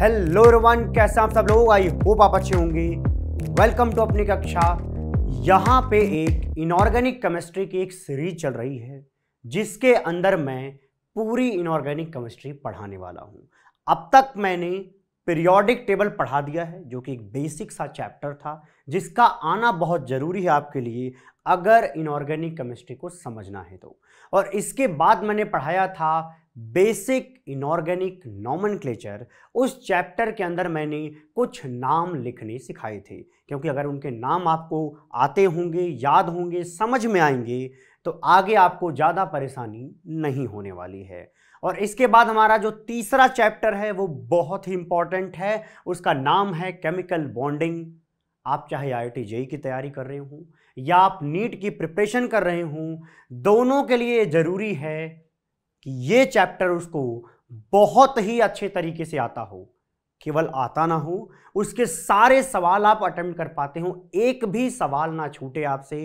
Hello Rowan कैसे आप सब लोग आई होप आप अच्छे होंगे वेलकम टू अपनी कक्षा यहाँ पे एक इनऑर्गेनिक केमिस्ट्री की एक सीरीज चल रही है जिसके अंदर मैं पूरी इनऑर्गेनिक केमिस्ट्री पढ़ाने वाला हूँ अब तक मैंने पीरियोडिक टेबल पढ़ा दिया है जो कि एक बेसिक सा चैप्टर था जिसका आना बहुत ज़रूरी है आपके लिए अगर इनऑर्गेनिक केमिस्ट्री को समझना है तो और इसके बाद मैंने पढ़ाया था बेसिक इनऑर्गेनिक नॉमन उस चैप्टर के अंदर मैंने कुछ नाम लिखने सिखाए थे क्योंकि अगर उनके नाम आपको आते होंगे याद होंगे समझ में आएंगे तो आगे आपको ज़्यादा परेशानी नहीं होने वाली है और इसके बाद हमारा जो तीसरा चैप्टर है वो बहुत ही इम्पॉर्टेंट है उसका नाम है केमिकल बॉन्डिंग आप चाहे आई आई जेई की तैयारी कर रहे हों या आप नीट की प्रिपरेशन कर रहे हों दोनों के लिए ज़रूरी है कि ये चैप्टर उसको बहुत ही अच्छे तरीके से आता हो केवल आता ना हो उसके सारे सवाल आप अटेम्प्ट कर पाते हो एक भी सवाल ना छूटे आपसे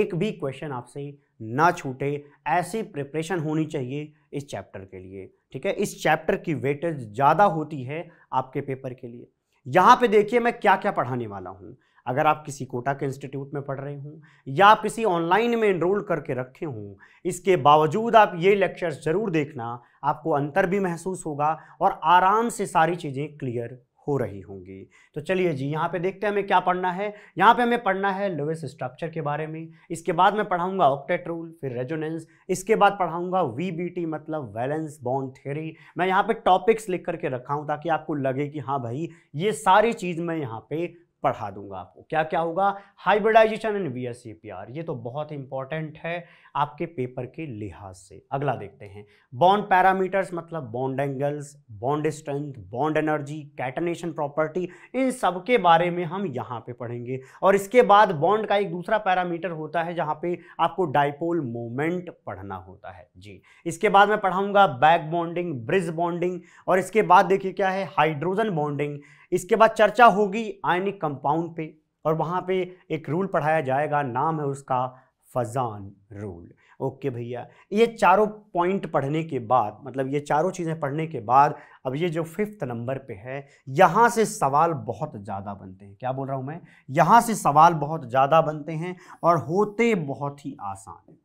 एक भी क्वेश्चन आपसे ना छूटे ऐसी प्रिपरेशन होनी चाहिए इस चैप्टर के लिए ठीक है इस चैप्टर की वेटेज ज़्यादा होती है आपके पेपर के लिए यहाँ पे देखिए मैं क्या क्या पढ़ाने वाला हूँ अगर आप किसी कोटा के इंस्टीट्यूट में पढ़ रहे हों या आप किसी ऑनलाइन में इनरोल करके रखे हों इसके बावजूद आप ये लेक्चर्स ज़रूर देखना आपको अंतर भी महसूस होगा और आराम से सारी चीज़ें क्लियर हो रही होंगी तो चलिए जी यहाँ पे देखते हैं हमें क्या पढ़ना है यहाँ पे हमें पढ़ना है लोवेस स्ट्रक्चर के बारे में इसके बाद मैं पढ़ाऊंगा ऑक्टेट रूल फिर रेजोनेंस इसके बाद पढ़ाऊंगा वीबीटी मतलब वैलेंस बॉन्ड थ्योरी मैं यहाँ पे टॉपिक्स लिख करके रखा हूँ ताकि आपको लगे कि हाँ भाई ये सारी चीज़ मैं यहाँ पे पढ़ा दूंगा आपको क्या क्या होगा हाइब्रिडाइजेशन एंड वी एस ये तो बहुत इंपॉर्टेंट है आपके पेपर के लिहाज से अगला देखते हैं बॉन्ड पैरामीटर्स मतलब bond angles bond strength bond energy catenation property इन सब के बारे में हम यहाँ पे पढ़ेंगे और इसके बाद बॉन्ड का एक दूसरा पैरामीटर होता है जहाँ पे आपको डाइपोल मोमेंट पढ़ना होता है जी इसके बाद मैं पढ़ाऊँगा बैक बॉन्डिंग ब्रिज बॉन्डिंग और इसके बाद देखिए क्या है हाइड्रोजन बॉन्डिंग इसके बाद चर्चा होगी आयनिक कंपाउंड पे और वहाँ पे एक रूल पढ़ाया जाएगा नाम है उसका फजान रूल ओके भैया ये चारों पॉइंट पढ़ने के बाद मतलब ये चारों चीज़ें पढ़ने के बाद अब ये जो फिफ्थ नंबर पे है यहाँ से सवाल बहुत ज़्यादा बनते हैं क्या बोल रहा हूँ मैं यहाँ से सवाल बहुत ज़्यादा बनते हैं और होते बहुत ही आसान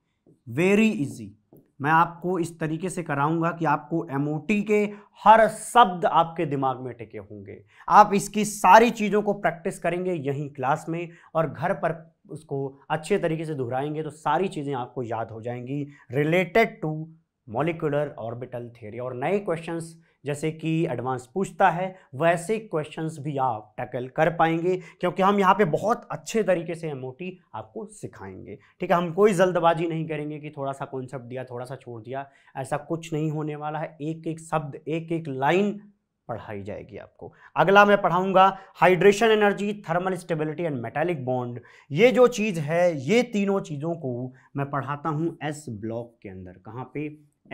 वेरी इजी मैं आपको इस तरीके से कराऊंगा कि आपको एम के हर शब्द आपके दिमाग में टिके होंगे आप इसकी सारी चीज़ों को प्रैक्टिस करेंगे यहीं क्लास में और घर पर उसको अच्छे तरीके से दोहराएंगे तो सारी चीज़ें आपको याद हो जाएंगी related to molecular orbital theory और नए क्वेश्चंस जैसे कि एडवांस पूछता है वैसे क्वेश्चंस भी आप टैकल कर पाएंगे क्योंकि हम यहाँ पे बहुत अच्छे तरीके से एम आपको सिखाएंगे ठीक है हम कोई जल्दबाजी नहीं करेंगे कि थोड़ा सा कॉन्सेप्ट दिया थोड़ा सा छोड़ दिया ऐसा कुछ नहीं होने वाला है एक एक शब्द एक एक लाइन पढ़ाई जाएगी आपको अगला मैं पढ़ाऊंगा hydration energy thermal stability and metallic bond ये जो चीज़ है ये तीनों चीज़ों को मैं पढ़ाता हूँ एस ब्लॉक के अंदर कहाँ पे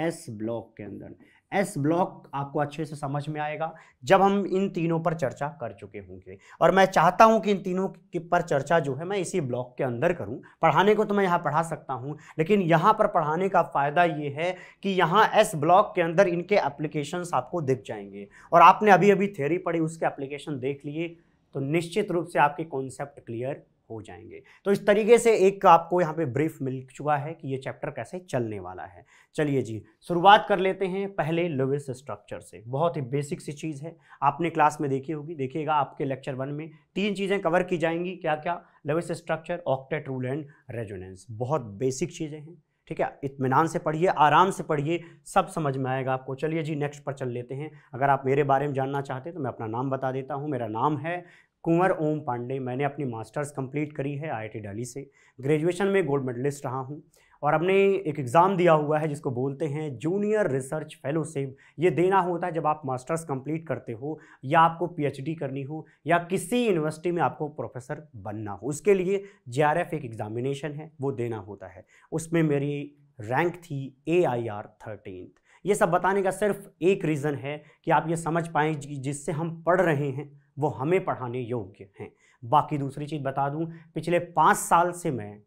एस ब्लॉक के अंदर एस ब्लॉक आपको अच्छे से समझ में आएगा जब हम इन तीनों पर चर्चा कर चुके होंगे और मैं चाहता हूं कि इन तीनों की पर चर्चा जो है मैं इसी ब्लॉक के अंदर करूं पढ़ाने को तो मैं यहाँ पढ़ा सकता हूं लेकिन यहाँ पर पढ़ाने का फ़ायदा ये है कि यहाँ एस ब्लॉक के अंदर इनके एप्लीकेशन आपको दिख जाएंगे और आपने अभी अभी थेरी पढ़ी उसके एप्लीकेशन देख लिए तो निश्चित रूप से आपके कॉन्सेप्ट क्लियर हो जाएंगे तो इस तरीके से एक आपको यहाँ पे ब्रीफ मिल चुका है कि ये चैप्टर कैसे चलने वाला है चलिए जी शुरुआत कर लेते हैं पहले लुविस स्ट्रक्चर से बहुत ही बेसिक सी चीज़ है आपने क्लास में देखी होगी देखिएगा आपके लेक्चर वन में तीन चीज़ें कवर की जाएंगी क्या क्या Lewis structure octet rule and resonance बहुत बेसिक चीज़ें हैं ठीक है इतमान से पढ़िए आराम से पढ़िए सब समझ में आएगा आपको चलिए जी नेक्स्ट पर चल लेते हैं अगर आप मेरे बारे में जानना चाहते हैं तो मैं अपना नाम बता देता हूँ मेरा नाम है कुंवर ओम पांडे मैंने अपनी मास्टर्स कंप्लीट करी है आईआईटी दिल्ली से ग्रेजुएशन में गोल्ड मेडलिस्ट रहा हूँ और अपने एक एग्ज़ाम दिया हुआ है जिसको बोलते हैं जूनियर रिसर्च फेलोशिप ये देना होता है जब आप मास्टर्स कंप्लीट करते हो या आपको पीएचडी करनी हो या किसी यूनिवर्सिटी में आपको प्रोफेसर बनना हो उसके लिए जे एक एग्ज़ामिनेशन है वो देना होता है उसमें मेरी रैंक थी ए आई आर थर्टीन ये सब बताने का सिर्फ एक रीज़न है कि आप ये समझ पाएँ जिससे हम पढ़ रहे हैं वो हमें पढ़ाने योग्य हैं बाकी दूसरी चीज़ बता दूं पिछले पाँच साल से मैं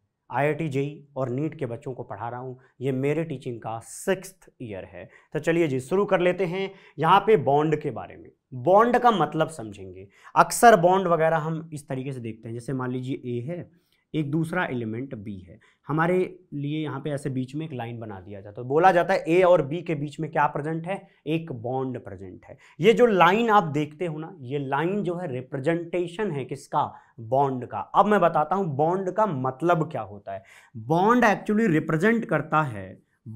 आई जेई e और नीट के बच्चों को पढ़ा रहा हूँ ये मेरे टीचिंग का सिक्स ईयर है तो चलिए जी शुरू कर लेते हैं यहाँ पे बॉन्ड के बारे में बॉन्ड का मतलब समझेंगे अक्सर बॉन्ड वगैरह हम इस तरीके से देखते हैं जैसे मान लीजिए ए है एक दूसरा एलिमेंट बी है हमारे लिए यहाँ पे ऐसे बीच में एक लाइन बना दिया जाता है बोला जाता है ए और बी के बीच में क्या प्रेजेंट है एक बॉन्ड प्रेजेंट है ये जो लाइन आप देखते हो ना ये लाइन जो है रिप्रेजेंटेशन है किसका बॉन्ड का अब मैं बताता हूँ बॉन्ड का मतलब क्या होता है बॉन्ड एक्चुअली रिप्रेजेंट करता है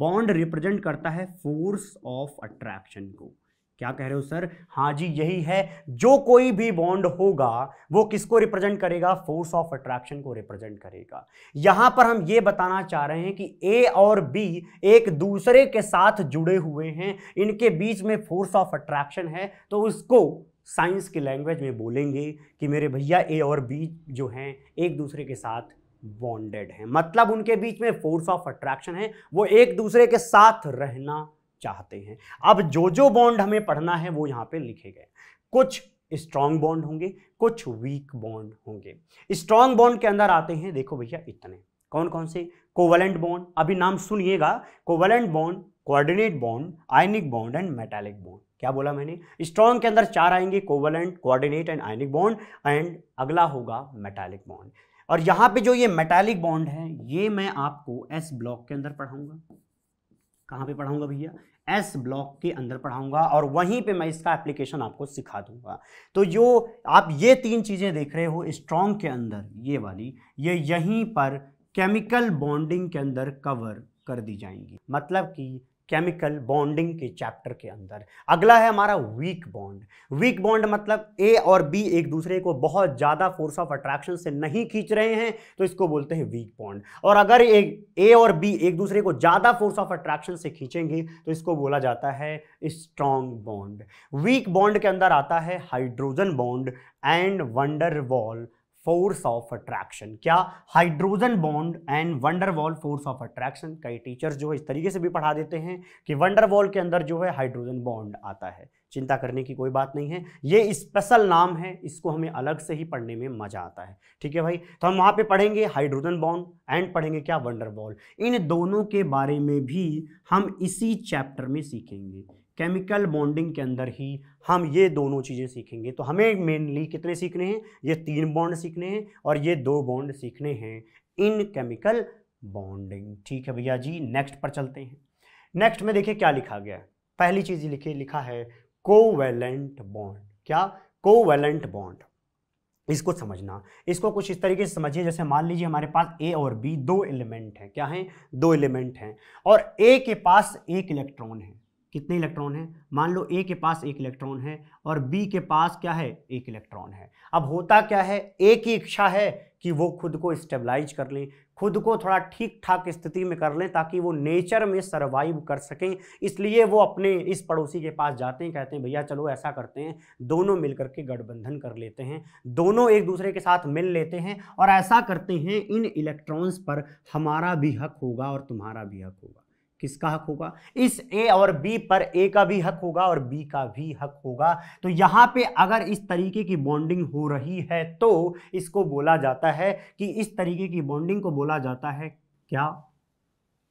बॉन्ड रिप्रेजेंट करता है फोर्स ऑफ अट्रैक्शन को क्या कह रहे हो सर हाँ जी यही है जो कोई भी बॉन्ड होगा वो किसको रिप्रेजेंट करेगा फोर्स ऑफ अट्रैक्शन को रिप्रेजेंट करेगा यहां पर हम ये बताना चाह रहे हैं कि ए और बी एक दूसरे के साथ जुड़े हुए हैं इनके बीच में फोर्स ऑफ अट्रैक्शन है तो उसको साइंस की लैंग्वेज में बोलेंगे कि मेरे भैया ए और बी जो हैं एक दूसरे के साथ बॉन्डेड हैं मतलब उनके बीच में फोर्स ऑफ अट्रैक्शन है वो एक दूसरे के साथ रहना चाहते हैं अब जो जो बॉन्ड हमें पढ़ना है वो यहाँ पे लिखे गए कुछ स्ट्रांग बॉन्ड होंगे कुछ वीक बॉन्ड होंगे स्ट्रांग बॉन्ड के अंदर आते हैं देखो भैया इतने कौन कौन से कोवलेंट बॉन्ड अभी नाम सुनिएगा covalent bond coordinate bond ionic bond and metallic bond क्या बोला मैंने स्ट्रॉन्ग के अंदर चार आएंगे covalent coordinate and ionic bond and अगला होगा मेटालिक बॉन्ड और यहाँ पे जो ये मेटालिक बॉन्ड है ये मैं आपको एस ब्लॉक के अंदर पढ़ाऊंगा कहाँ पे पढ़ाऊंगा भैया एस ब्लॉक के अंदर पढ़ाऊंगा और वहीं पे मैं इसका एप्लीकेशन आपको सिखा दूंगा तो जो आप ये तीन चीज़ें देख रहे हो स्ट्रॉन्ग के अंदर ये वाली ये यहीं पर केमिकल बॉन्डिंग के अंदर कवर कर दी जाएंगी मतलब कि केमिकल बॉन्डिंग के चैप्टर के अंदर अगला है हमारा वीक बॉन्ड वीक बॉन्ड मतलब ए और बी एक दूसरे को बहुत ज़्यादा फोर्स ऑफ अट्रैक्शन से नहीं खींच रहे हैं तो इसको बोलते हैं वीक बॉन्ड और अगर एक ए और बी एक दूसरे को ज़्यादा फोर्स ऑफ अट्रैक्शन से खींचेंगे तो इसको बोला जाता है स्ट्रॉन्ग बॉन्ड वीक बॉन्ड के अंदर आता है hydrogen bond and van der Waals force of attraction क्या hydrogen bond and van der Waals force of attraction कई टीचर्स जो है इस तरीके से भी पढ़ा देते हैं कि वंडरवॉल के अंदर जो है हाइड्रोजन बॉन्ड आता है चिंता करने की कोई बात नहीं है ये स्पेशल नाम है इसको हमें अलग से ही पढ़ने में मजा आता है ठीक है भाई तो हम वहाँ पे पढ़ेंगे हाइड्रोजन बॉन्ड एंड पढ़ेंगे क्या वंडरवॉल इन दोनों के बारे में भी हम इसी चैप्टर में सीखेंगे केमिकल बॉन्डिंग के अंदर ही हम ये दोनों चीज़ें सीखेंगे तो हमें मेनली कितने सीखने हैं ये तीन बॉन्ड सीखने हैं और ये दो बॉन्ड सीखने हैं इन केमिकल बॉन्डिंग ठीक है भैया जी नेक्स्ट पर चलते हैं नेक्स्ट में देखिए क्या लिखा गया है पहली चीज़ लिखी लिखा है कोवेलेंट बॉन्ड क्या कोवेलेंट बॉन्ड इसको समझना इसको कुछ इस तरीके से समझिए जैसे मान लीजिए हमारे पास ए और बी दो एलिमेंट हैं क्या हैं दो एलिमेंट हैं और ए के पास एक इलेक्ट्रॉन है कितने इलेक्ट्रॉन हैं मान लो ए के पास एक इलेक्ट्रॉन है और बी के पास क्या है एक इलेक्ट्रॉन है अब होता क्या है ए की इच्छा है कि वो खुद को स्टेबलाइज कर लें खुद को थोड़ा ठीक ठाक स्थिति में कर लें ताकि वो नेचर में सरवाइव कर सकें इसलिए वो अपने इस पड़ोसी के पास जाते हैं कहते हैं भैया चलो ऐसा करते हैं दोनों मिलकर के गठबंधन कर लेते हैं दोनों एक दूसरे के साथ मिल लेते हैं और ऐसा करते हैं इन इलेक्ट्रॉन्स पर हमारा भी हक होगा और तुम्हारा भी हक होगा किसका हक होगा इस ए और बी पर ए का भी हक होगा और बी का भी हक होगा तो यहाँ पे अगर इस तरीके की बॉन्डिंग हो रही है तो इसको बोला जाता है कि इस तरीके की बॉन्डिंग को बोला जाता है क्या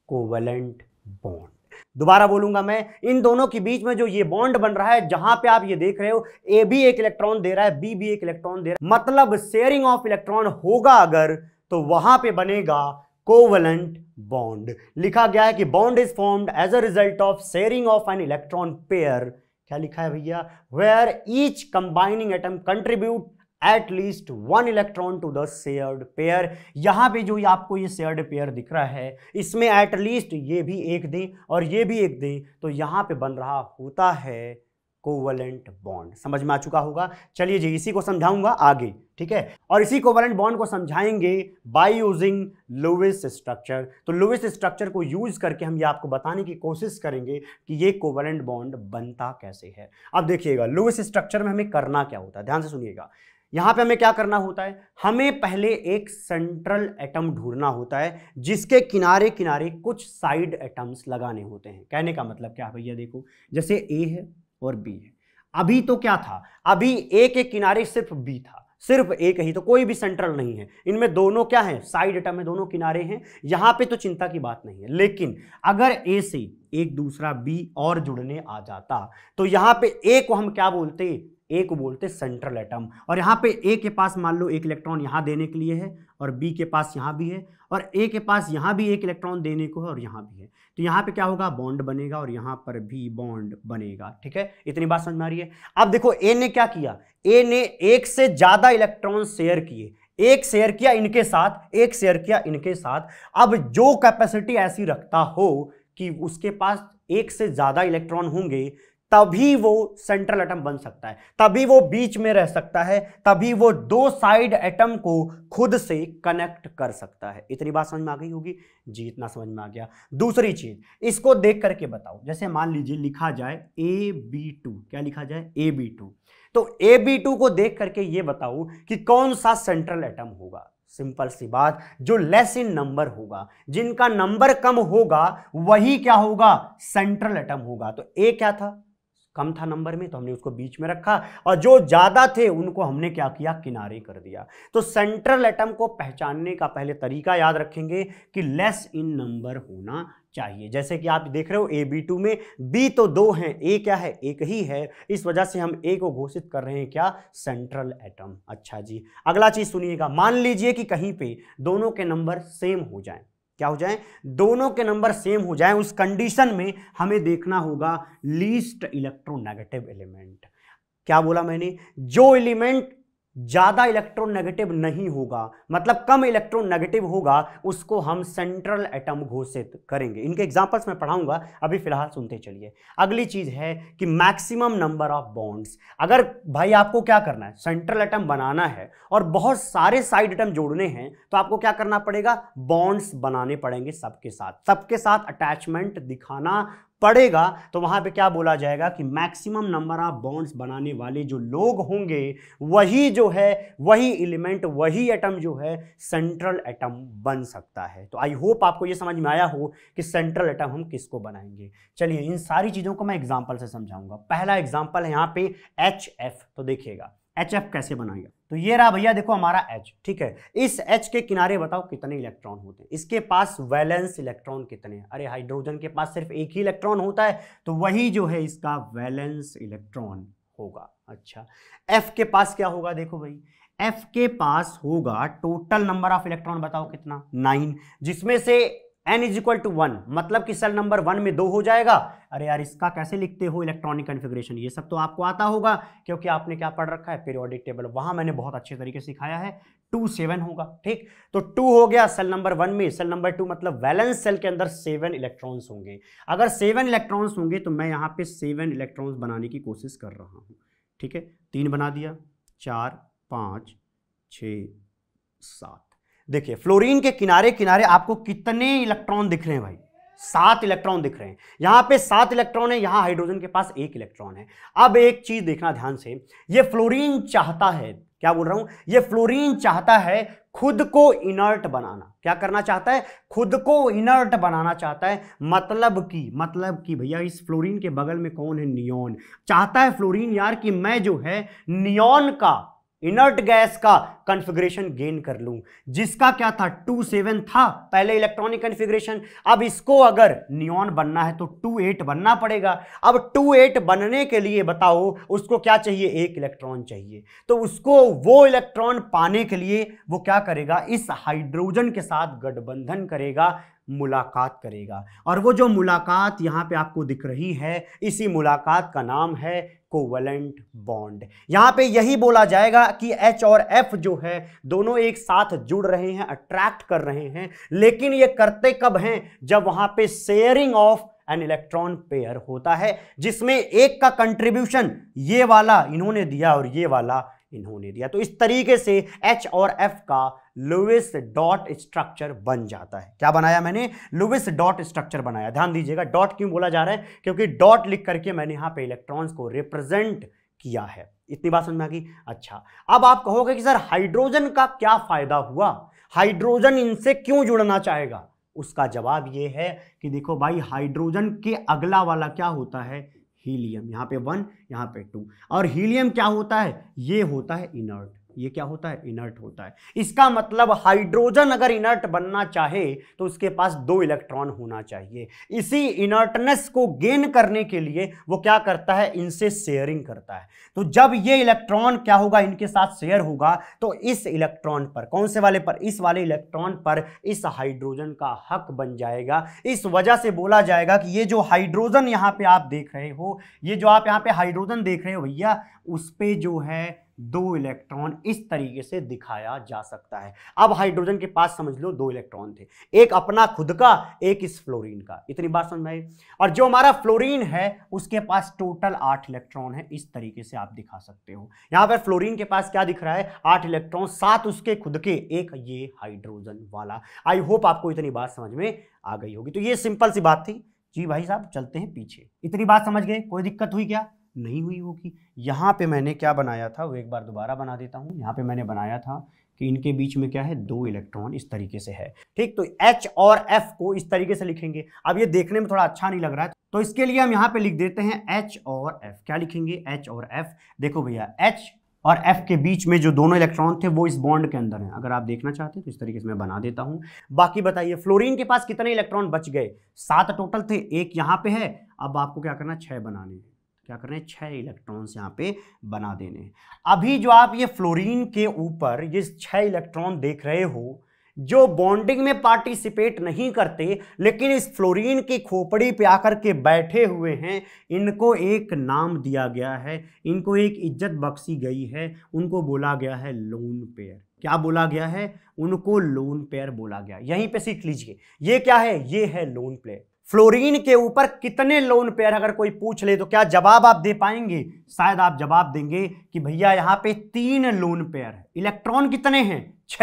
कोवलेंट बॉन्ड दोबारा बोलूंगा मैं इन दोनों के बीच में जो ये बॉन्ड बन रहा है जहां पे आप ये देख रहे हो ए भी एक इलेक्ट्रॉन दे रहा है बी भी एक इलेक्ट्रॉन दे रहा है मतलब शेयरिंग ऑफ इलेक्ट्रॉन होगा अगर तो वहां पे बनेगा कोवलेंट बॉन्ड लिखा गया है कि bond is formed as a result of sharing of an electron pair क्या लिखा है भैया where each combining atom contribute at least one electron to the shared pair यहां पे जो ये आपको ये शेयर्ड पेयर दिख रहा है इसमें एट लीस्ट ये भी एक दें और ये भी एक दें तो यहां पे बन रहा होता है कोवलेंट बॉन्ड समझ में आ चुका होगा चलिए जी इसी को समझाऊंगा आगे ठीक है और इसी कोवलेंट बॉन्ड को समझाएंगे बाय यूजिंग लुविस स्ट्रक्चर तो लुविस स्ट्रक्चर को यूज करके हम ये आपको बताने की कोशिश करेंगे कि ये कोवलेंट बॉन्ड बनता कैसे है अब देखिएगा लुविस स्ट्रक्चर में हमें करना क्या होता है ध्यान से सुनिएगा यहाँ पे हमें क्या करना होता है हमें पहले एक सेंट्रल एटम ढूंढना होता है जिसके किनारे किनारे कुछ साइड एटम्स लगाने होते हैं कहने का मतलब क्या है भैया देखो जैसे ए है और बी है अभी तो क्या था अभी ए के किनारे सिर्फ बी था सिर्फ एक ही तो कोई भी सेंट्रल नहीं है इनमें दोनों क्या है साइड एटम में दोनों किनारे हैं यहां पे तो चिंता की बात नहीं है लेकिन अगर ए से एक दूसरा बी और जुड़ने आ जाता तो यहां पे ए को हम क्या बोलते ए को बोलते सेंट्रल एटम और यहां पे ए के पास मान लो एक इलेक्ट्रॉन यहां देने के लिए है और बी के पास यहां भी है और ए के पास यहाँ भी एक इलेक्ट्रॉन देने को है और यहाँ भी है तो यहाँ पे क्या होगा बॉन्ड बनेगा और यहाँ पर भी बॉन्ड बनेगा ठीक है इतनी बात समझ में आ रही है अब देखो ए ने क्या किया ए ने एक से ज़्यादा इलेक्ट्रॉन शेयर किए एक शेयर किया इनके साथ एक शेयर किया इनके साथ अब जो कैपेसिटी ऐसी रखता हो कि उसके पास एक से ज़्यादा इलेक्ट्रॉन होंगे तभी वो सेंट्रल एटम बन सकता है तभी वो बीच में रह सकता है तभी वो दो साइड एटम को खुद से कनेक्ट कर सकता है इतनी बात समझ में आ गई होगी जी इतना समझ में आ गया दूसरी चीज इसको देख करके बताओ जैसे मान लीजिए लिखा जाए ए बी टू क्या लिखा जाए ए बी टू तो ए बी टू को देख करके ये बताओ कि कौन सा सेंट्रल एटम होगा सिंपल सी बात जो लेस इन नंबर होगा जिनका नंबर कम होगा वही क्या होगा सेंट्रल एटम होगा तो ए क्या था कम था नंबर में तो हमने उसको बीच में रखा और जो ज़्यादा थे उनको हमने क्या किया किनारे कर दिया तो सेंट्रल एटम को पहचानने का पहले तरीका याद रखेंगे कि लेस इन नंबर होना चाहिए जैसे कि आप देख रहे हो ए बी टू में बी तो दो हैं ए क्या है एक ही है इस वजह से हम ए को घोषित कर रहे हैं क्या सेंट्रल एटम अच्छा जी अगला चीज़ सुनिएगा मान लीजिए कि कहीं पे दोनों के नंबर सेम हो जाएं क्या हो जाए दोनों के नंबर सेम हो जाए उस कंडीशन में हमें देखना होगा लीस्ट इलेक्ट्रोनेगेटिव एलिमेंट क्या बोला मैंने जो एलिमेंट ज़्यादा इलेक्ट्रोनेगेटिव नहीं होगा मतलब कम इलेक्ट्रोनेगेटिव होगा उसको हम सेंट्रल एटम घोषित करेंगे इनके एग्जांपल्स मैं पढ़ाऊंगा अभी फिलहाल सुनते चलिए अगली चीज़ है कि मैक्सिमम नंबर ऑफ बॉन्ड्स अगर भाई आपको क्या करना है सेंट्रल एटम बनाना है और बहुत सारे साइड एटम जोड़ने हैं तो आपको क्या करना पड़ेगा बॉन्ड्स बनाने पड़ेंगे सबके साथ सबके साथ अटैचमेंट दिखाना पड़ेगा तो वहां पे क्या बोला जाएगा कि मैक्सिमम नंबर ऑफ बॉन्ड्स बनाने वाले जो लोग होंगे वही जो है वही एलिमेंट वही एटम जो है सेंट्रल एटम बन सकता है तो आई होप आपको ये समझ में आया हो कि सेंट्रल एटम हम किसको बनाएंगे चलिए इन सारी चीज़ों को मैं एग्जाम्पल से समझाऊंगा पहला एग्जाम्पल है यहाँ पे एच एफ तो देखिएगा एच एफ कैसे बनाएगा तो ये रहा भैया देखो हमारा एच ठीक है इस एच के किनारे बताओ कितने इलेक्ट्रॉन होते हैं इसके पास वैलेंस इलेक्ट्रॉन कितने हैं अरे हाइड्रोजन के पास सिर्फ एक ही इलेक्ट्रॉन होता है तो वही जो है इसका वैलेंस इलेक्ट्रॉन होगा अच्छा एफ के पास क्या होगा देखो भाई एफ के पास होगा टोटल नंबर ऑफ इलेक्ट्रॉन बताओ कितना नाइन जिसमें से n is equal to one मतलब कि सेल नंबर वन में दो हो जाएगा अरे यार इसका कैसे लिखते हो इलेक्ट्रॉनिक कन्फिग्रेशन ये सब तो आपको आता होगा क्योंकि आपने क्या पढ़ रखा है पीरियोडिक टेबल वहां मैंने बहुत अच्छे तरीके से सिखाया है टू सेवन होगा ठीक तो टू हो गया सेल नंबर वन में सेल नंबर टू मतलब वैलेंस सेल के अंदर सेवन इलेक्ट्रॉन्स होंगे अगर सेवन इलेक्ट्रॉन्स होंगे तो मैं यहाँ पे सेवन इलेक्ट्रॉन्स बनाने की कोशिश कर रहा हूँ ठीक है तीन बना दिया चार पाँच छ सात देखिए फ्लोरीन के किनारे किनारे आपको कितने इलेक्ट्रॉन दिख रहे हैं भाई सात इलेक्ट्रॉन दिख रहे हैं यहां पे सात इलेक्ट्रॉन है यहां हाइड्रोजन के पास एक इलेक्ट्रॉन है अब एक चीज देखना ध्यान से ये फ्लोरीन चाहता है क्या बोल रहा हूं ये फ्लोरीन चाहता है खुद को इनर्ट बनाना क्या करना चाहता है खुद को इनर्ट बनाना चाहता है मतलब कि मतलब कि भैया इस फ्लोरीन के बगल में कौन है नियोन चाहता है फ्लोरीन यार कि मैं जो है नियोन का इनर्ट गैस का कन्फिग्रेशन गेन कर लूं जिसका क्या था टू सेवन था पहले इलेक्ट्रॉनिक कन्फिग्रेशन अब इसको अगर नियॉन बनना है तो टू एट बनना पड़ेगा अब टू एट बनने के लिए बताओ उसको क्या चाहिए एक इलेक्ट्रॉन चाहिए तो उसको वो इलेक्ट्रॉन पाने के लिए वो क्या करेगा इस हाइड्रोजन के साथ गठबंधन करेगा मुलाकात करेगा और वो जो मुलाकात यहाँ पे आपको दिख रही है इसी मुलाकात का नाम है कोवलेंट बॉन्ड यहाँ पे यही बोला जाएगा कि एच और एफ जो है दोनों एक साथ जुड़ रहे हैं अट्रैक्ट कर रहे हैं लेकिन ये करते कब हैं जब वहां पे sharing of an electron pair होता है जिसमें एक का कंट्रीब्यूशन ये वाला इन्होंने दिया और ये वाला इन्होंने दिया तो इस तरीके से एच और एफ का लुविस डॉट स्ट्रक्चर बन जाता है क्या बनाया मैंने लुविस डॉट स्ट्रक्चर बनाया ध्यान दीजिएगा डॉट क्यों बोला जा रहा है क्योंकि डॉट लिख करके मैंने यहां पे इलेक्ट्रॉन्स को रिप्रेजेंट किया है इतनी बात समझ में आ गई अच्छा अब आप कहोगे कि सर हाइड्रोजन का क्या फायदा हुआ हाइड्रोजन इनसे क्यों जुड़ना चाहेगा उसका जवाब यह है कि देखो भाई हाइड्रोजन के अगला वाला क्या होता है हीलियम यहाँ पे वन यहां पे टू और हीलियम क्या होता है ये होता है इनर्ट ये क्या होता है इनर्ट होता है इसका मतलब हाइड्रोजन अगर इनर्ट बनना चाहे तो उसके पास दो इलेक्ट्रॉन होना चाहिए इसी इनर्टनेस को गेन करने के लिए वो क्या करता है इनसे शेयरिंग करता है तो जब ये इलेक्ट्रॉन क्या होगा इनके साथ शेयर होगा तो इस इलेक्ट्रॉन पर कौन से वाले पर इस वाले इलेक्ट्रॉन पर इस हाइड्रोजन का हक बन जाएगा इस वजह से बोला जाएगा कि ये जो हाइड्रोजन यहाँ पे आप देख रहे हो ये जो आप यहाँ पे हाइड्रोजन देख रहे हो भैया उस पर जो है दो इलेक्ट्रॉन इस तरीके से दिखाया जा सकता है अब हाइड्रोजन के पास समझ लो दो इलेक्ट्रॉन थे एक अपना खुद का एक इस फ्लोरीन का इतनी बात समझ आई और जो हमारा फ्लोरीन है उसके पास टोटल आठ इलेक्ट्रॉन है इस तरीके से आप दिखा सकते हो यहां पर फ्लोरीन के पास क्या दिख रहा है आठ इलेक्ट्रॉन सात उसके खुद के एक ये हाइड्रोजन वाला आई होप आपको इतनी बात समझ में आ गई होगी तो ये सिंपल सी बात थी जी भाई साहब चलते हैं पीछे इतनी बात समझ गए कोई दिक्कत हुई क्या नहीं हुई होगी यहाँ पे मैंने क्या बनाया था वो एक बार दोबारा बना देता हूँ यहाँ पे मैंने बनाया था कि इनके बीच में क्या है दो इलेक्ट्रॉन इस तरीके से है ठीक तो एच और एफ को इस तरीके से लिखेंगे अब ये देखने में थोड़ा अच्छा नहीं लग रहा है तो इसके लिए हम यहाँ पे लिख देते हैं एच और एफ क्या लिखेंगे एच और एफ देखो भैया एच और F के बीच में जो दोनों इलेक्ट्रॉन थे वो इस बॉन्ड के अंदर हैं अगर आप देखना चाहते हैं तो इस तरीके से मैं बना देता हूँ बाकी बताइए फ्लोरीन के पास कितने इलेक्ट्रॉन बच गए सात टोटल थे एक यहाँ पे है अब आपको क्या करना छः बनाने हैं क्या करने हैं छः इलेक्ट्रॉन्स यहाँ पे बना देने अभी जो आप ये फ्लोरीन के ऊपर ये छः इलेक्ट्रॉन देख रहे हो जो बॉन्डिंग में पार्टिसिपेट नहीं करते लेकिन इस फ्लोरीन की खोपड़ी पे आकर के बैठे हुए हैं इनको एक नाम दिया गया है इनको एक इज्जत बख्शी गई है उनको बोला गया है लोन पेयर क्या बोला गया है उनको लोन पेयर बोला गया यहीं पे सीख लीजिए ये क्या है ये है लोन प्लेयर फ्लोरीन के ऊपर कितने लोन पेयर अगर कोई पूछ ले तो क्या जवाब आप दे पाएंगे शायद आप जवाब देंगे कि भैया यहाँ पे तीन लोन पेयर है इलेक्ट्रॉन कितने हैं छ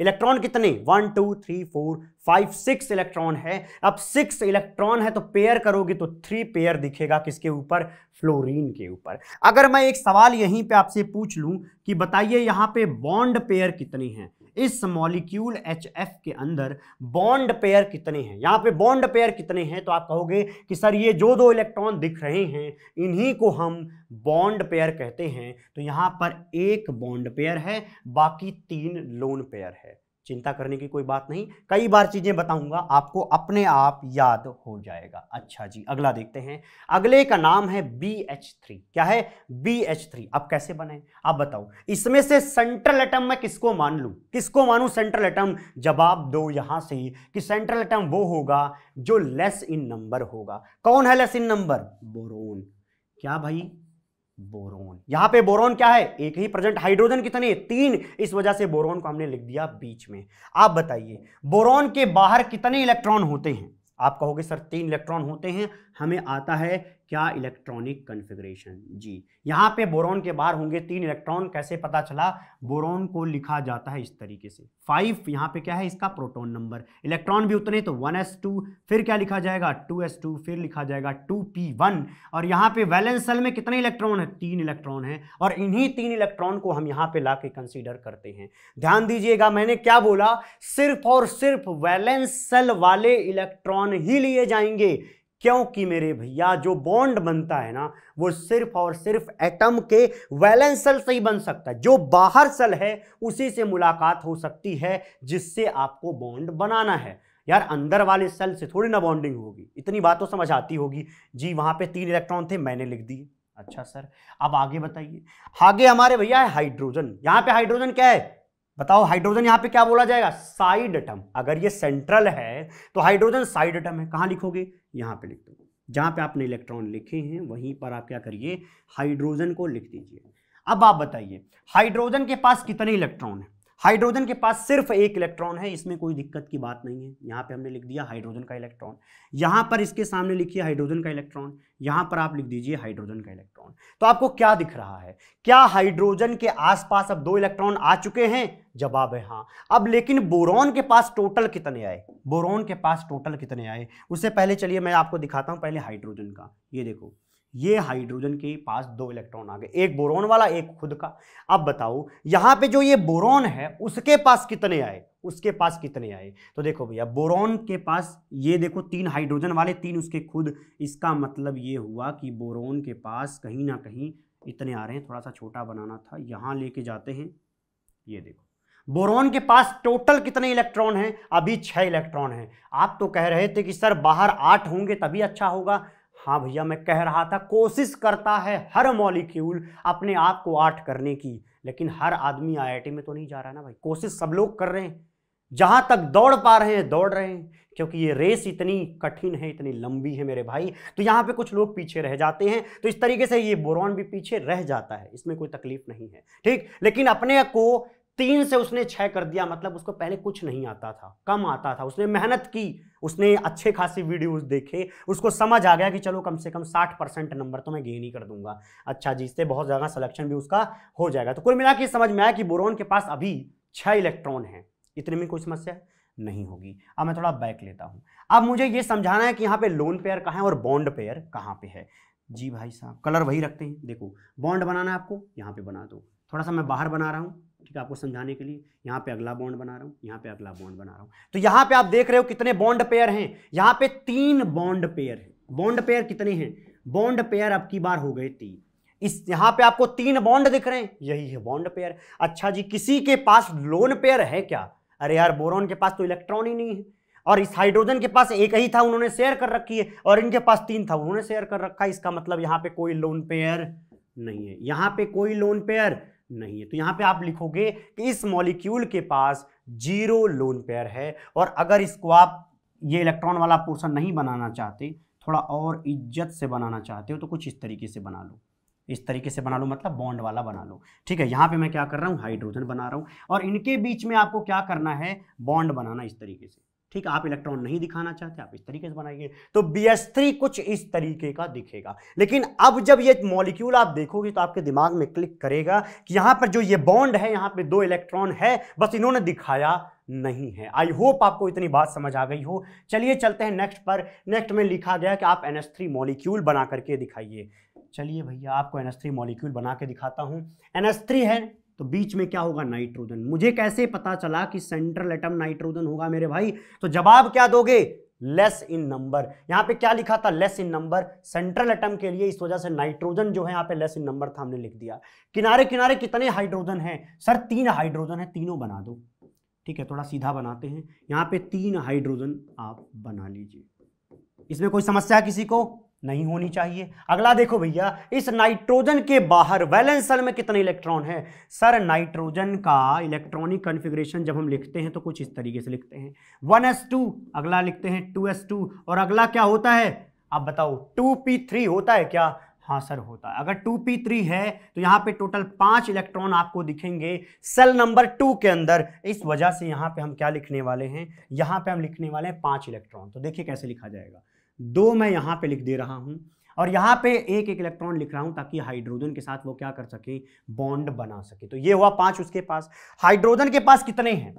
इलेक्ट्रॉन कितने one two three four five six electron है अब सिक्स इलेक्ट्रॉन है तो पेयर करोगे तो थ्री पेयर दिखेगा किसके ऊपर फ्लोरीन के ऊपर अगर मैं एक सवाल यहीं पे आपसे पूछ लूं कि बताइए यहाँ पे बॉन्ड पेयर कितने हैं इस मॉलिक्यूल एच एफ के अंदर बॉन्ड पेयर कितने हैं यहाँ पे बॉन्ड पेयर कितने हैं तो आप कहोगे कि सर ये जो दो इलेक्ट्रॉन दिख रहे हैं इन्हीं को हम बॉन्ड पेयर कहते हैं तो यहाँ पर एक बॉन्ड पेयर है बाकी तीन लोन पेयर है चिंता करने की कोई बात नहीं कई बार चीज़ें बताऊंगा आपको अपने आप याद हो जाएगा अच्छा जी अगला देखते हैं अगले का नाम है बी एच थ्री क्या है बी एच थ्री अब कैसे बने आप बताओ इसमें से सेंट्रल एटम मैं किसको मान लू किसको मानू सेंट्रल एटम जवाब दो यहां से कि सेंट्रल एटम वो होगा जो लेस इन नंबर होगा कौन है लेस इन नंबर बोरोन क्या भाई बोरोन यहां पे बोरोन क्या है एक ही प्रेजेंट हाइड्रोजन कितने तीन इस वजह से बोरोन को हमने लिख दिया बीच में आप बताइए बोरोन के बाहर कितने इलेक्ट्रॉन होते हैं आप कहोगे सर तीन इलेक्ट्रॉन होते हैं हमें आता है क्या इलेक्ट्रॉनिक कन्फिग्रेशन जी यहाँ पे बोरॉन के बाहर होंगे तीन इलेक्ट्रॉन कैसे पता चला बोरॉन को लिखा जाता है इस तरीके से फाइव यहाँ पे क्या है इसका प्रोटॉन नंबर इलेक्ट्रॉन भी उतने तो वन एस टू फिर क्या लिखा जाएगा टू एस टू फिर लिखा जाएगा टू पी वन और यहाँ पे वैलेंस सेल में कितने इलेक्ट्रॉन है तीन इलेक्ट्रॉन है और इन्हीं तीन इलेक्ट्रॉन को हम यहाँ पे ला के कंसिडर करते हैं ध्यान दीजिएगा मैंने क्या बोला सिर्फ और सिर्फ वैलेंस सेल वाले इलेक्ट्रॉन ही लिए जाएंगे क्योंकि मेरे भैया जो बॉन्ड बनता है ना वो सिर्फ और सिर्फ एटम के वैलेंस सेल से ही बन सकता है जो बाहर सेल है उसी से मुलाकात हो सकती है जिससे आपको बॉन्ड बनाना है यार अंदर वाले सेल से थोड़ी ना बॉन्डिंग होगी इतनी बात तो समझ आती होगी जी वहां पे तीन इलेक्ट्रॉन थे मैंने लिख दिए अच्छा सर अब आगे बताइए आगे हमारे भैया है हाइड्रोजन यहाँ पे हाइड्रोजन क्या है बताओ हाइड्रोजन यहां पे क्या बोला जाएगा साइड एटम अगर ये सेंट्रल है तो हाइड्रोजन साइड एटम है कहां लिखोगे यहां पे लिख दो जहां पे आपने इलेक्ट्रॉन लिखे हैं वहीं पर आप क्या करिए हाइड्रोजन को लिख दीजिए अब आप बताइए हाइड्रोजन के पास कितने इलेक्ट्रॉन है हाइड्रोजन के पास सिर्फ एक इलेक्ट्रॉन है इसमें कोई दिक्कत की बात नहीं है यहाँ पे हमने लिख दिया हाइड्रोजन का इलेक्ट्रॉन यहाँ पर इसके सामने लिखिए हाइड्रोजन का इलेक्ट्रॉन यहाँ पर आप लिख दीजिए हाइड्रोजन का इलेक्ट्रॉन तो आपको क्या दिख रहा है क्या हाइड्रोजन के आसपास अब दो इलेक्ट्रॉन आ चुके हैं जवाब है हाँ अब लेकिन बोरॉन के पास टोटल कितने आए बोरॉन के पास टोटल कितने आए उससे पहले चलिए मैं आपको दिखाता हूँ पहले हाइड्रोजन का ये देखो ये हाइड्रोजन के पास दो इलेक्ट्रॉन आ गए एक बोरोन वाला एक खुद का अब बताओ यहां पे जो ये बोरोन है उसके पास कितने आए उसके पास कितने आए तो देखो भैया बोरोन के पास ये देखो तीन हाइड्रोजन वाले तीन उसके खुद इसका मतलब ये हुआ कि बोरोन के पास कहीं ना कहीं इतने आ रहे हैं थोड़ा सा छोटा बनाना था यहां लेके जाते हैं ये देखो बोरोन के पास टोटल कितने इलेक्ट्रॉन हैं अभी छह इलेक्ट्रॉन हैं आप तो कह रहे थे कि सर बाहर आठ होंगे तभी अच्छा होगा हाँ भैया मैं कह रहा था कोशिश करता है हर मॉलिक्यूल अपने आप को आर्ट करने की लेकिन हर आदमी आईआईटी में तो नहीं जा रहा ना भाई कोशिश सब लोग कर रहे हैं जहाँ तक दौड़ पा रहे हैं दौड़ रहे हैं क्योंकि ये रेस इतनी कठिन है इतनी लंबी है मेरे भाई तो यहाँ पे कुछ लोग पीछे रह जाते हैं तो इस तरीके से ये बोरॉन भी पीछे रह जाता है इसमें कोई तकलीफ नहीं है ठीक लेकिन अपने को तीन से उसने छः कर दिया मतलब उसको पहले कुछ नहीं आता था कम आता था उसने मेहनत की उसने अच्छे खासी वीडियोस देखे उसको समझ आ गया कि चलो कम से कम साठ परसेंट नंबर तो मैं गेन ही कर दूंगा अच्छा जी इससे बहुत ज़्यादा सलेक्शन भी उसका हो जाएगा तो कुल मिला के समझ में आया कि बोरोन के पास अभी छः इलेक्ट्रॉन हैं इतने में कोई समस्या नहीं होगी अब मैं थोड़ा बैक लेता हूँ अब मुझे ये समझाना है कि यहाँ पे लोन पेयर कहाँ है और बॉन्ड पेयर कहाँ पे है जी भाई साहब कलर वही रखते हैं देखो बॉन्ड बनाना है आपको यहाँ पे बना दो थोड़ा सा मैं बाहर बना रहा हूँ ठीक है आपको समझाने के लिए यहाँ पे अगला बॉन्ड बना रहा हूँ यहाँ पे अगला बॉन्ड बना रहा हूँ तो यहाँ पे आप देख रहे हो कितने बॉन्ड पेयर हैं यहाँ पे तीन बॉन्ड पेयर हैं बॉन्ड पेयर कितने हैं बॉन्ड पेयर अब की बार हो गए तीन इस यहाँ पे आपको तीन बॉन्ड दिख रहे हैं यही है बॉन्ड पेयर अच्छा जी किसी के पास लोन पेयर है क्या अरे यार बोरोन के पास तो इलेक्ट्रॉन ही नहीं है और इस हाइड्रोजन के पास एक ही था उन्होंने शेयर कर रखी है और इनके पास तीन था उन्होंने शेयर कर रखा है इसका मतलब यहाँ पे कोई लोन पेयर नहीं है यहाँ पे कोई लोन पेयर नहीं है तो यहाँ पे आप लिखोगे कि इस मॉलिक्यूल के पास जीरो लोन पेयर है और अगर इसको आप ये इलेक्ट्रॉन वाला पोर्सन नहीं बनाना चाहते थोड़ा और इज्जत से बनाना चाहते हो तो कुछ इस तरीके से बना लो इस तरीके से बना लो मतलब बॉन्ड वाला बना लो ठीक है यहाँ पे मैं क्या कर रहा हूँ हाइड्रोजन बना रहा हूँ और इनके बीच में आपको क्या करना है बॉन्ड बनाना इस तरीके से ठीक है आप इलेक्ट्रॉन नहीं दिखाना चाहते आप इस तरीके से बनाइए तो बी कुछ इस तरीके का दिखेगा लेकिन अब जब ये मॉलिक्यूल आप देखोगे तो आपके दिमाग में क्लिक करेगा कि यहां पर जो ये बॉन्ड है यहां पे दो इलेक्ट्रॉन है बस इन्होंने दिखाया नहीं है आई होप आपको इतनी बात समझ आ गई हो चलिए चलते हैं नेक्स्ट पर नेक्स्ट में लिखा गया कि आप एन मॉलिक्यूल बना करके दिखाइए चलिए भैया आपको एन मॉलिक्यूल बना के दिखाता हूँ एन है तो बीच में क्या होगा नाइट्रोजन मुझे कैसे पता चला कि सेंट्रल एटम नाइट्रोजन होगा मेरे भाई तो जवाब क्या दोगे लेस इन नंबर यहां पे क्या लिखा था less in number central atom के लिए इस वजह से नाइट्रोजन जो है यहां पे लेस इन नंबर था हमने लिख दिया किनारे किनारे कितने हाइड्रोजन हैं सर तीन हाइड्रोजन है तीनों बना दो ठीक है थोड़ा सीधा बनाते हैं यहां पे तीन हाइड्रोजन आप बना लीजिए इसमें कोई समस्या है किसी को नहीं होनी चाहिए अगला देखो भैया इस नाइट्रोजन के बाहर वैलेंस सेल में कितने इलेक्ट्रॉन है सर नाइट्रोजन का इलेक्ट्रॉनिक कॉन्फ़िगरेशन जब हम लिखते हैं तो कुछ इस तरीके से लिखते हैं टू अगला लिखते हैं टू और अगला क्या होता है आप बताओ थ्री होता है क्या हाँ सर होता है अगर 2p3 है तो यहाँ पे टोटल पांच इलेक्ट्रॉन आपको दिखेंगे सेल नंबर टू के अंदर इस वजह से यहाँ पे हम क्या लिखने वाले हैं यहाँ पे हम लिखने वाले हैं पांच इलेक्ट्रॉन तो देखिए कैसे लिखा जाएगा दो मैं यहाँ पे लिख दे रहा हूँ और यहाँ पे एक एक इलेक्ट्रॉन लिख रहा हूँ ताकि हाइड्रोजन के साथ वो क्या कर सके बॉन्ड बना सके तो ये हुआ पांच उसके पास हाइड्रोजन के पास कितने हैं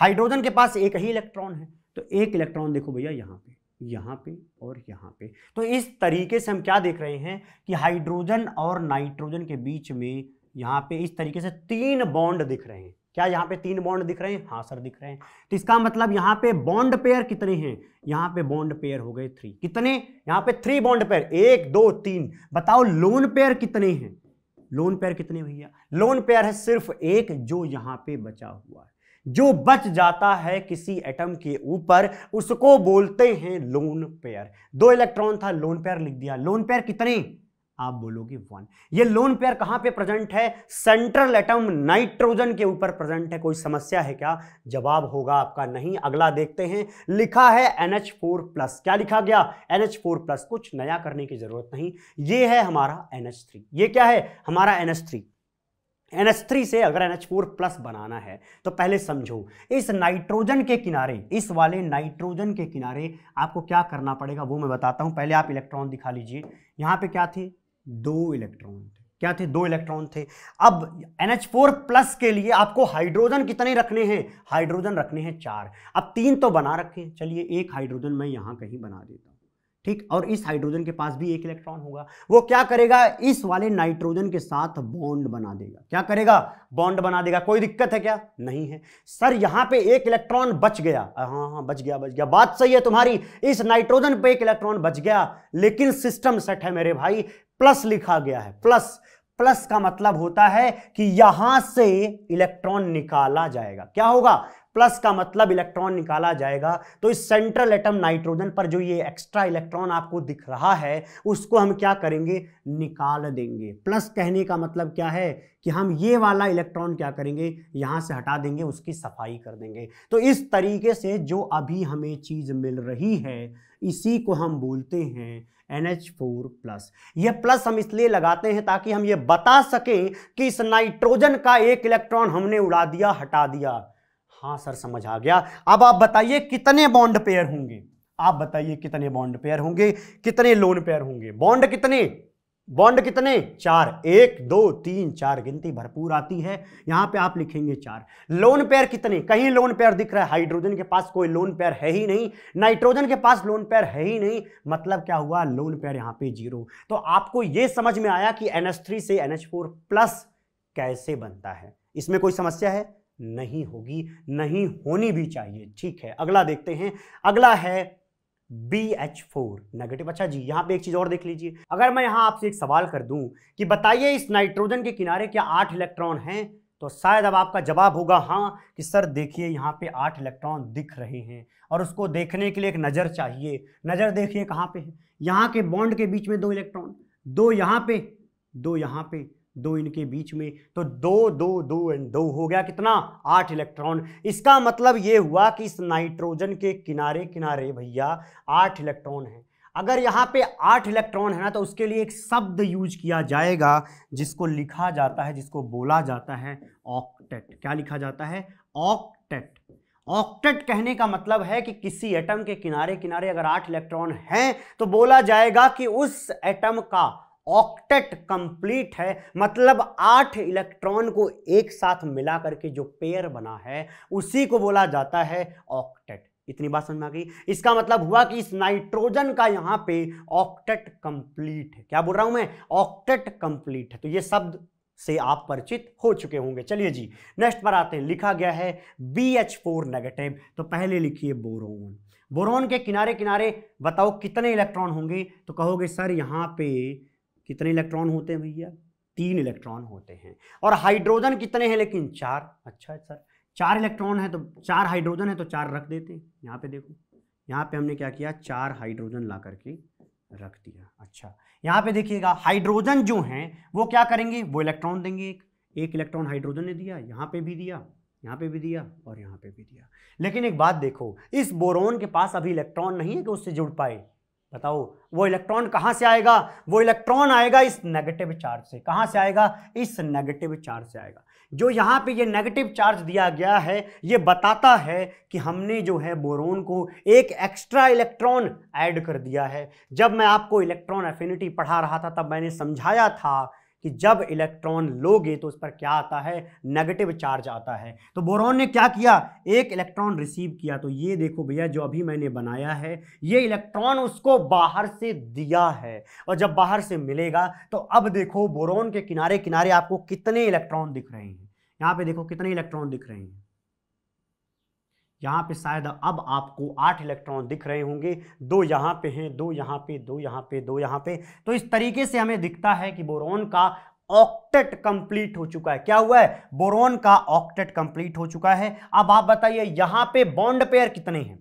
हाइड्रोजन के पास एक ही इलेक्ट्रॉन है तो एक इलेक्ट्रॉन देखो भैया यहाँ पे यहाँ पे और यहाँ पे तो इस तरीके से हम क्या देख रहे हैं कि हाइड्रोजन और नाइट्रोजन के बीच में यहाँ पे इस तरीके से तीन बॉन्ड दिख रहे हैं क्या यहाँ पे तीन बॉन्ड दिख रहे हैं हाँ सर दिख रहे हैं तो इसका मतलब यहाँ पे बॉन्ड पेयर कितने हैं यहाँ पे बॉन्ड पेयर हो गए थ्री कितने यहाँ पे थ्री बॉन्ड पेयर एक दो तीन बताओ लोन पेयर कितने हैं लोन पेयर कितने भैया लोन पेयर है सिर्फ एक जो यहाँ पे बचा हुआ है जो बच जाता है किसी एटम के ऊपर उसको बोलते हैं लोन पेयर दो इलेक्ट्रॉन था लोन पेयर लिख दिया लोन पेयर कितने आप बोलोगे वन ये लोन पेयर कहां पे प्रेजेंट है सेंट्रल एटम नाइट्रोजन के ऊपर प्रेजेंट है कोई समस्या है क्या जवाब होगा आपका नहीं अगला देखते हैं लिखा है NH4 प्लस क्या लिखा गया NH4 प्लस कुछ नया करने की जरूरत नहीं ये है हमारा NH3 ये क्या है हमारा NH3 NH3 से अगर NH4 प्लस बनाना है तो पहले समझो इस नाइट्रोजन के किनारे इस वाले नाइट्रोजन के किनारे आपको क्या करना पड़ेगा वो मैं बताता हूं पहले आप इलेक्ट्रॉन दिखा लीजिए यहां पे क्या थे दो इलेक्ट्रॉन थे क्या थे दो इलेक्ट्रॉन थे अब एनएच फोर प्लस के लिए आपको हाइड्रोजन कितने रखने हैं हाइड्रोजन रखने हैं चार अब तीन तो बना रखे चलिए एक हाइड्रोजन मैं यहां कहीं बना देता हूं ठीक और इस हाइड्रोजन के पास भी एक इलेक्ट्रॉन होगा वो क्या करेगा इस वाले नाइट्रोजन के साथ बॉन्ड बना देगा क्या करेगा बॉन्ड बना देगा कोई दिक्कत है क्या नहीं है सर यहाँ पे एक इलेक्ट्रॉन बच गया हाँ हाँ बच गया बच गया बात सही है तुम्हारी इस नाइट्रोजन पे एक इलेक्ट्रॉन बच गया लेकिन सिस्टम सेट है मेरे भाई प्लस लिखा गया है प्लस प्लस का मतलब होता है कि यहां से इलेक्ट्रॉन निकाला जाएगा क्या होगा प्लस का मतलब इलेक्ट्रॉन निकाला जाएगा तो इस सेंट्रल एटम नाइट्रोजन पर जो ये एक्स्ट्रा इलेक्ट्रॉन आपको दिख रहा है उसको हम क्या करेंगे निकाल देंगे प्लस कहने का मतलब क्या है कि हम ये वाला इलेक्ट्रॉन क्या करेंगे यहाँ से हटा देंगे उसकी सफाई कर देंगे तो इस तरीके से जो अभी हमें चीज़ मिल रही है इसी को हम बोलते हैं NH4 प्लस यह प्लस हम इसलिए लगाते हैं ताकि हम ये बता सकें कि इस नाइट्रोजन का एक इलेक्ट्रॉन हमने उड़ा दिया हटा दिया हाँ सर समझ आ गया अब आप बताइए कितने बॉन्ड पेयर होंगे आप बताइए कितने बॉन्ड पेयर होंगे कितने लोन पेयर होंगे बॉन्ड कितने बॉन्ड कितने चार एक दो तीन चार गिनती भरपूर आती है यहां पे आप लिखेंगे चार लोन पेयर कितने कहीं लोन पेयर दिख रहा है हाइड्रोजन के पास कोई लोन पेयर है ही नहीं नाइट्रोजन के पास लोन पेयर है ही नहीं मतलब क्या हुआ लोन पेयर यहां पे जीरो तो आपको यह समझ में आया कि एन से एन प्लस कैसे बनता है इसमें कोई समस्या है नहीं होगी नहीं होनी भी चाहिए ठीक है अगला देखते हैं अगला है बी एच फोर नेगेटिव अच्छा जी यहाँ पे एक चीज़ और देख लीजिए अगर मैं यहाँ आपसे एक सवाल कर दूं कि बताइए इस नाइट्रोजन के किनारे क्या आठ इलेक्ट्रॉन हैं तो शायद अब आपका जवाब होगा हाँ कि सर देखिए यहाँ पे आठ इलेक्ट्रॉन दिख रहे हैं और उसको देखने के लिए एक नज़र चाहिए नज़र देखिए कहाँ पे है यहाँ के बॉन्ड के बीच में दो इलेक्ट्रॉन दो यहाँ पे दो यहाँ पे दो इनके बीच में तो दो दो दो एंड दो हो गया कितना आठ इलेक्ट्रॉन इसका मतलब ये हुआ कि इस नाइट्रोजन के किनारे किनारे भैया आठ इलेक्ट्रॉन हैं अगर यहाँ पे आठ इलेक्ट्रॉन है ना तो उसके लिए एक शब्द यूज किया जाएगा जिसको लिखा जाता है जिसको बोला जाता है ऑक्टेट क्या लिखा जाता है ऑक्टेट ऑक्टेट कहने का मतलब है कि किसी एटम के किनारे किनारे अगर आठ इलेक्ट्रॉन हैं तो बोला जाएगा कि उस एटम का ऑक्टेट कंप्लीट है मतलब आठ इलेक्ट्रॉन को एक साथ मिला करके जो पेयर बना है उसी को बोला जाता है ऑक्टेट इतनी बात समझ में आ गई इसका मतलब हुआ कि इस नाइट्रोजन का यहां पे ऑक्टेट कंप्लीट है क्या बोल रहा हूं मैं ऑक्टेट कंप्लीट है तो ये शब्द से आप परिचित हो चुके होंगे चलिए जी नेक्स्ट पर आते हैं लिखा गया है बी एच फोर नेगेटिव तो पहले लिखिए बोरोन बोरोन के किनारे किनारे बताओ कितने इलेक्ट्रॉन होंगे तो कहोगे सर यहाँ पे कितने इलेक्ट्रॉन होते हैं भैया तीन इलेक्ट्रॉन होते हैं और हाइड्रोजन कितने हैं लेकिन चार अच्छा है सर चार इलेक्ट्रॉन है तो चार हाइड्रोजन है तो चार रख देते हैं यहाँ पे देखो यहाँ पे हमने क्या किया चार हाइड्रोजन ला करके रख दिया अच्छा यहाँ पे देखिएगा हाइड्रोजन जो हैं वो क्या करेंगे वो इलेक्ट्रॉन देंगे एक एक इलेक्ट्रॉन हाइड्रोजन ने दिया यहाँ पे भी दिया यहाँ पे भी दिया और यहाँ पे भी दिया लेकिन एक बात देखो इस बोरोन के पास अभी इलेक्ट्रॉन नहीं है कि उससे जुड़ पाए बताओ वो इलेक्ट्रॉन कहाँ से आएगा वो इलेक्ट्रॉन आएगा इस नेगेटिव चार्ज से कहाँ से आएगा इस नेगेटिव चार्ज से आएगा जो यहाँ पे ये नेगेटिव चार्ज दिया गया है ये बताता है कि हमने जो है बोरोन को एक एक्स्ट्रा इलेक्ट्रॉन ऐड कर दिया है जब मैं आपको इलेक्ट्रॉन एफिनिटी पढ़ा रहा था तब मैंने समझाया था कि जब इलेक्ट्रॉन लोगे तो उस पर क्या आता है नेगेटिव चार्ज आता है तो बोरॉन ने क्या किया एक इलेक्ट्रॉन रिसीव किया तो ये देखो भैया जो अभी मैंने बनाया है ये इलेक्ट्रॉन उसको बाहर से दिया है और जब बाहर से मिलेगा तो अब देखो बोरॉन के किनारे किनारे आपको कितने इलेक्ट्रॉन दिख रहे हैं यहाँ पे देखो कितने इलेक्ट्रॉन दिख रहे हैं यहाँ पे शायद अब आपको आठ इलेक्ट्रॉन दिख रहे होंगे दो यहाँ पे हैं दो यहाँ पे दो यहाँ पे दो यहाँ पे तो इस तरीके से हमें दिखता है कि बोरोन का ऑक्टेट कंप्लीट हो चुका है क्या हुआ है बोरोन का ऑक्टेट कंप्लीट हो चुका है अब आप बताइए यहाँ पे बॉन्ड पेयर कितने हैं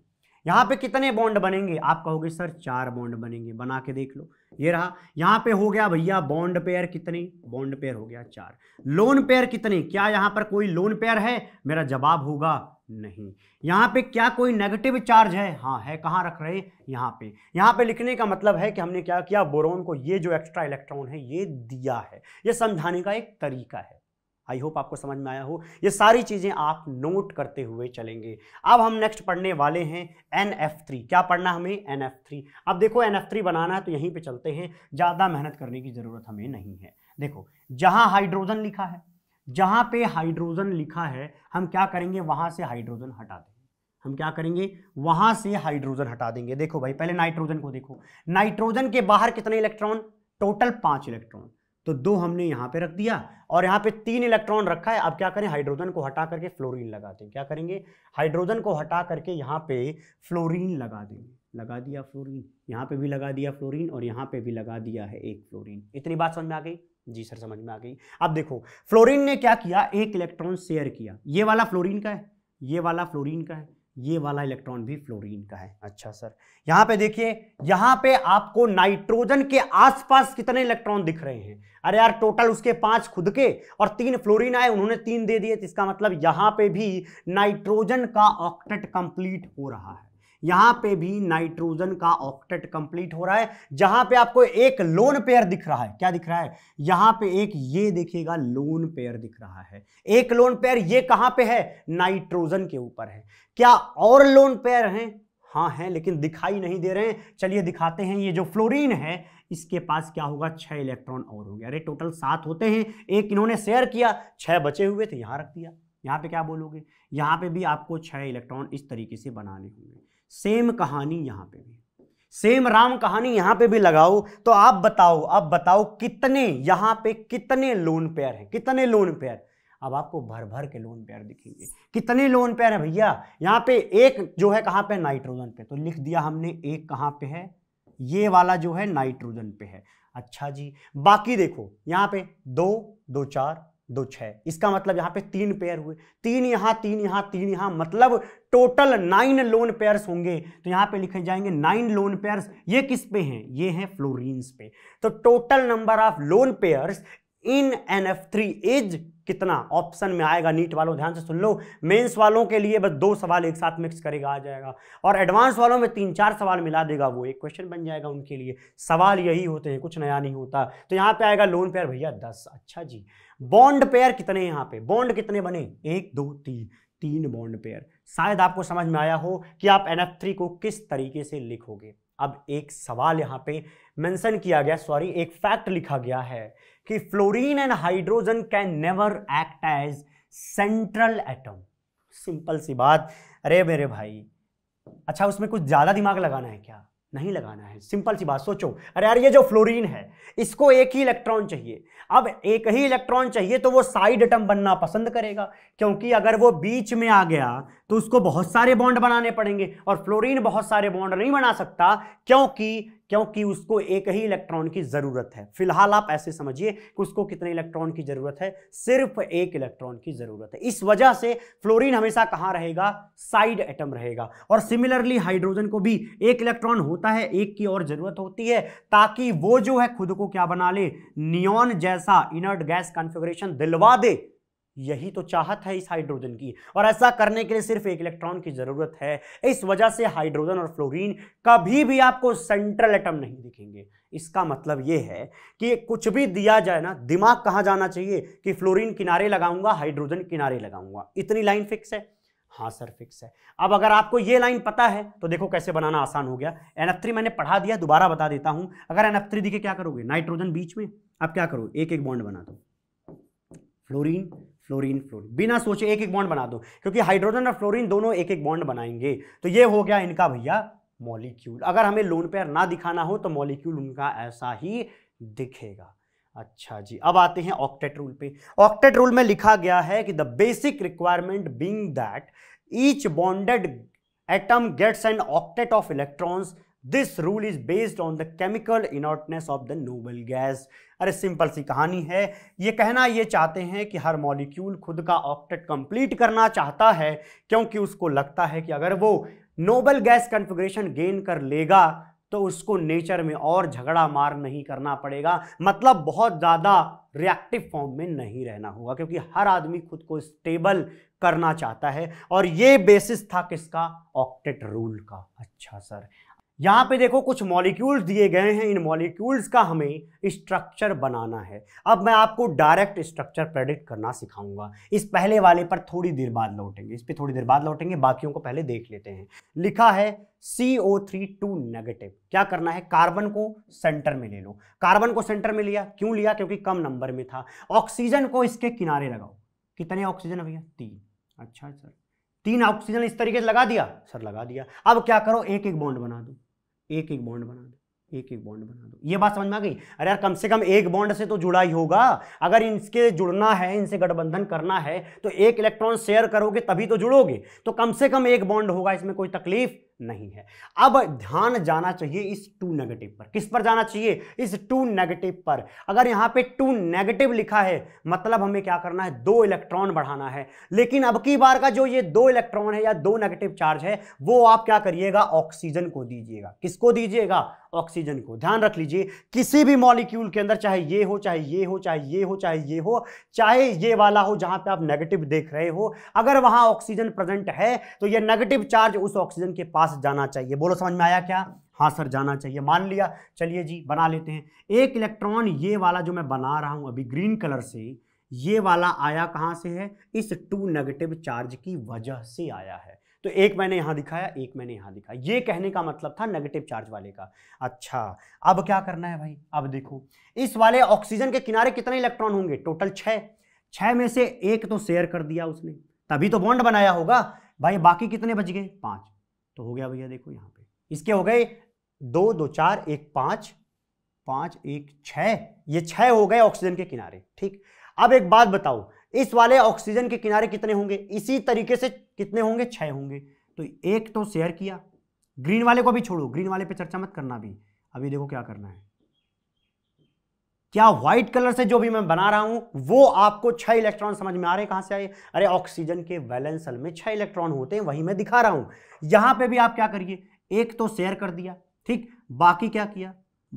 यहाँ पे कितने बॉन्ड बनेंगे आप कहोगे सर चार बॉन्ड बनेंगे बना के देख लो ये रहा यहाँ पे हो गया भैया बॉन्ड पेयर कितने बॉन्ड पेयर हो गया चार लोन पेयर कितने क्या यहाँ पर कोई लोन पेयर है मेरा जवाब होगा नहीं यहां पे क्या कोई नेगेटिव चार्ज है हाँ है कहां रख रहे हैं यहाँ पे यहां पे लिखने का मतलब है कि हमने क्या किया बोरोन को ये जो एक्स्ट्रा इलेक्ट्रॉन है ये दिया है ये समझाने का एक तरीका है आई होप आपको समझ में आया हो ये सारी चीज़ें आप नोट करते हुए चलेंगे अब हम नेक्स्ट पढ़ने वाले हैं एन एफ थ्री क्या पढ़ना हमें एन एफ थ्री अब देखो एन एफ थ्री बनाना है तो यहीं पे चलते हैं ज़्यादा मेहनत करने की ज़रूरत हमें नहीं है देखो जहां हाइड्रोजन लिखा है जहां पे हाइड्रोजन लिखा है हम क्या करेंगे वहां से हाइड्रोजन हटा देंगे हम क्या करेंगे वहां से हाइड्रोजन हटा देंगे देखो भाई पहले नाइट्रोजन को देखो नाइट्रोजन के बाहर कितने इलेक्ट्रॉन टोटल पांच इलेक्ट्रॉन तो दो हमने यहां पे रख दिया और यहाँ पे तीन इलेक्ट्रॉन रखा है अब क्या करें हाइड्रोजन को हटा करके फ्लोरीन लगाते हैं क्या करेंगे हाइड्रोजन को हटा करके यहाँ पे फ्लोरीन लगा देंगे लगा दिया फ्लोरीन यहां पे भी लगा दिया फ्लोरीन और यहां पे भी लगा दिया है एक फ्लोरीन इतनी बात समझ में आ गई जी सर समझ में आ गई अब देखो फ्लोरीन ने क्या किया एक इलेक्ट्रॉन शेयर किया ये वाला फ्लोरीन का है ये वाला फ्लोरीन का है ये वाला इलेक्ट्रॉन भी फ्लोरीन का है अच्छा सर यहाँ पे देखिए यहाँ पे आपको नाइट्रोजन के आसपास कितने इलेक्ट्रॉन दिख रहे हैं अरे यार टोटल उसके पांच खुद के और तीन फ्लोरीन आए उन्होंने तीन दे दिए तो इसका मतलब यहाँ पे भी नाइट्रोजन का ऑक्टेट कंप्लीट हो रहा है यहां पे भी नाइट्रोजन का ऑक्टेट कंप्लीट हो रहा है जहां पे आपको एक लोन पेयर दिख रहा है क्या दिख रहा है यहां पे एक ये देखिएगा लोन पेयर दिख रहा है एक लोन पेयर ये कहां पे है नाइट्रोजन के ऊपर है क्या और लोन पेयर हैं हाँ हैं लेकिन दिखाई नहीं दे रहे हैं चलिए दिखाते हैं ये जो फ्लोरीन है इसके पास क्या होगा छह इलेक्ट्रॉन और हो गया अरे टोटल सात होते हैं एक इन्होंने शेयर किया छह बचे हुए थे यहां रख दिया यहां पे क्या बोलोगे यहां पे भी आपको छह इलेक्ट्रॉन इस तरीके से बनाने होंगे सेम कहानी यहां पे भी सेम राम कहानी यहां पे भी लगाओ तो आप बताओ आप बताओ कितने यहां पे कितने लोन पेयर हैं कितने लोन पेयर अब आपको भर भर के लोन पेयर दिखेंगे कितने लोन पेयर है भैया यहां पे एक जो है कहां पे नाइट्रोजन पे तो लिख दिया हमने एक कहां पे है ये वाला जो है नाइट्रोजन पे है अच्छा जी बाकी देखो यहां पे दो दो चार दो छः इसका मतलब यहाँ पे तीन पेयर हुए तीन यहाँ तीन यहाँ तीन यहाँ मतलब टोटल नाइन लोन पेयर्स होंगे तो यहाँ पे लिखे जाएंगे नाइन लोन पेयर्स ये किस पे हैं ये हैं फ्लोरीन्स पे तो total number of lone pairs in N F three is कितना ऑप्शन में आएगा नीट वालों ध्यान से सुन लो मेंस वालों के लिए बस दो सवाल एक साथ मिक्स करेगा आ जाएगा और एडवांस वालों में तीन चार सवाल मिला देगा वो एक क्वेश्चन बन जाएगा उनके लिए सवाल यही होते हैं कुछ नया नहीं होता तो यहाँ पे आएगा लोन पेयर भैया दस अच्छा जी बॉन्ड पेयर कितने यहाँ पे बॉन्ड कितने बने एक दो तीन तीन बॉन्ड पेयर शायद आपको समझ में आया हो कि आप एन को किस तरीके से लिखोगे अब एक सवाल यहां पे मेंशन किया गया सॉरी एक फैक्ट लिखा गया है कि fluorine and hydrogen can never act as central atom simple सी बात अरे मेरे भाई अच्छा उसमें कुछ ज़्यादा दिमाग लगाना है क्या नहीं लगाना है सिंपल सी बात सोचो अरे यार ये जो फ्लोरीन है इसको एक ही इलेक्ट्रॉन चाहिए अब एक ही इलेक्ट्रॉन चाहिए तो वो साइड एटम बनना पसंद करेगा क्योंकि अगर वो बीच में आ गया तो उसको बहुत सारे बॉन्ड बनाने पड़ेंगे और फ्लोरीन बहुत सारे बॉन्ड नहीं बना सकता क्योंकि क्योंकि उसको एक ही इलेक्ट्रॉन की ज़रूरत है फिलहाल आप ऐसे समझिए कि उसको कितने इलेक्ट्रॉन की ज़रूरत है सिर्फ एक इलेक्ट्रॉन की ज़रूरत है इस वजह से फ्लोरीन हमेशा कहाँ रहेगा साइड एटम रहेगा और सिमिलरली हाइड्रोजन को भी एक इलेक्ट्रॉन होता है एक की और ज़रूरत होती है ताकि वो जो है खुद को क्या बना ले नियॉन जैसा इनर्ट गैस कॉन्फ़िगरेशन दिलवा दे यही तो चाहत है इस हाइड्रोजन की और ऐसा करने के लिए सिर्फ एक इलेक्ट्रॉन की ज़रूरत है इस वजह से हाइड्रोजन और फ्लोरीन कभी भी आपको सेंट्रल एटम नहीं दिखेंगे इसका मतलब यह है कि कुछ भी दिया जाए ना दिमाग कहाँ जाना चाहिए कि फ्लोरीन किनारे लगाऊंगा हाइड्रोजन किनारे लगाऊंगा इतनी लाइन फिक्स है हाँ सर फिक्स है अब अगर आपको ये लाइन पता है तो देखो कैसे बनाना आसान हो गया एन मैंने पढ़ा दिया दोबारा बता देता हूँ अगर एन दिखे क्या करोगे नाइट्रोजन बीच में आप क्या करो एक एक बॉन्ड बना दो फ्लोरीन फ्लोरीन फ्लोरीन बिना सोचे एक एक बॉन्ड बना दो क्योंकि हाइड्रोजन और फ्लोरीन दोनों एक एक बॉन्ड बनाएंगे तो ये हो गया इनका भैया मॉलिक्यूल अगर हमें लोन पेयर ना दिखाना हो तो मॉलिक्यूल उनका ऐसा ही दिखेगा अच्छा जी अब आते हैं ऑक्टेट रूल पे ऑक्टेट रूल में लिखा गया है कि the basic requirement being that each bonded atom gets an octet of electrons this rule is based on the chemical inertness of the noble gas अरे सिंपल सी कहानी है ये कहना ये चाहते हैं कि हर मॉलिक्यूल खुद का ऑक्टेट कंप्लीट करना चाहता है क्योंकि उसको लगता है कि अगर वो नोबल गैस कन्फिग्रेशन गेन कर लेगा तो उसको नेचर में और झगड़ा मार नहीं करना पड़ेगा मतलब बहुत ज़्यादा रिएक्टिव फॉर्म में नहीं रहना होगा क्योंकि हर आदमी खुद को स्टेबल करना चाहता है और ये बेसिस था किसका ऑक्टेट रूल का अच्छा सर यहाँ पे देखो कुछ मॉलिक्यूल्स दिए गए हैं इन मॉलिक्यूल्स का हमें स्ट्रक्चर बनाना है अब मैं आपको डायरेक्ट स्ट्रक्चर प्रेडिक्ट करना सिखाऊंगा इस पहले वाले पर थोड़ी देर बाद लौटेंगे इस पर थोड़ी देर बाद लौटेंगे बाकियों को पहले देख लेते हैं लिखा है C O three two negative क्या करना है कार्बन को सेंटर में ले लो कार्बन को सेंटर में लिया क्यों लिया क्योंकि कम नंबर में था ऑक्सीजन को इसके किनारे लगाओ कितने ऑक्सीजन भैया तीन अच्छा सर तीन ऑक्सीजन इस तरीके से लगा दिया सर लगा दिया अब क्या करो एक एक बॉन्ड बना दो एक एक बॉन्ड बना दो एक एक बॉन्ड बना दो ये बात समझ में आ गई अरे यार कम से कम एक बॉन्ड से तो जुड़ा ही होगा अगर इनके जुड़ना है इनसे गठबंधन करना है तो एक इलेक्ट्रॉन शेयर करोगे तभी तो जुड़ोगे तो कम से कम एक बॉन्ड होगा इसमें कोई तकलीफ नहीं है अब ध्यान जाना चाहिए इस टू नेगेटिव पर किस पर जाना चाहिए इस टू नेगेटिव पर अगर यहां पे टू नेगेटिव लिखा है मतलब हमें क्या करना है दो इलेक्ट्रॉन बढ़ाना है लेकिन अब की बार का जो ये दो इलेक्ट्रॉन है या दो नेगेटिव चार्ज है वो आप क्या करिएगा ऑक्सीजन को दीजिएगा किसको दीजिएगा ऑक्सीजन को ध्यान रख लीजिए किसी भी मॉलिक्यूल के अंदर चाहे ये हो चाहे ये हो चाहे ये हो चाहे ये हो चाहे ये वाला हो जहां पे आप नेगेटिव देख रहे हो अगर वहां ऑक्सीजन प्रेजेंट है तो ये नेगेटिव चार्ज उस ऑक्सीजन के पास पास जाना चाहिए बोलो समझ में आया क्या हाँ सर जाना चाहिए मान लिया चलिए जी बना लेते हैं एक इलेक्ट्रॉन ये वाला जो मैं बना रहा हूँ अभी ग्रीन कलर से ये वाला आया कहाँ से है इस टू नेगेटिव चार्ज की वजह से आया है तो एक मैंने यहाँ दिखाया एक मैंने यहाँ दिखाया ये कहने का मतलब था नेगेटिव चार्ज वाले का अच्छा अब क्या करना है भाई अब देखो इस वाले ऑक्सीजन के किनारे कितने इलेक्ट्रॉन होंगे टोटल छः छः में से एक तो शेयर कर दिया उसने तभी तो बॉन्ड बनाया होगा भाई बाकी कितने बच गए पाँच तो हो गया भैया देखो यहाँ पे इसके हो गए दो दो चार एक पाँच पाँच एक छः ये छः हो गए ऑक्सीजन के किनारे ठीक अब एक बात बताओ इस वाले ऑक्सीजन के किनारे कितने होंगे इसी तरीके से कितने होंगे छः होंगे तो एक तो शेयर किया ग्रीन वाले को भी छोड़ो ग्रीन वाले पे चर्चा मत करना भी अभी देखो क्या करना है क्या व्हाइट कलर से जो भी मैं बना रहा हूं वो आपको छह इलेक्ट्रॉन समझ में आ रहे हैं कहां से आए अरे ऑक्सीजन के वैलेंस में छह इलेक्ट्रॉन होते हैं वही मैं दिखा रहा हूं यहां पे भी आप क्या करिए एक तो शेयर कर दिया ठीक बाकी क्या किया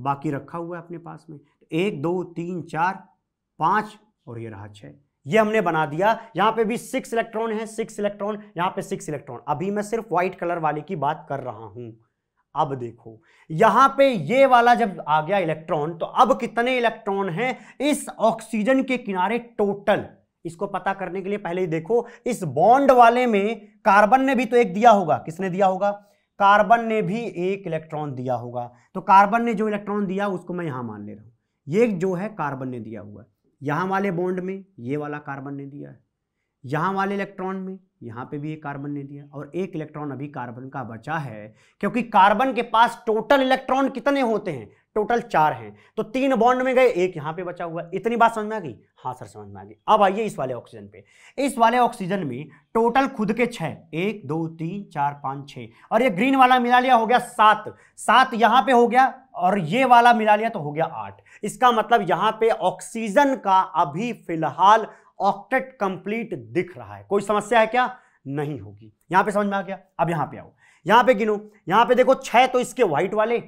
बाकी रखा हुआ है अपने पास में एक दो तीन चार पांच और ये रहा छह ये हमने बना दिया यहाँ पे भी सिक्स इलेक्ट्रॉन है सिक्स इलेक्ट्रॉन यहाँ पे सिक्स इलेक्ट्रॉन अभी मैं सिर्फ व्हाइट कलर वाले की बात कर रहा हूँ अब देखो यहां पे ये वाला जब आ गया इलेक्ट्रॉन तो अब कितने इलेक्ट्रॉन हैं इस ऑक्सीजन के किनारे टोटल इसको पता करने के लिए पहले ही देखो इस बॉन्ड वाले में कार्बन ने भी तो एक दिया होगा किसने दिया होगा कार्बन ने भी एक इलेक्ट्रॉन दिया होगा तो कार्बन ने जो इलेक्ट्रॉन दिया उसको मैं यहां मान ले रहा हूं ये जो है कार्बन ने दिया हुआ है यहां वाले बॉन्ड में ये वाला कार्बन ने दिया है यहां वाले इलेक्ट्रॉन में यहाँ पे भी एक कार्बन ने दिया और एक इलेक्ट्रॉन अभी कार्बन का बचा है क्योंकि कार्बन के पास टोटल इलेक्ट्रॉन कितने होते हैं टोटल चार हैं तो तीन बॉन्ड में गए एक यहाँ पे बचा हुआ इतनी बात समझ में आ गई हाँ सर समझ में आ गई अब आइए इस वाले ऑक्सीजन पे इस वाले ऑक्सीजन में टोटल खुद के छः एक दो तीन चार पाँच छः और ये ग्रीन वाला मिला लिया हो गया सात सात यहाँ पे हो गया और ये वाला मिला लिया तो हो गया आठ इसका मतलब यहाँ पे ऑक्सीजन का अभी फिलहाल ऑक्टेट कंप्लीट दिख रहा है कोई समस्या है क्या नहीं होगी यहां पे समझ में आ गया अब यहां पे आओ यहां पे गिनो यहां पे देखो छह तो इसके व्हाइट वाले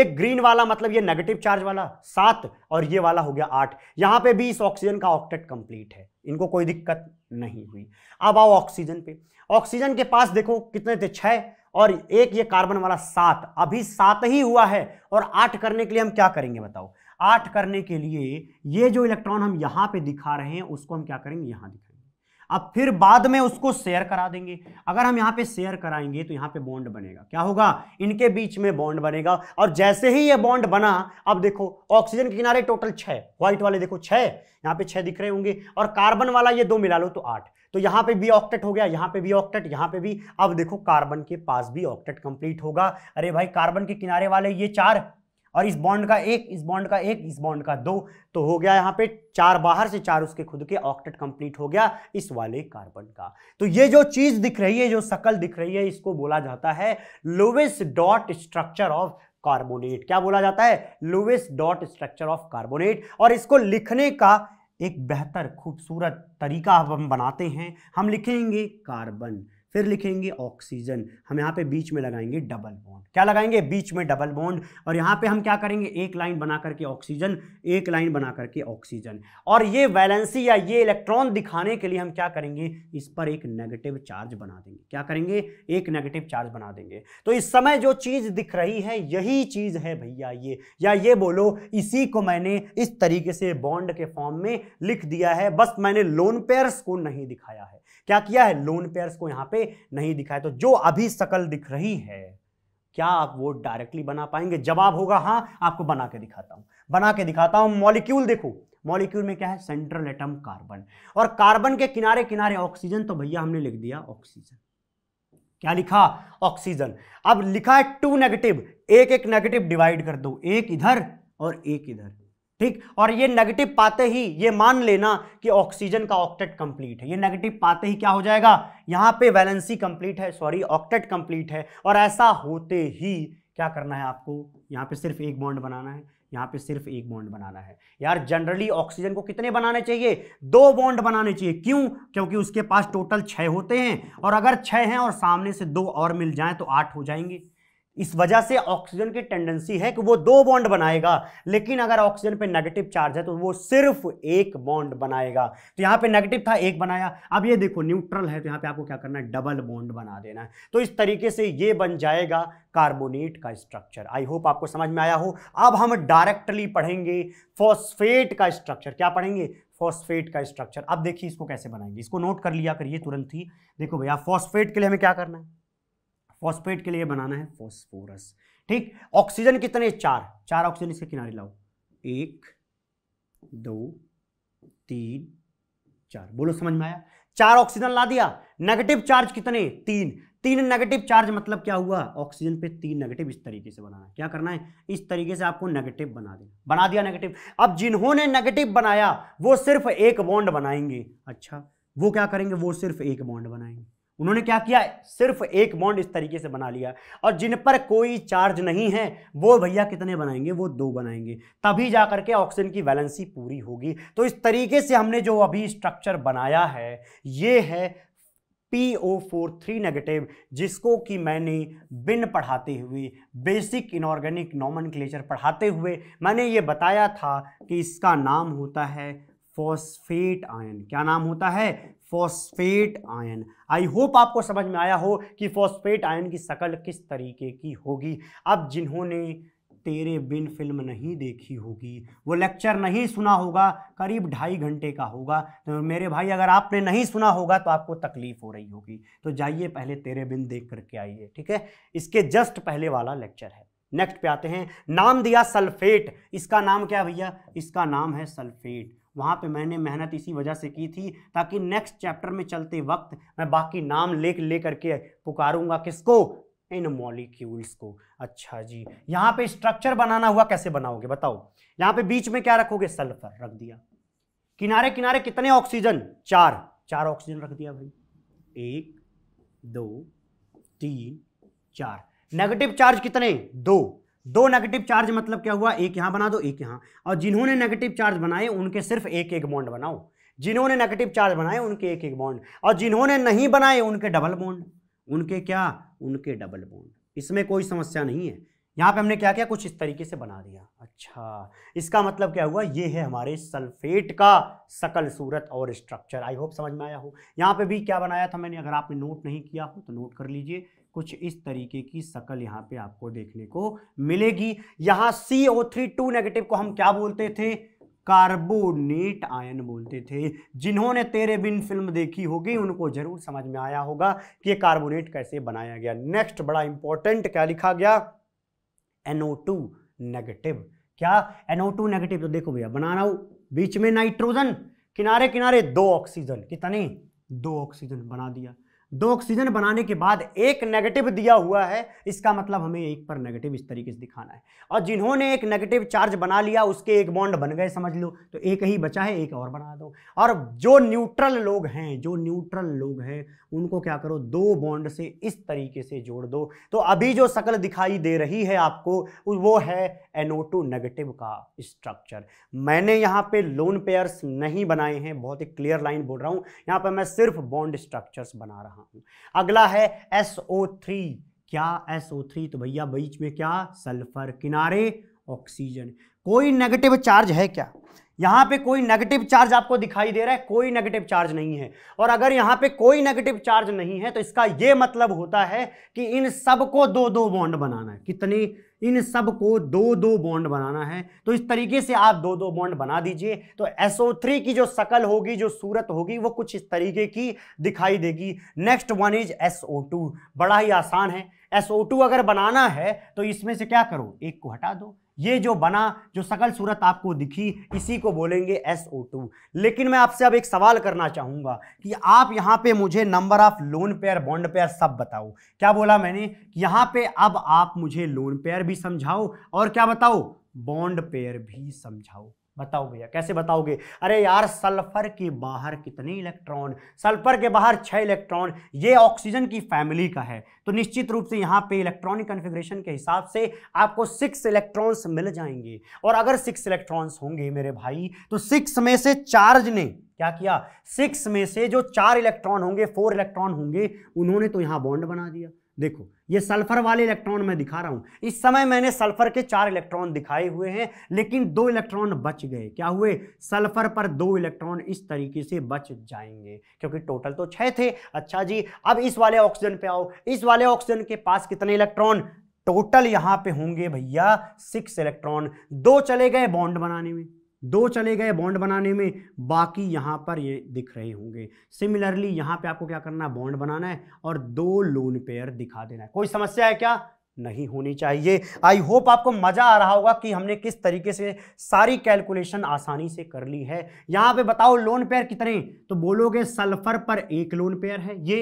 एक ग्रीन वाला मतलब ये नेगेटिव चार्ज वाला सात और ये वाला हो गया आठ यहां पे भी इस ऑक्सीजन का ऑक्टेट कंप्लीट है इनको कोई दिक्कत नहीं हुई अब आओ ऑक्सीजन पे ऑक्सीजन के पास देखो कितने थे छह और एक ये कार्बन वाला सात अभी सात ही हुआ है और आठ करने के लिए हम क्या करेंगे बताओ आठ करने के लिए ये जो इलेक्ट्रॉन हम यहाँ पे दिखा रहे हैं उसको हम क्या करेंगे यहाँ दिखाएंगे अब फिर बाद में उसको शेयर करा देंगे अगर हम यहाँ पे शेयर कराएंगे तो यहाँ पे बॉन्ड बनेगा क्या होगा इनके बीच में बॉन्ड बनेगा और जैसे ही ये बॉन्ड बना अब देखो ऑक्सीजन के किनारे टोटल छः व्हाइट वाले देखो छः यहाँ पे छः दिख रहे होंगे और कार्बन वाला ये दो मिला लो तो आठ तो यहां पे भी ऑक्टेट हो गया यहाँ पे भी ऑक्टेट यहाँ पे भी अब देखो कार्बन के पास भी ऑक्टेट कंप्लीट होगा अरे भाई कार्बन के किनारे वाले ये चार और इस बॉन्ड का एक इस बॉन्ड का एक इस बॉन्ड का दो तो हो गया यहाँ पे चार बाहर से चार उसके खुद के ऑक्टेट कंप्लीट हो गया इस वाले कार्बन का तो ये जो चीज दिख रही है जो शकल दिख रही है इसको बोला जाता है Lewis dot structure of carbonate क्या बोला जाता है Lewis dot structure of carbonate और इसको लिखने का एक बेहतर खूबसूरत तरीका हम बनाते हैं हम लिखेंगे कार्बन फिर लिखेंगे ऑक्सीजन हम यहाँ पे बीच में लगाएंगे डबल बॉन्ड क्या लगाएंगे बीच में डबल बॉन्ड और यहाँ पे हम क्या करेंगे एक लाइन बना करके ऑक्सीजन एक लाइन बना करके ऑक्सीजन और ये वैलेंसी या ये इलेक्ट्रॉन दिखाने के लिए हम क्या करेंगे इस पर एक नेगेटिव चार्ज बना देंगे क्या करेंगे एक नेगेटिव चार्ज बना देंगे तो इस समय जो चीज़ दिख रही है यही चीज़ है भैया ये या ये बोलो इसी को मैंने इस तरीके से बॉन्ड के फॉर्म में लिख दिया है बस मैंने लोन पेयर्स को नहीं दिखाया है क्या किया है लोन पेयर्स को यहाँ पे नहीं दिखाए तो जो अभी सकल दिख रही है क्या आप वो डायरेक्टली बना पाएंगे जवाब होगा हाँ आपको बना के दिखाता हूं बना के दिखाता हूं मॉलिक्यूल देखो मॉलिक्यूल में क्या है सेंट्रल एटम कार्बन और कार्बन के किनारे किनारे ऑक्सीजन तो भैया हमने लिख दिया ऑक्सीजन क्या लिखा ऑक्सीजन अब लिखा है टू नेगेटिव एक एक नेगेटिव डिवाइड कर दो एक इधर और एक इधर ठीक और ये नेगेटिव पाते ही ये मान लेना कि ऑक्सीजन का ऑक्टेट कंप्लीट है ये नेगेटिव पाते ही क्या हो जाएगा यहाँ पे वैलेंसी कंप्लीट है सॉरी ऑक्टेट कंप्लीट है और ऐसा होते ही क्या करना है आपको यहाँ पे सिर्फ एक बॉन्ड बनाना है यहाँ पे सिर्फ एक बॉन्ड बनाना है यार जनरली ऑक्सीजन को कितने बनाने चाहिए दो बॉन्ड बनाने चाहिए क्यों क्योंकि उसके पास टोटल छः होते हैं और अगर छः हैं और सामने से दो और मिल जाए तो आठ हो जाएंगे इस वजह से ऑक्सीजन की टेंडेंसी है कि वो दो बॉन्ड बनाएगा लेकिन अगर ऑक्सीजन पे नेगेटिव चार्ज है तो वो सिर्फ एक बॉन्ड बनाएगा तो यहाँ पे नेगेटिव था एक बनाया अब ये देखो न्यूट्रल है तो यहाँ पे आपको क्या करना है डबल बॉन्ड बना देना है तो इस तरीके से ये बन जाएगा कार्बोनेट का स्ट्रक्चर आई होप आपको समझ में आया हो अब हम डायरेक्टली पढ़ेंगे फॉस्फेट का स्ट्रक्चर क्या पढ़ेंगे फॉस्फेट का स्ट्रक्चर अब देखिए इसको कैसे बनाएंगे इसको नोट कर लिया करिए तुरंत ही देखो भैया फॉस्फेट के लिए हमें क्या करना है फॉस्फेट के लिए बनाना है फॉस्फोरस ठीक ऑक्सीजन कितने चार चार ऑक्सीजन इसके किनारे लाओ एक दो तीन चार बोलो समझ में आया चार ऑक्सीजन ला दिया नेगेटिव चार्ज कितने तीन तीन नेगेटिव चार्ज मतलब क्या हुआ ऑक्सीजन पे तीन नेगेटिव इस तरीके से बनाना क्या करना है इस तरीके से आपको नेगेटिव बना देना बना दिया नेगेटिव अब जिन्होंने नेगेटिव बनाया वो सिर्फ एक बॉन्ड बनाएंगे अच्छा वो क्या करेंगे वो सिर्फ एक बॉन्ड बनाएंगे उन्होंने क्या किया सिर्फ एक बॉन्ड इस तरीके से बना लिया और जिन पर कोई चार्ज नहीं है वो भैया कितने बनाएंगे वो दो बनाएंगे तभी जा करके ऑक्सीजन की वैलेंसी पूरी होगी तो इस तरीके से हमने जो अभी स्ट्रक्चर बनाया है ये है P O four three negative जिसको कि मैंने बिन पढ़ाते हुए बेसिक इनऑर्गेनिक नॉमन पढ़ाते हुए मैंने ये बताया था कि इसका नाम होता है फॉस्फेट आयन क्या नाम होता है फॉस्फेट आयन आई होप आपको समझ में आया हो कि फॉस्फेट आयन की शकल किस तरीके की होगी अब जिन्होंने तेरे बिन फिल्म नहीं देखी होगी वो लेक्चर नहीं सुना होगा करीब ढाई घंटे का होगा तो मेरे भाई अगर आपने नहीं सुना होगा तो आपको तकलीफ़ हो रही होगी तो जाइए पहले तेरे बिन देख करके आइए ठीक है इसके जस्ट पहले वाला लेक्चर है नेक्स्ट पे आते हैं नाम दिया सल्फेट इसका नाम क्या भैया इसका नाम है सल्फेट वहाँ पे मैंने मेहनत इसी वजह से की थी ताकि नेक्स्ट चैप्टर में चलते वक्त मैं बाकी नाम लेख ले करके पुकारूंगा किसको इन मॉलिक्यूल्स को अच्छा जी यहाँ पे स्ट्रक्चर बनाना हुआ कैसे बनाओगे बताओ यहाँ पे बीच में क्या रखोगे सल्फर रख दिया किनारे किनारे कितने ऑक्सीजन चार चार ऑक्सीजन रख दिया भाई एक दो तीन चार नेगेटिव चार्ज कितने दो दो नेगेटिव चार्ज मतलब क्या हुआ एक यहाँ बना दो एक यहाँ और जिन्होंने नेगेटिव चार्ज बनाए उनके सिर्फ एक एक बॉन्ड बनाओ जिन्होंने नेगेटिव चार्ज बनाए उनके एक एक बॉन्ड और जिन्होंने नहीं बनाए उनके डबल बॉन्ड उनके क्या उनके डबल बॉन्ड इसमें कोई समस्या नहीं है यहाँ पे हमने क्या किया कुछ इस तरीके से बना दिया अच्छा इसका मतलब क्या हुआ ये है हमारे सल्फेट का सकल सूरत और स्ट्रक्चर आई होप समझ में आया हो यहाँ पे भी क्या बनाया था मैंने अगर आपने नोट नहीं किया हो तो नोट कर लीजिए कुछ इस तरीके की शकल यहाँ पे आपको देखने को मिलेगी यहाँ C O three two negative को हम क्या बोलते थे कार्बोनेट आयन बोलते थे जिन्होंने तेरे बिन फिल्म देखी होगी उनको जरूर समझ में आया होगा कि कार्बोनेट कैसे बनाया गया नेक्स्ट बड़ा इंपॉर्टेंट क्या लिखा गया एनओ टू नेगेटिव क्या एनओ टू नेगेटिव तो देखो भैया बना रहा हूँ बीच में नाइट्रोजन किनारे किनारे दो ऑक्सीजन कितने दो ऑक्सीजन बना दिया दो ऑक्सीजन बनाने के बाद एक नेगेटिव दिया हुआ है इसका मतलब हमें एक पर नेगेटिव इस तरीके से दिखाना है और जिन्होंने एक नेगेटिव चार्ज बना लिया उसके एक बॉन्ड बन गए समझ लो तो एक ही बचा है एक और बना दो और जो न्यूट्रल लोग हैं जो न्यूट्रल लोग हैं उनको क्या करो दो बॉन्ड से इस तरीके से जोड़ दो तो अभी जो शक्ल दिखाई दे रही है आपको वो है एनोटो नेगेटिव का स्ट्रक्चर मैंने यहाँ पे लोन पेयर्स नहीं बनाए हैं बहुत ही क्लियर लाइन बोल रहा हूँ यहाँ पर मैं सिर्फ बॉन्ड स्ट्रक्चर्स बना रहा रहा हूं अगला है एस ओ थ्री क्या एस ओ थ्री तो भैया बीच में क्या सल्फर किनारे ऑक्सीजन कोई नेगेटिव चार्ज है क्या यहाँ पे कोई नेगेटिव चार्ज आपको दिखाई दे रहा है कोई नेगेटिव चार्ज नहीं है और अगर यहाँ पे कोई नेगेटिव चार्ज नहीं है तो इसका ये मतलब होता है कि इन सबको दो दो बॉन्ड बनाना है कितनी इन सब को दो दो बॉन्ड बनाना है तो इस तरीके से आप दो दो बॉन्ड बना दीजिए तो SO3 की जो शकल होगी जो सूरत होगी वो कुछ इस तरीके की दिखाई देगी नेक्स्ट वन इज SO2 बड़ा ही आसान है SO2 अगर बनाना है तो इसमें से क्या करो एक को हटा दो ये जो बना जो सकल सूरत आपको दिखी इसी को बोलेंगे SO2 लेकिन मैं आपसे अब एक सवाल करना चाहूंगा कि आप यहाँ पे मुझे number of lone pair bond pair सब बताओ क्या बोला मैंने यहां पे अब आप मुझे लोन पेयर भी समझाओ और क्या बताओ बॉन्ड पेयर भी समझाओ बताओ भैया कैसे बताओगे अरे यार सल्फर के बाहर कितने इलेक्ट्रॉन सल्फर के बाहर छः इलेक्ट्रॉन ये ऑक्सीजन की फैमिली का है तो निश्चित रूप से यहाँ पे इलेक्ट्रॉनिक कन्फिग्रेशन के हिसाब से आपको सिक्स इलेक्ट्रॉन्स मिल जाएंगे और अगर सिक्स इलेक्ट्रॉन्स होंगे मेरे भाई तो सिक्स में से चार्ज ने क्या किया सिक्स में से जो चार इलेक्ट्रॉन होंगे फोर इलेक्ट्रॉन होंगे उन्होंने तो यहाँ बॉन्ड बना दिया देखो ये सल्फर वाले इलेक्ट्रॉन मैं दिखा रहा हूँ इस समय मैंने सल्फर के चार इलेक्ट्रॉन दिखाए हुए हैं लेकिन दो इलेक्ट्रॉन बच गए क्या हुए सल्फर पर दो इलेक्ट्रॉन इस तरीके से बच जाएंगे क्योंकि टोटल तो छः थे अच्छा जी अब इस वाले ऑक्सीजन पे आओ इस वाले ऑक्सीजन के पास कितने इलेक्ट्रॉन टोटल यहाँ पे होंगे भैया सिक्स इलेक्ट्रॉन दो चले गए बॉन्ड बनाने में दो चले गए बॉन्ड बनाने में बाकी यहाँ पर ये दिख रहे होंगे सिमिलरली यहाँ पे आपको क्या करना है बॉन्ड बनाना है और दो लोन पेयर दिखा देना है कोई समस्या है क्या नहीं होनी चाहिए आई होप आपको मज़ा आ रहा होगा कि हमने किस तरीके से सारी कैलकुलेशन आसानी से कर ली है यहाँ पे बताओ लोन पेयर कितने तो बोलोगे सल्फर पर एक लोन पेयर है ये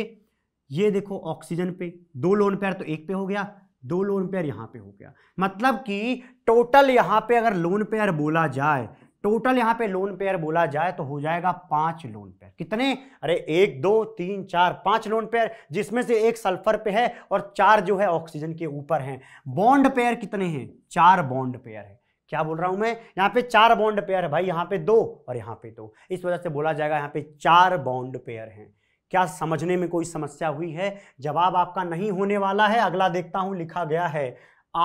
ये देखो ऑक्सीजन पे दो लोन पेयर तो एक पे हो गया दो लोन पेयर यहाँ पे हो गया मतलब कि टोटल यहाँ पे अगर लोन पेयर बोला जाए टोटल यहां पे लोन पेयर बोला जाए तो हो जाएगा पांच लोन पेयर कितने अरे एक दो तीन चार पांच लोन पेयर जिसमें से एक सल्फर पे है और चार जो है ऑक्सीजन के ऊपर हैं बॉन्ड पेयर कितने हैं चार बॉन्ड पेयर है क्या बोल रहा हूं मैं यहाँ पे चार बॉन्ड पेयर है भाई यहाँ पे दो और यहाँ पे दो इस वजह से बोला जाएगा यहाँ पे चार बॉन्ड पेयर हैं क्या समझने में कोई समस्या हुई है जवाब आपका नहीं होने वाला है अगला देखता हूं लिखा गया है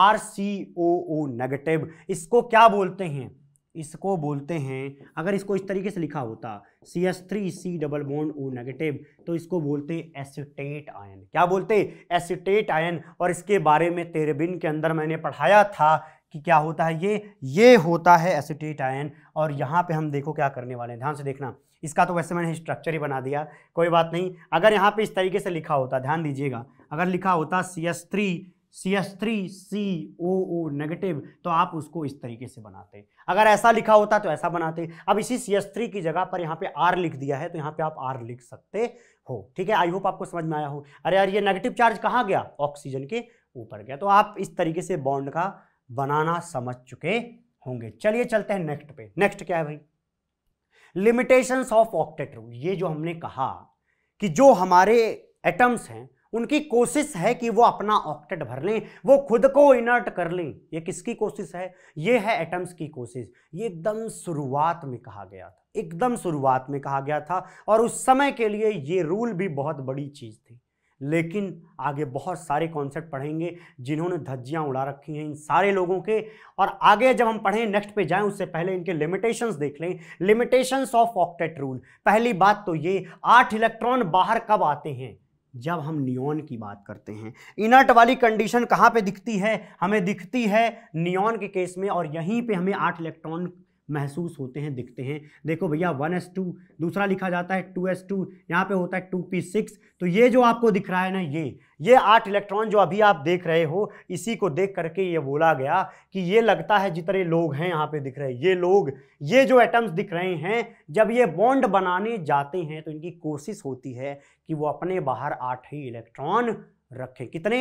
R C O O negative इसको क्या बोलते हैं इसको बोलते हैं अगर इसको इस तरीके से लिखा होता C S three C double bond O negative तो इसको बोलते एसिटेट आयन क्या बोलते एसिटेट आयन और इसके बारे में तेरेबिन के अंदर मैंने पढ़ाया था कि क्या होता है ये ये होता है एसिटेट आयन और यहाँ पे हम देखो क्या करने वाले हैं ध्यान से देखना इसका तो वैसे मैंने स्ट्रक्चर ही बना दिया कोई बात नहीं अगर यहाँ पे इस तरीके से लिखा होता ध्यान दीजिएगा अगर लिखा होता C S three C S three C O O negative तो आप उसको इस तरीके से बनाते अगर ऐसा लिखा होता तो ऐसा बनाते अब इसी सी एस थ्री की जगह पर यहाँ पे आर लिख दिया है तो यहाँ पे आप आर लिख सकते हो ठीक है आई होप आपको समझ में आया हो अरे यार ये नेगेटिव चार्ज कहाँ गया ऑक्सीजन के ऊपर गया तो आप इस तरीके से बॉन्ड का बनाना समझ चुके होंगे चलिए चलते हैं नेक्स्ट पे नेक्स्ट क्या है भाई लिमिटेशंस ऑफ ऑक्टेट रूल ये जो हमने कहा कि जो हमारे एटम्स हैं उनकी कोशिश है कि वो अपना ऑक्टेट भर लें वो खुद को इनर्ट कर लें ये किसकी कोशिश है ये है एटम्स की कोशिश ये एकदम शुरुआत में कहा गया था एकदम शुरुआत में कहा गया था और उस समय के लिए ये रूल भी बहुत बड़ी चीज़ थी लेकिन आगे बहुत सारे कॉन्सेप्ट पढ़ेंगे जिन्होंने धज्जियाँ उड़ा रखी हैं इन सारे लोगों के और आगे जब हम पढ़ें नेक्स्ट पे जाएं उससे पहले इनके लिमिटेशंस देख लें लिमिटेशंस ऑफ ऑक्टेट रूल पहली बात तो ये आठ इलेक्ट्रॉन बाहर कब आते हैं जब हम नियॉन की बात करते हैं इनर्ट वाली कंडीशन कहाँ पे दिखती है हमें दिखती है नियॉन के केस में और यहीं पे हमें आठ इलेक्ट्रॉन महसूस होते हैं दिखते हैं देखो भैया वन एस टू दूसरा लिखा जाता है टू एस टू यहाँ पे होता है टू पी सिक्स तो ये जो आपको दिख रहा है ना ये ये आठ इलेक्ट्रॉन जो अभी आप देख रहे हो इसी को देख करके ये बोला गया कि ये लगता है जितने लोग हैं यहाँ पे दिख रहे ये लोग ये जो एटम्स दिख रहे हैं जब ये बॉन्ड बनाने जाते हैं तो इनकी कोशिश होती है कि वो अपने बाहर आठ ही इलेक्ट्रॉन रखें कितने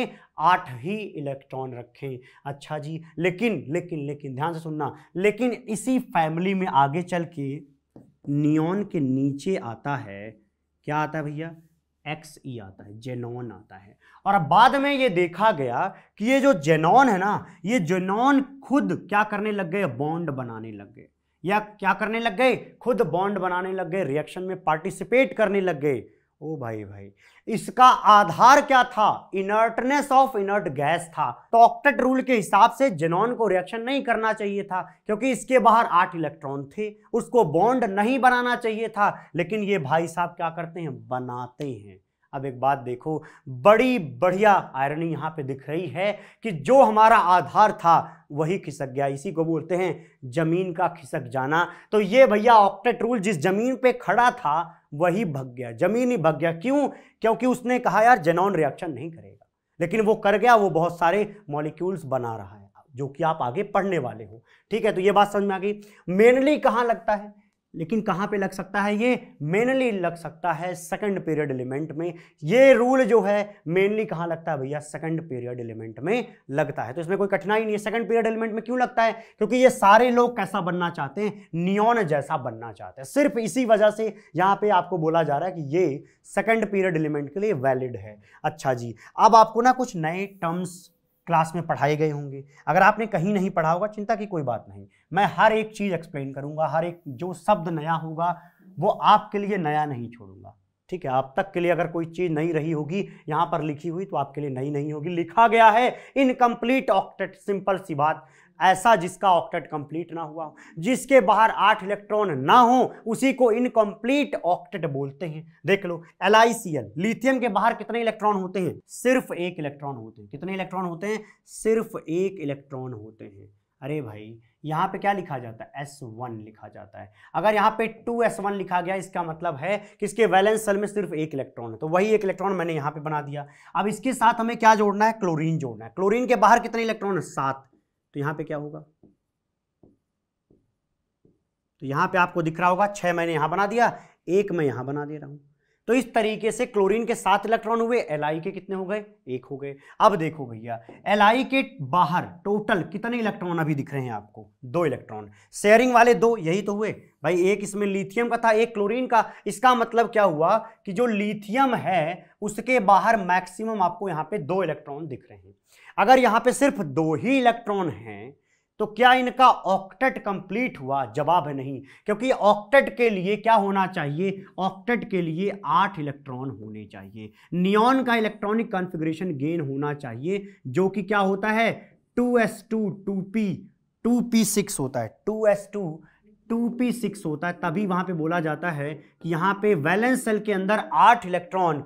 आठ ही इलेक्ट्रॉन रखें अच्छा जी लेकिन लेकिन लेकिन ध्यान से सुनना लेकिन इसी फैमिली में आगे चल के नियॉन के नीचे आता है क्या आता है भैया एक्स ई आता है जेनॉन आता है और अब बाद में ये देखा गया कि ये जो जेनॉन है ना ये जेनॉन खुद क्या करने लग गए बॉन्ड बनाने लग गए या क्या करने लग गए खुद बॉन्ड बनाने लग गए रिएक्शन में पार्टिसिपेट करने लग गए ओ भाई भाई इसका आधार क्या था इनर्टनेस ऑफ इनर्ट गैस था तो ऑक्टेट रूल के हिसाब से जेनॉन को रिएक्शन नहीं करना चाहिए था क्योंकि इसके बाहर आठ इलेक्ट्रॉन थे उसको बॉन्ड नहीं बनाना चाहिए था लेकिन ये भाई साहब क्या करते हैं बनाते हैं अब एक बात देखो बड़ी बढ़िया आयरनी यहाँ पे दिख रही है कि जो हमारा आधार था वही खिसक गया इसी को बोलते हैं जमीन का खिसक जाना तो ये भैया ऑक्टेट रूल जिस जमीन पे खड़ा था वही भग गया जमीन ही भग गया क्यों क्योंकि उसने कहा यार जेनॉन रिएक्शन नहीं करेगा लेकिन वो कर गया वो बहुत सारे मॉलिक्यूल्स बना रहा है जो कि आप आगे पढ़ने वाले हो ठीक है तो ये बात समझ में आ गई मेनली कहाँ लगता है लेकिन कहाँ पे लग सकता है ये मेनली लग सकता है सेकंड पीरियड एलिमेंट में ये रूल जो है मेनली कहाँ लगता है भैया सेकंड पीरियड एलिमेंट में लगता है तो इसमें कोई कठिनाई नहीं है सेकंड पीरियड एलिमेंट में क्यों लगता है क्योंकि ये सारे लोग कैसा बनना चाहते हैं नियोन जैसा बनना चाहते हैं सिर्फ इसी वजह से यहाँ पे आपको बोला जा रहा है कि ये सेकेंड पीरियड एलिमेंट के लिए वैलिड है अच्छा जी अब आपको ना कुछ नए टर्म्स क्लास में पढ़ाए गए होंगे अगर आपने कहीं नहीं पढ़ा होगा चिंता की कोई बात नहीं मैं हर एक चीज़ एक्सप्लेन करूँगा हर एक जो शब्द नया होगा वो आपके लिए नया नहीं छोड़ूंगा ठीक है आप तक के लिए अगर कोई चीज़ नहीं रही होगी यहाँ पर लिखी हुई तो आपके लिए नई नहीं होगी लिखा गया है इनकम्प्लीट ऑक्टेट सिंपल सी बात ऐसा जिसका ऑक्टेट कंप्लीट ना हुआ हो जिसके बाहर आठ इलेक्ट्रॉन ना हो उसी को इनकम्प्लीट ऑक्टेट बोलते हैं देख लो एल लिथियम के बाहर कितने इलेक्ट्रॉन होते हैं सिर्फ एक इलेक्ट्रॉन होते हैं कितने इलेक्ट्रॉन होते हैं सिर्फ एक इलेक्ट्रॉन होते हैं अरे भाई यहाँ पे क्या लिखा जाता है एस वन लिखा जाता है अगर यहाँ पे टू एस वन लिखा गया इसका मतलब है कि इसके वैलेंस सेल में सिर्फ एक इलेक्ट्रॉन है तो वही एक इलेक्ट्रॉन मैंने यहाँ पे बना दिया अब इसके साथ हमें क्या जोड़ना है क्लोरीन जोड़ना है क्लोरीन के बाहर कितने इलेक्ट्रॉन है सात तो यहां पे क्या होगा तो यहां पे आपको दिख रहा होगा छह मैंने यहां बना दिया एक मैं यहां बना दे रहा हूं तो इस तरीके से क्लोरीन के सात इलेक्ट्रॉन हुए एल के कितने हो गए एक हो गए अब देखो भैया एल के बाहर टोटल कितने इलेक्ट्रॉन अभी दिख रहे हैं आपको दो इलेक्ट्रॉन शेयरिंग वाले दो यही तो हुए भाई एक इसमें लिथियम का था एक क्लोरीन का इसका मतलब क्या हुआ कि जो लिथियम है उसके बाहर मैक्सिमम आपको यहां पर दो इलेक्ट्रॉन दिख रहे हैं अगर यहां पे सिर्फ दो ही इलेक्ट्रॉन हैं तो क्या इनका ऑक्टेट कंप्लीट हुआ जवाब है नहीं क्योंकि ऑक्टेट के लिए क्या होना चाहिए ऑक्टेट के लिए आठ इलेक्ट्रॉन होने चाहिए नियॉन का इलेक्ट्रॉनिक कॉन्फ़िगरेशन गेन होना चाहिए जो कि क्या होता है two S two two P two P six होता है two S two two P six होता है तभी वहां पे बोला जाता है कि यहां पे वैलेंस सेल के अंदर आठ इलेक्ट्रॉन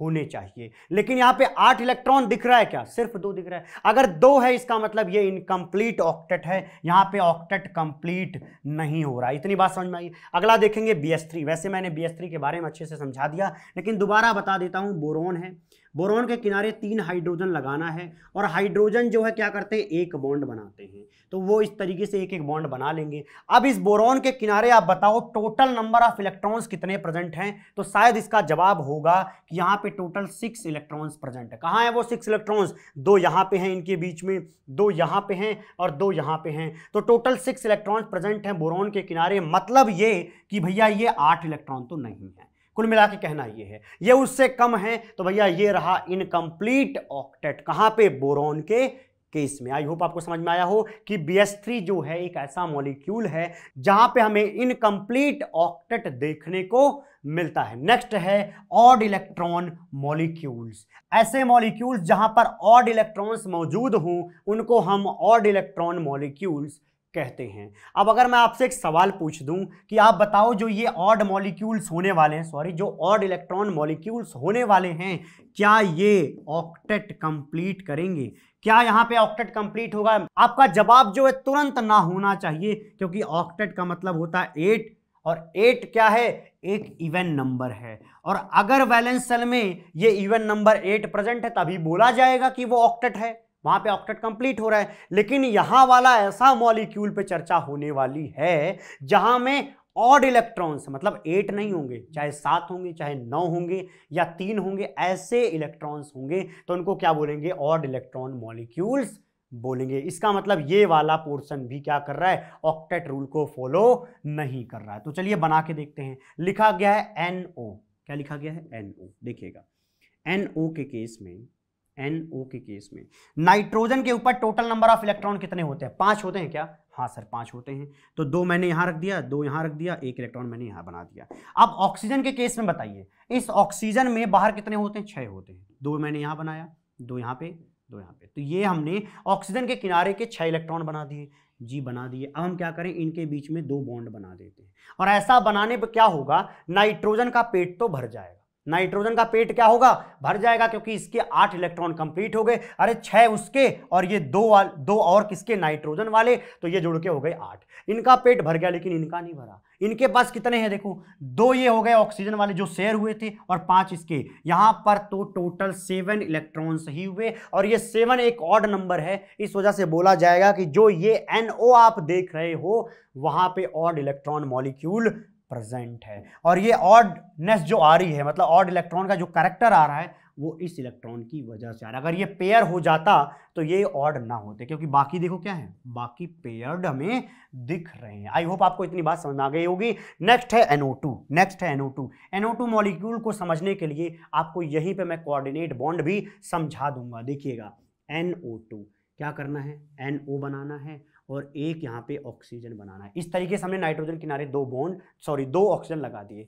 होने चाहिए लेकिन यहां पे आठ इलेक्ट्रॉन दिख रहा है क्या सिर्फ दो दिख रहा है अगर दो है इसका मतलब ये इनकम्प्लीट ऑक्टेट है यहां पे ऑक्टेट कंप्लीट नहीं हो रहा इतनी बात समझ में आई अगला देखेंगे बी वैसे मैंने बी के बारे में अच्छे से समझा दिया लेकिन दोबारा बता देता हूं बोरोन है बोरोन के किनारे तीन हाइड्रोजन लगाना है और हाइड्रोजन जो है क्या करते हैं एक बॉन्ड बनाते हैं तो वो इस तरीके से एक एक बॉन्ड बना लेंगे अब इस बोरोन के किनारे आप बताओ टोटल नंबर ऑफ इलेक्ट्रॉन्स कितने प्रेजेंट हैं तो शायद इसका जवाब होगा कि यहाँ पे टोटल सिक्स इलेक्ट्रॉन्स प्रेजेंट है कहाँ है वो सिक्स इलेक्ट्रॉन्स दो यहाँ पे हैं इनके बीच में दो यहाँ पे हैं और दो यहाँ पे हैं तो टोटल सिक्स इलेक्ट्रॉन्स प्रेजेंट हैं बोरोन के किनारे मतलब ये कि भैया ये आठ इलेक्ट्रॉन तो नहीं है कुल मिला के कहना ये है ये उससे कम है तो भैया ये रहा इनकम्प्लीट ऑक्टेट कहाँ पे बोरोन के केस में आई होप आपको समझ में आया हो कि BS3 जो है एक ऐसा मॉलिक्यूल है जहां पे हमें इनकम्प्लीट ऑक्टेट देखने को मिलता है नेक्स्ट है ऑड इलेक्ट्रॉन मॉलिक्यूल्स ऐसे मॉलिक्यूल्स जहां पर ऑड इलेक्ट्रॉन्स मौजूद हों उनको हम ऑड इलेक्ट्रॉन मॉलिक्यूल्स कहते हैं अब अगर मैं आपसे एक सवाल पूछ दूं कि आप बताओ जो ये ऑड मॉलिक्यूल्स होने वाले हैं सॉरी जो ऑड इलेक्ट्रॉन मॉलिक्यूल्स होने वाले हैं क्या ये ऑक्टेट कंप्लीट करेंगे क्या यहाँ पे ऑक्टेट कंप्लीट होगा आपका जवाब जो है तुरंत ना होना चाहिए क्योंकि ऑक्टेट का मतलब होता है एट और एट क्या है एक इवन नंबर है और अगर वैलेंस सेल में ये इवन नंबर एट प्रेजेंट है तभी बोला जाएगा कि वो ऑक्टेट है वहां पे ऑक्टेट कंप्लीट हो रहा है लेकिन यहां वाला ऐसा मॉलिक्यूल पे चर्चा होने वाली है जहां में ऑड इलेक्ट्रॉन्स मतलब एट नहीं होंगे चाहे सात होंगे चाहे नौ होंगे या तीन होंगे ऐसे इलेक्ट्रॉन्स होंगे तो उनको क्या बोलेंगे ऑड इलेक्ट्रॉन मॉलिक्यूल्स बोलेंगे इसका मतलब ये वाला पोर्शन भी क्या कर रहा है ऑक्टेट रूल को फॉलो नहीं कर रहा है तो चलिए बना के देखते हैं लिखा गया है एनओ NO. क्या लिखा गया है एनओ NO. देखिएगा एनओ NO के केस में एन ओ के केस में नाइट्रोजन के ऊपर टोटल नंबर ऑफ इलेक्ट्रॉन कितने होते हैं पांच होते हैं क्या हाँ सर पांच होते हैं तो दो मैंने यहां रख दिया दो यहाँ रख दिया एक इलेक्ट्रॉन मैंने यहाँ बना दिया अब ऑक्सीजन के केस में बताइए इस ऑक्सीजन में बाहर कितने होते हैं छह होते हैं दो मैंने यहाँ बनाया दो यहाँ पे दो यहाँ पे तो ये हमने ऑक्सीजन के किनारे के छः इलेक्ट्रॉन बना दिए जी बना दिए अब हम क्या करें इनके बीच में दो बॉन्ड बना देते हैं और ऐसा बनाने पर क्या होगा नाइट्रोजन का पेट तो भर जाएगा नाइट्रोजन का पेट क्या होगा भर जाएगा क्योंकि इसके आठ इलेक्ट्रॉन कंप्लीट हो गए अरे छह उसके और ये दो दो और किसके नाइट्रोजन वाले तो ये जुड़ के हो गए आठ इनका पेट भर गया लेकिन इनका नहीं भरा इनके पास कितने हैं देखो दो ये हो गए ऑक्सीजन वाले जो शेयर हुए थे और पांच इसके यहाँ पर तो टोटल सेवन इलेक्ट्रॉन्स ही हुए और ये सेवन एक ऑड नंबर है इस वजह से बोला जाएगा कि जो ये एनओ आप देख रहे हो वहाँ पे ऑड इलेक्ट्रॉन मॉलिक्यूल प्रेजेंट है और ये ऑडनेस जो आ रही है मतलब ऑड इलेक्ट्रॉन का जो करेक्टर आ रहा है वो इस इलेक्ट्रॉन की वजह से आ रहा है अगर ये पेयर हो जाता तो ये ऑड ना होते क्योंकि बाकी देखो क्या है बाकी पेयर्ड हमें दिख रहे हैं आई होप आपको इतनी बात समझ में आ गई होगी नेक्स्ट है एनओ टू नेक्स्ट है NO two NO two molecule को समझने के लिए आपको यहीं पे मैं कोऑर्डिनेट बॉन्ड भी समझा दूंगा देखिएगा एनओ टू क्या करना है NO बनाना है और एक यहाँ पे ऑक्सीजन बनाना है इस तरीके से हमने नाइट्रोजन किनारे दो बॉन्ड सॉरी दो ऑक्सीजन लगा दिए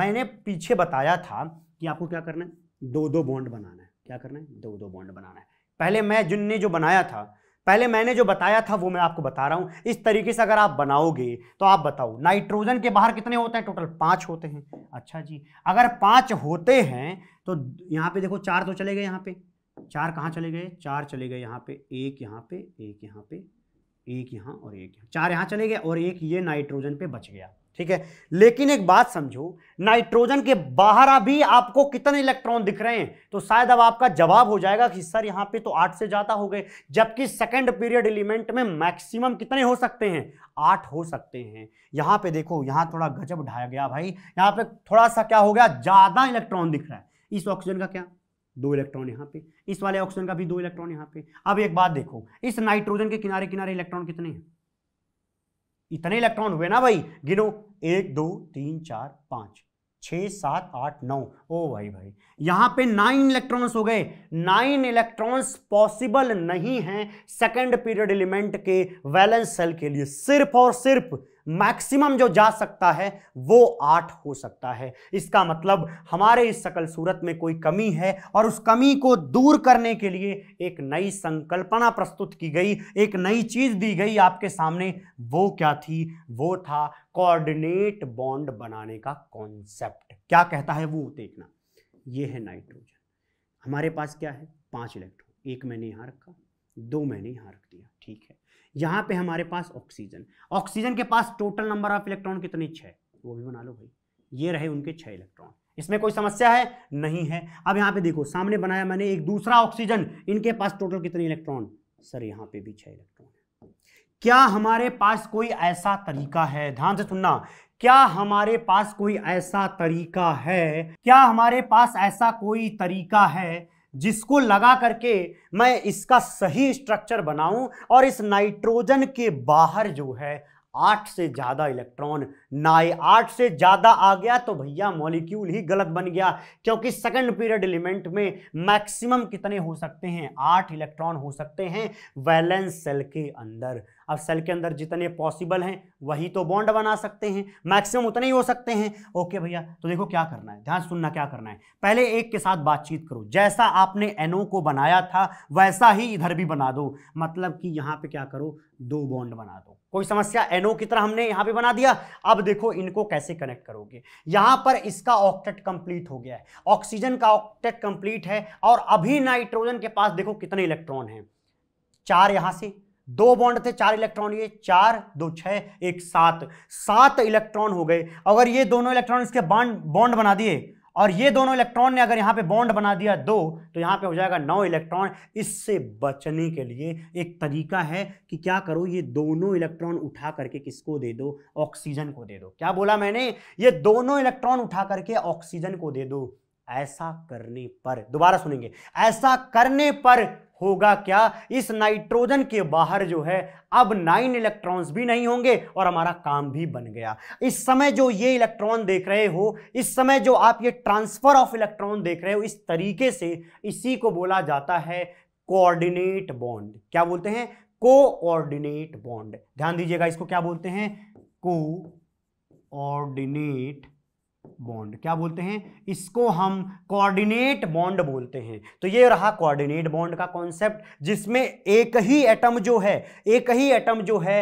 मैंने पीछे बताया था कि आपको क्या करना है दो दो बॉन्ड बनाना है क्या करना है दो दो बॉन्ड बनाना है पहले मैं जिनने जो बनाया था पहले मैंने जो बताया था वो मैं आपको बता रहा हूँ इस तरीके से अगर आप बनाओगे तो आप बताओ नाइट्रोजन के बाहर कितने होते हैं टोटल पाँच होते हैं अच्छा जी अगर पाँच होते हैं तो यहाँ पे देखो चार तो चले गए यहाँ पे चार कहाँ चले गए चार चले गए यहाँ पे एक यहाँ पे एक यहाँ पे एक यहाँ और एक यहाँ चार यहाँ चले गए और एक ये नाइट्रोजन पे बच गया ठीक है लेकिन एक बात समझो नाइट्रोजन के बाहर अभी आपको कितने इलेक्ट्रॉन दिख रहे हैं तो शायद अब आपका जवाब हो जाएगा कि सर यहाँ पे तो आठ से ज़्यादा हो गए जबकि सेकेंड पीरियड एलिमेंट में मैक्सिमम कितने हो सकते हैं आठ हो सकते हैं यहाँ पे देखो यहाँ थोड़ा गजब ढाया गया भाई यहाँ पे थोड़ा सा क्या हो गया ज़्यादा इलेक्ट्रॉन दिख रहा है इस ऑक्सीजन का क्या दो इलेक्ट्रॉन यहाँ पे इस वाले ऑक्सीजन का भी दो इलेक्ट्रॉन यहाँ पे अब एक बात देखो इस नाइट्रोजन के किनारे किनारे इलेक्ट्रॉन कितने हैं इतने इलेक्ट्रॉन हुए ना भाई गिनो एक दो तीन चार पांच छ सात आठ नौ ओ भाई भाई यहां पे नाइन इलेक्ट्रॉन्स हो गए नाइन इलेक्ट्रॉन्स पॉसिबल नहीं हैं सेकंड पीरियड एलिमेंट के वैलेंस सेल के लिए सिर्फ और सिर्फ मैक्सिमम जो जा सकता है वो आठ हो सकता है इसका मतलब हमारे इस सकल सूरत में कोई कमी है और उस कमी को दूर करने के लिए एक नई संकल्पना प्रस्तुत की गई एक नई चीज़ दी गई आपके सामने वो क्या थी वो था कोऑर्डिनेट बॉन्ड बनाने का कॉन्सेप्ट क्या कहता है वो देखना ये है नाइट्रोजन हमारे पास क्या है पांच इलेक्ट्रॉन एक मैंने यहां रखा दो मैंने यहां रख दिया ठीक है यहां पे हमारे पास ऑक्सीजन ऑक्सीजन के पास टोटल नंबर ऑफ इलेक्ट्रॉन कितने छह वो भी बना लो भाई ये रहे उनके छह इलेक्ट्रॉन इसमें कोई समस्या है नहीं है अब यहाँ पे देखो सामने बनाया मैंने एक दूसरा ऑक्सीजन इनके पास टोटल कितने इलेक्ट्रॉन सर यहाँ पे भी छह इलेक्ट्रॉन है क्या हमारे पास कोई ऐसा तरीका है ध्यान से सुनना क्या हमारे पास कोई ऐसा तरीका है क्या हमारे पास ऐसा कोई तरीका है जिसको लगा करके मैं इसका सही स्ट्रक्चर बनाऊं और इस नाइट्रोजन के बाहर जो है आठ से ज़्यादा इलेक्ट्रॉन नाइ आठ से ज़्यादा आ गया तो भैया मॉलिक्यूल ही गलत बन गया क्योंकि सेकंड पीरियड एलिमेंट में मैक्सिमम कितने हो सकते हैं आठ इलेक्ट्रॉन हो सकते हैं वैलेंस सेल के अंदर अब सेल के अंदर जितने पॉसिबल हैं वही तो बॉन्ड बना सकते हैं मैक्सिमम उतने ही हो सकते हैं ओके भैया तो देखो क्या करना है ध्यान सुनना क्या करना है पहले एक के साथ बातचीत करो जैसा आपने एनओ को बनाया था वैसा ही इधर भी बना दो मतलब कि यहाँ पे क्या करो दो बॉन्ड बना दो कोई समस्या एनओ की तरह हमने यहाँ पे बना दिया अब देखो इनको कैसे कनेक्ट करोगे यहां पर इसका ऑक्टेट कंप्लीट हो गया है ऑक्सीजन का ऑक्टेट कंप्लीट है और अभी नाइट्रोजन के पास देखो कितने इलेक्ट्रॉन हैं चार यहां से दो बॉन्ड थे चार इलेक्ट्रॉन ये चार दो छ एक सात सात इलेक्ट्रॉन हो गए अगर ये दोनों इलेक्ट्रॉन इसके बॉन्ड बॉन्ड बना दिए और ये दोनों इलेक्ट्रॉन ने अगर यहाँ पे बॉन्ड बना दिया दो तो यहाँ पे हो जाएगा नौ इलेक्ट्रॉन इससे बचने के लिए एक तरीका है कि क्या करो ये दोनों इलेक्ट्रॉन उठा करके किसको दे दो ऑक्सीजन को दे दो क्या बोला मैंने ये दोनों इलेक्ट्रॉन उठा करके ऑक्सीजन को दे दो ऐसा करने पर दोबारा सुनेंगे ऐसा करने पर होगा क्या इस नाइट्रोजन के बाहर जो है अब नाइन इलेक्ट्रॉन्स भी नहीं होंगे और हमारा काम भी बन गया इस समय जो ये इलेक्ट्रॉन देख रहे हो इस समय जो आप ये ट्रांसफर ऑफ इलेक्ट्रॉन देख रहे हो इस तरीके से इसी को बोला जाता है कोऑर्डिनेट बॉन्ड क्या बोलते हैं कोऑर्डिनेट बॉन्ड ध्यान दीजिएगा इसको क्या बोलते हैं को ऑर्डिनेट बॉन्ड क्या बोलते हैं इसको हम कोऑर्डिनेट बॉन्ड बोलते हैं तो ये रहा कोऑर्डिनेट बॉन्ड का कॉन्सेप्ट जिसमें एक ही एटम जो है एक ही एटम जो है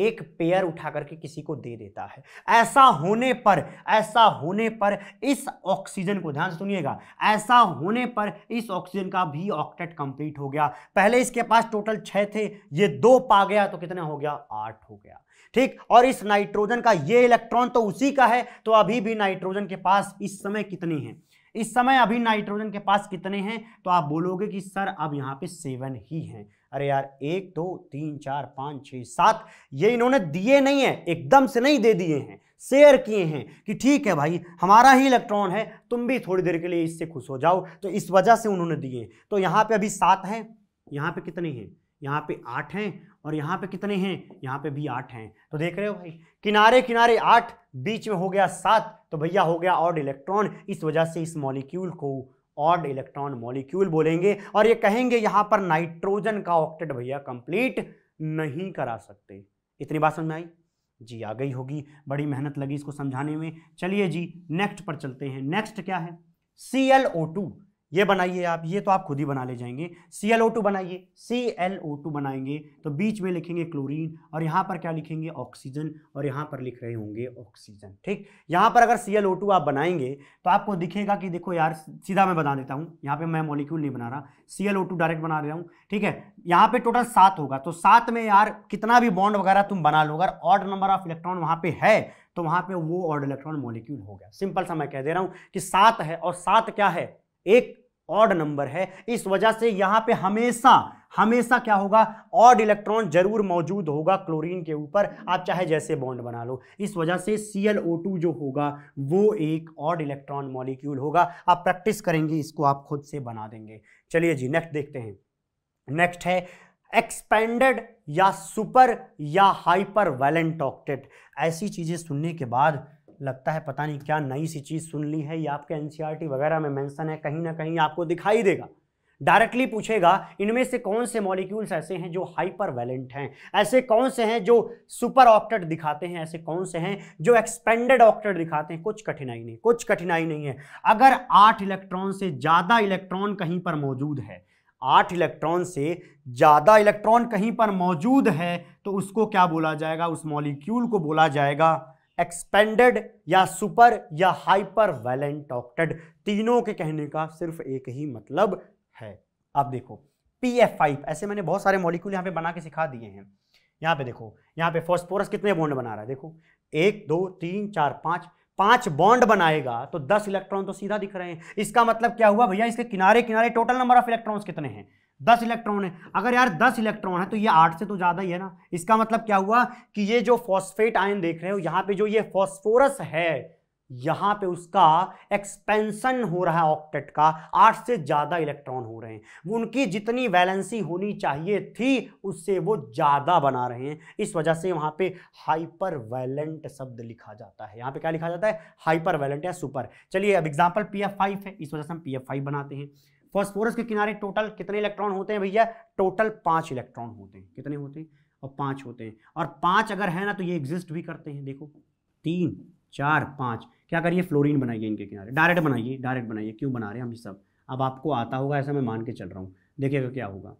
एक पेयर उठा करके किसी को दे देता है ऐसा होने पर ऐसा होने पर इस ऑक्सीजन को ध्यान से सुनिएगा ऐसा होने पर इस ऑक्सीजन का भी ऑक्टेट कंप्लीट हो गया पहले इसके पास टोटल छह थे ये दो पा गया तो कितना हो गया आठ हो गया ठीक और इस नाइट्रोजन का ये इलेक्ट्रॉन तो उसी का है तो अभी भी नाइट्रोजन के पास इस समय कितनी है इस समय अभी नाइट्रोजन के पास कितने हैं तो आप बोलोगे कि सर अब यहाँ पे सेवन ही हैं अरे यार एक दो तीन चार पाँच छः सात ये इन्होंने दिए नहीं है एकदम से नहीं दे दिए हैं शेयर किए हैं कि ठीक है भाई हमारा ही इलेक्ट्रॉन है तुम भी थोड़ी देर के लिए इससे खुश हो जाओ तो इस वजह से उन्होंने दिए तो यहाँ पे अभी सात हैं यहाँ पे कितने हैं यहाँ पे आठ हैं और यहाँ पे कितने हैं यहाँ पे भी आठ हैं तो देख रहे हो भाई किनारे किनारे आठ बीच में हो गया सात तो भैया हो गया ऑड इलेक्ट्रॉन इस वजह से इस मॉलिक्यूल को ऑड इलेक्ट्रॉन मॉलिक्यूल बोलेंगे और ये कहेंगे यहाँ पर नाइट्रोजन का ऑक्टेट भैया कंप्लीट नहीं करा सकते इतनी बात समझ में आई जी आ गई होगी बड़ी मेहनत लगी इसको समझाने में चलिए जी नेक्स्ट पर चलते हैं नेक्स्ट क्या है सी एल ओ टू ये बनाइए आप ये तो आप खुद ही बना ले जाएंगे सी एल ओ टू बनाइए सी एल ओ टू बनाएंगे तो बीच में लिखेंगे क्लोरीन और यहाँ पर क्या लिखेंगे ऑक्सीजन और यहाँ पर लिख रहे होंगे ऑक्सीजन ठीक यहाँ पर अगर सी एल ओ टू आप बनाएंगे तो आपको दिखेगा कि देखो यार सीधा मैं बता देता हूँ यहाँ पर मैं मोलिक्यूल नहीं बना रहा C L O two direct बना रहा हूँ ठीक है यहाँ पर टोटल सात होगा तो सात में यार कितना भी बॉन्ड वगैरह तुम बना लो अगर ऑड नंबर ऑफ इलेक्ट्रॉन वहाँ पर है तो वहाँ पर वो ऑड इलेक्ट्रॉन मॉलिक्यूल हो गया सिंपल सा मैं कह दे रहा हूँ कि सात है और सात क्या है एक ऑड नंबर है इस वजह से यहां पे हमेशा हमेशा क्या होगा ऑड इलेक्ट्रॉन जरूर मौजूद होगा क्लोरीन के ऊपर आप चाहे जैसे बॉन्ड बना लो इस वजह से सी जो होगा वो एक ऑड इलेक्ट्रॉन मॉलिक्यूल होगा आप प्रैक्टिस करेंगे इसको आप खुद से बना देंगे चलिए जी नेक्स्ट देखते हैं नेक्स्ट है एक्सपेंडेड या सुपर या हाइपर वैलेंट ऑक्टेट ऐसी चीज़ें सुनने के बाद लगता है पता नहीं क्या नई सी चीज़ सुन ली है या आपके एन e वगैरह में मेंशन है कहीं ना कहीं आपको दिखाई देगा डायरेक्टली पूछेगा इनमें से कौन से मॉलिक्यूल्स ऐसे हैं जो हाइपर वैलेंट हैं ऐसे कौन से हैं जो सुपर ऑक्टेट दिखाते हैं ऐसे कौन से हैं जो एक्सपेंडेड ऑक्टेट दिखाते हैं कुछ कठिनाई नहीं कुछ कठिनाई नहीं है अगर आठ इलेक्ट्रॉन से ज़्यादा इलेक्ट्रॉन कहीं पर मौजूद है आठ इलेक्ट्रॉन से ज़्यादा इलेक्ट्रॉन कहीं पर मौजूद है तो उसको क्या बोला जाएगा उस मॉलिक्यूल को बोला जाएगा एक्सपेंडेड या सुपर या हाइपर वैलेंट ऑक्टेड तीनों के कहने का सिर्फ एक ही मतलब है अब देखो पी एफ फाइव ऐसे मैंने बहुत सारे मॉलिक्यूल यहाँ पे बना के सिखा दिए हैं यहाँ पे देखो यहाँ पे फॉस्फोरस कितने बॉन्ड बना रहा है देखो एक दो तीन चार पाँच पांच बॉन्ड बनाएगा तो दस इलेक्ट्रॉन तो सीधा दिख रहे हैं इसका मतलब क्या हुआ भैया इसके किनारे किनारे टोटल नंबर ऑफ इलेक्ट्रॉन्स कितने हैं दस इलेक्ट्रॉन है अगर यार दस इलेक्ट्रॉन है तो ये आठ से तो ज़्यादा ही है ना इसका मतलब क्या हुआ कि ये जो फॉस्फेट आयन देख रहे हो यहाँ पे जो ये फॉस्फोरस है यहाँ पे उसका एक्सपेंशन हो रहा है ऑक्टेट का आठ से ज़्यादा इलेक्ट्रॉन हो रहे हैं उनकी जितनी वैलेंसी होनी चाहिए थी उससे वो ज़्यादा बना रहे हैं इस वजह से वहां पे हाइपर वैलेंट शब्द लिखा जाता है यहाँ पे क्या लिखा जाता है हाइपर वैलेंट या सुपर चलिए अब एग्जाम्पल पी एफ फाइव है इस वजह से हम पी एफ फाइव बनाते हैं फॉस्फोरस के किनारे टोटल कितने इलेक्ट्रॉन होते हैं भैया टोटल पांच इलेक्ट्रॉन होते हैं कितने होते हैं और पांच होते हैं और पांच अगर है ना तो ये एग्जिस्ट भी करते हैं देखो तीन चार पांच क्या करिए फ्लोरीन बनाइए इनके किनारे डायरेक्ट बनाइए डायरेक्ट बनाइए क्यों बना रहे हैं हम सब अब आपको आता होगा ऐसा मैं मान के चल रहा हूं देखिएगा क्या होगा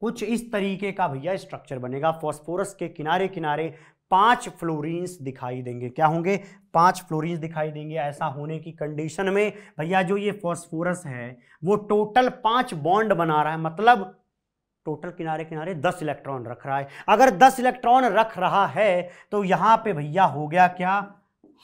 कुछ इस तरीके का भैया स्ट्रक्चर बनेगा फॉस्फोरस के किनारे किनारे पांच फ्लोरीन्स दिखाई देंगे क्या होंगे पांच फ्लोरीन्स दिखाई देंगे ऐसा होने की कंडीशन में भैया जो ये फॉस्फोरस है वो टोटल पांच बॉन्ड बना रहा है मतलब टोटल किनारे किनारे दस इलेक्ट्रॉन रख रहा है अगर दस इलेक्ट्रॉन रख रहा है तो यहां पे भैया हो गया क्या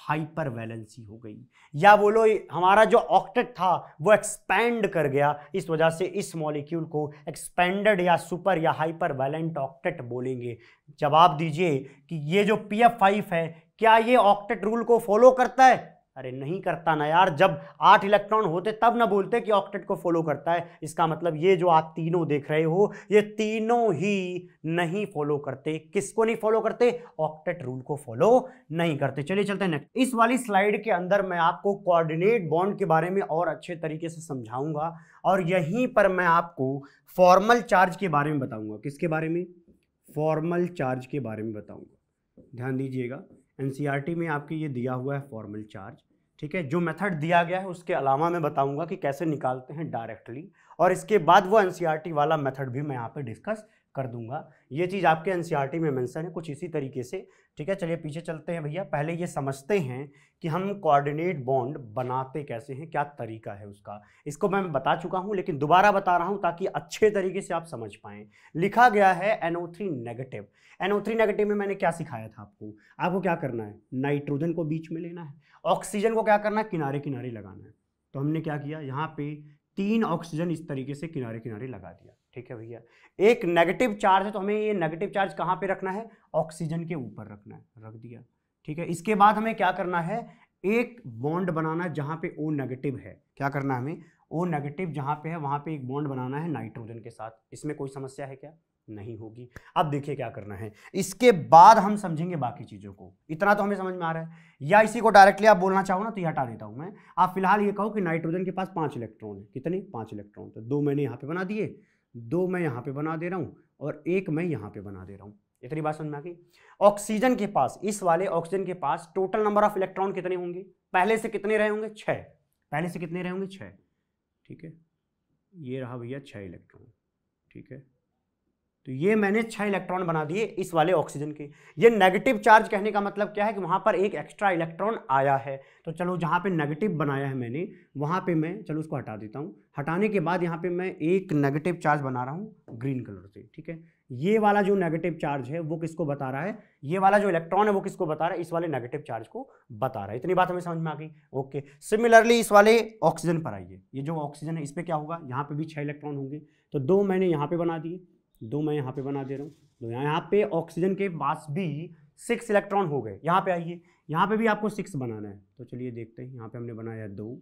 हाइपर वैलेंसी हो गई या बोलो हमारा जो ऑक्टेट था वो एक्सपेंड कर गया इस वजह से इस मॉलिक्यूल को एक्सपेंडेड या सुपर या हाइपर वैलेंट ऑक्टेट बोलेंगे जवाब दीजिए कि ये जो पी एफ फाइव है क्या ये ऑक्टेट रूल को फॉलो करता है अरे नहीं करता ना यार जब आठ इलेक्ट्रॉन होते तब ना बोलते कि ऑक्टेट को फॉलो करता है इसका मतलब ये जो आप तीनों देख रहे हो ये तीनों ही नहीं फॉलो करते किसको नहीं फॉलो करते ऑक्टेट रूल को फॉलो नहीं करते चलिए चलते हैं नेक्स्ट इस वाली स्लाइड के अंदर मैं आपको कोऑर्डिनेट बॉन्ड के बारे में और अच्छे तरीके से समझाऊंगा और यहीं पर मैं आपको फॉर्मल चार्ज के बारे में बताऊँगा किसके बारे में फॉर्मल चार्ज के बारे में बताऊँगा ध्यान दीजिएगा एन में आपके ये दिया हुआ है फॉर्मल चार्ज ठीक है जो मेथड दिया गया है उसके अलावा मैं बताऊंगा कि कैसे निकालते हैं डायरेक्टली और इसके बाद वो एन वाला मेथड भी मैं यहाँ पर डिस्कस कर दूंगा ये चीज़ आपके एन में मेंशन है कुछ इसी तरीके से ठीक है चलिए पीछे चलते हैं भैया पहले ये समझते हैं कि हम कोऑर्डिनेट बॉन्ड बनाते कैसे हैं क्या तरीका है उसका इसको मैं बता चुका हूँ लेकिन दोबारा बता रहा हूँ ताकि अच्छे तरीके से आप समझ पाएं लिखा गया है NO3 नेगेटिव NO3 नेगेटिव में मैंने क्या सिखाया था आपको आपको क्या करना है नाइट्रोजन को बीच में लेना है ऑक्सीजन को क्या करना है किनारे किनारे लगाना है तो हमने क्या किया यहाँ पे तीन ऑक्सीजन इस तरीके से किनारे किनारे लगा दिया ठीक है भैया एक नेगेटिव चार्ज है तो हमें ये नेगेटिव चार्ज कहाँ पे रखना है ऑक्सीजन के ऊपर रखना है रख दिया ठीक है इसके बाद हमें क्या करना है एक बॉन्ड बनाना जहाँ पे ओ नेगेटिव है क्या करना है हमें ओ नेगेटिव जहाँ पे है वहाँ पे एक बॉन्ड बनाना है नाइट्रोजन के साथ इसमें कोई समस्या है क्या नहीं होगी अब देखिए क्या करना है इसके बाद हम समझेंगे बाकी चीज़ों को इतना तो हमें समझ में आ रहा है या इसी को डायरेक्टली आप बोलना चाहो ना तो ये हटा देता हूँ मैं आप फिलहाल ये कहो कि नाइट्रोजन के पास पाँच इलेक्ट्रॉन है कितने पाँच इलेक्ट्रॉन तो दो मैंने यहाँ पे बना दिए दो मैं यहाँ पे बना दे रहा हूँ और एक मैं यहाँ पे बना दे रहा हूँ इतनी बात समझ में आ गई ऑक्सीजन के पास इस वाले ऑक्सीजन के पास टोटल नंबर ऑफ इलेक्ट्रॉन कितने होंगे पहले से कितने रहे होंगे छः पहले से कितने रहे होंगे छः ठीक है ये रहा भैया छः इलेक्ट्रॉन ठीक है तो ये मैंने छः इलेक्ट्रॉन बना दिए इस वाले ऑक्सीजन के ये नेगेटिव चार्ज कहने का मतलब क्या है कि वहाँ पर एक एक्स्ट्रा इलेक्ट्रॉन आया है तो चलो जहाँ पे नेगेटिव बनाया है मैंने वहाँ पे मैं चलो उसको हटा देता हूँ हटाने के बाद यहाँ पे मैं एक नेगेटिव चार्ज बना रहा हूँ ग्रीन कलर से ठीक है ये वाला जो नेगेटिव चार्ज है वो किसको बता रहा है ये वाला जो इलेक्ट्रॉन है वो किसको बता रहा है इस वाले नेगेटिव चार्ज को बता रहा है इतनी बात हमें समझ में आ गई ओके सिमिलरली इस वाले ऑक्सीजन पर आइए ये जो ऑक्सीजन है इस पर क्या होगा यहाँ पर भी छः इलेक्ट्रॉन होंगे तो दो मैंने यहाँ पर बना दिए दो मैं यहाँ पे बना दे रहा हूँ दो तो यहाँ यहाँ पे ऑक्सीजन के पास भी सिक्स इलेक्ट्रॉन हो गए यहाँ पे आइए यहाँ पे भी आपको सिक्स बनाना है तो चलिए देखते हैं यहाँ पे हमने बनाया दो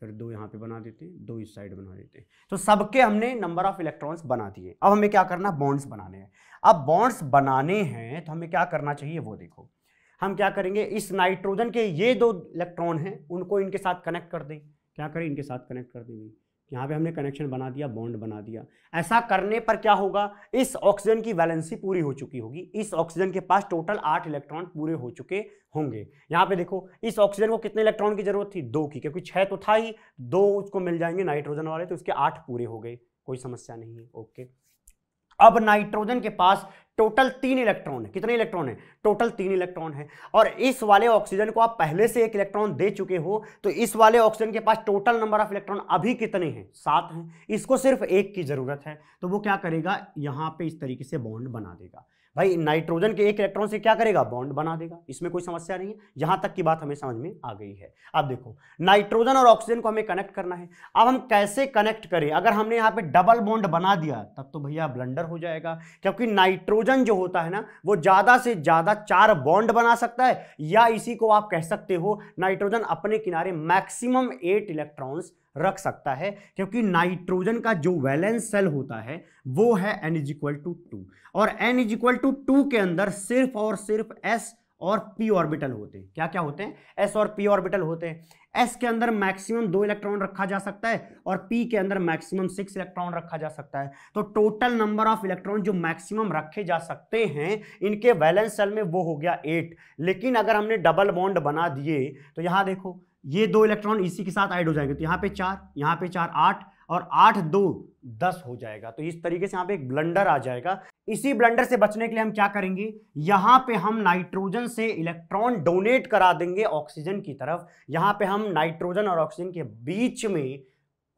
फिर दो यहाँ पे बना देते हैं दो इस साइड बना देते हैं तो सबके हमने नंबर ऑफ इलेक्ट्रॉन्स बना दिए अब हमें क्या करना बॉन्ड्स बनाने हैं अब बॉन्ड्स बनाने हैं तो हमें क्या करना चाहिए वो देखो हम क्या करेंगे इस नाइट्रोजन के ये दो इलेक्ट्रॉन हैं उनको इनके साथ कनेक्ट कर दें क्या करें इनके साथ कनेक्ट कर देंगे यहाँ पे हमने कनेक्शन बना दिया बॉन्ड बना दिया ऐसा करने पर क्या होगा इस ऑक्सीजन की वैलेंसी पूरी हो चुकी होगी इस ऑक्सीजन के पास टोटल आठ इलेक्ट्रॉन पूरे हो चुके होंगे यहाँ पे देखो इस ऑक्सीजन को कितने इलेक्ट्रॉन की जरूरत थी दो की क्योंकि छः तो था ही दो उसको मिल जाएंगे नाइट्रोजन वाले तो उसके आठ पूरे हो गए कोई समस्या नहीं है ओके अब नाइट्रोजन के पास टोटल तीन इलेक्ट्रॉन है कितने इलेक्ट्रॉन है टोटल तीन इलेक्ट्रॉन है और इस वाले ऑक्सीजन को आप पहले से एक इलेक्ट्रॉन दे चुके हो तो इस वाले ऑक्सीजन के पास टोटल नंबर ऑफ इलेक्ट्रॉन अभी कितने हैं सात हैं इसको सिर्फ एक की ज़रूरत है तो वो क्या करेगा यहां पे इस तरीके से बॉन्ड बना देगा भाई नाइट्रोजन के एक इलेक्ट्रॉन से क्या करेगा बॉन्ड बना देगा इसमें कोई समस्या नहीं है यहां तक की बात हमें समझ में आ गई है अब देखो नाइट्रोजन और ऑक्सीजन को हमें कनेक्ट करना है अब हम कैसे कनेक्ट करें अगर हमने यहाँ पे डबल बॉन्ड बना दिया तब तो भैया ब्लंडर हो जाएगा क्योंकि नाइट्रोजन जो होता है ना वो ज़्यादा से ज़्यादा चार बॉन्ड बना सकता है या इसी को आप कह सकते हो नाइट्रोजन अपने किनारे मैक्सिमम एट इलेक्ट्रॉन रख सकता है क्योंकि नाइट्रोजन का जो वैलेंस सेल होता है वो है n is equal to two और n is equal to two के अंदर सिर्फ और सिर्फ एस और पी ऑर्बिटल होते हैं क्या क्या होते हैं एस और पी ऑर्बिटल होते हैं एस के अंदर मैक्सिमम दो इलेक्ट्रॉन रखा जा सकता है और पी के अंदर मैक्सिमम सिक्स इलेक्ट्रॉन रखा जा सकता है तो टोटल नंबर ऑफ इलेक्ट्रॉन जो मैक्सिमम रखे जा सकते हैं इनके बैलेंस सेल में वो हो गया एट लेकिन अगर हमने डबल बॉन्ड बना दिए तो यहां देखो ये दो इलेक्ट्रॉन इसी के साथ ऐड हो जाएंगे तो यहाँ पे चार यहाँ पे चार आठ और आठ दो दस हो जाएगा तो इस तरीके से यहाँ पे एक ब्लंडर आ जाएगा इसी ब्लंडर से बचने के लिए हम क्या करेंगे यहां पे हम नाइट्रोजन से इलेक्ट्रॉन डोनेट करा देंगे ऑक्सीजन की तरफ यहां पे हम नाइट्रोजन और ऑक्सीजन के बीच में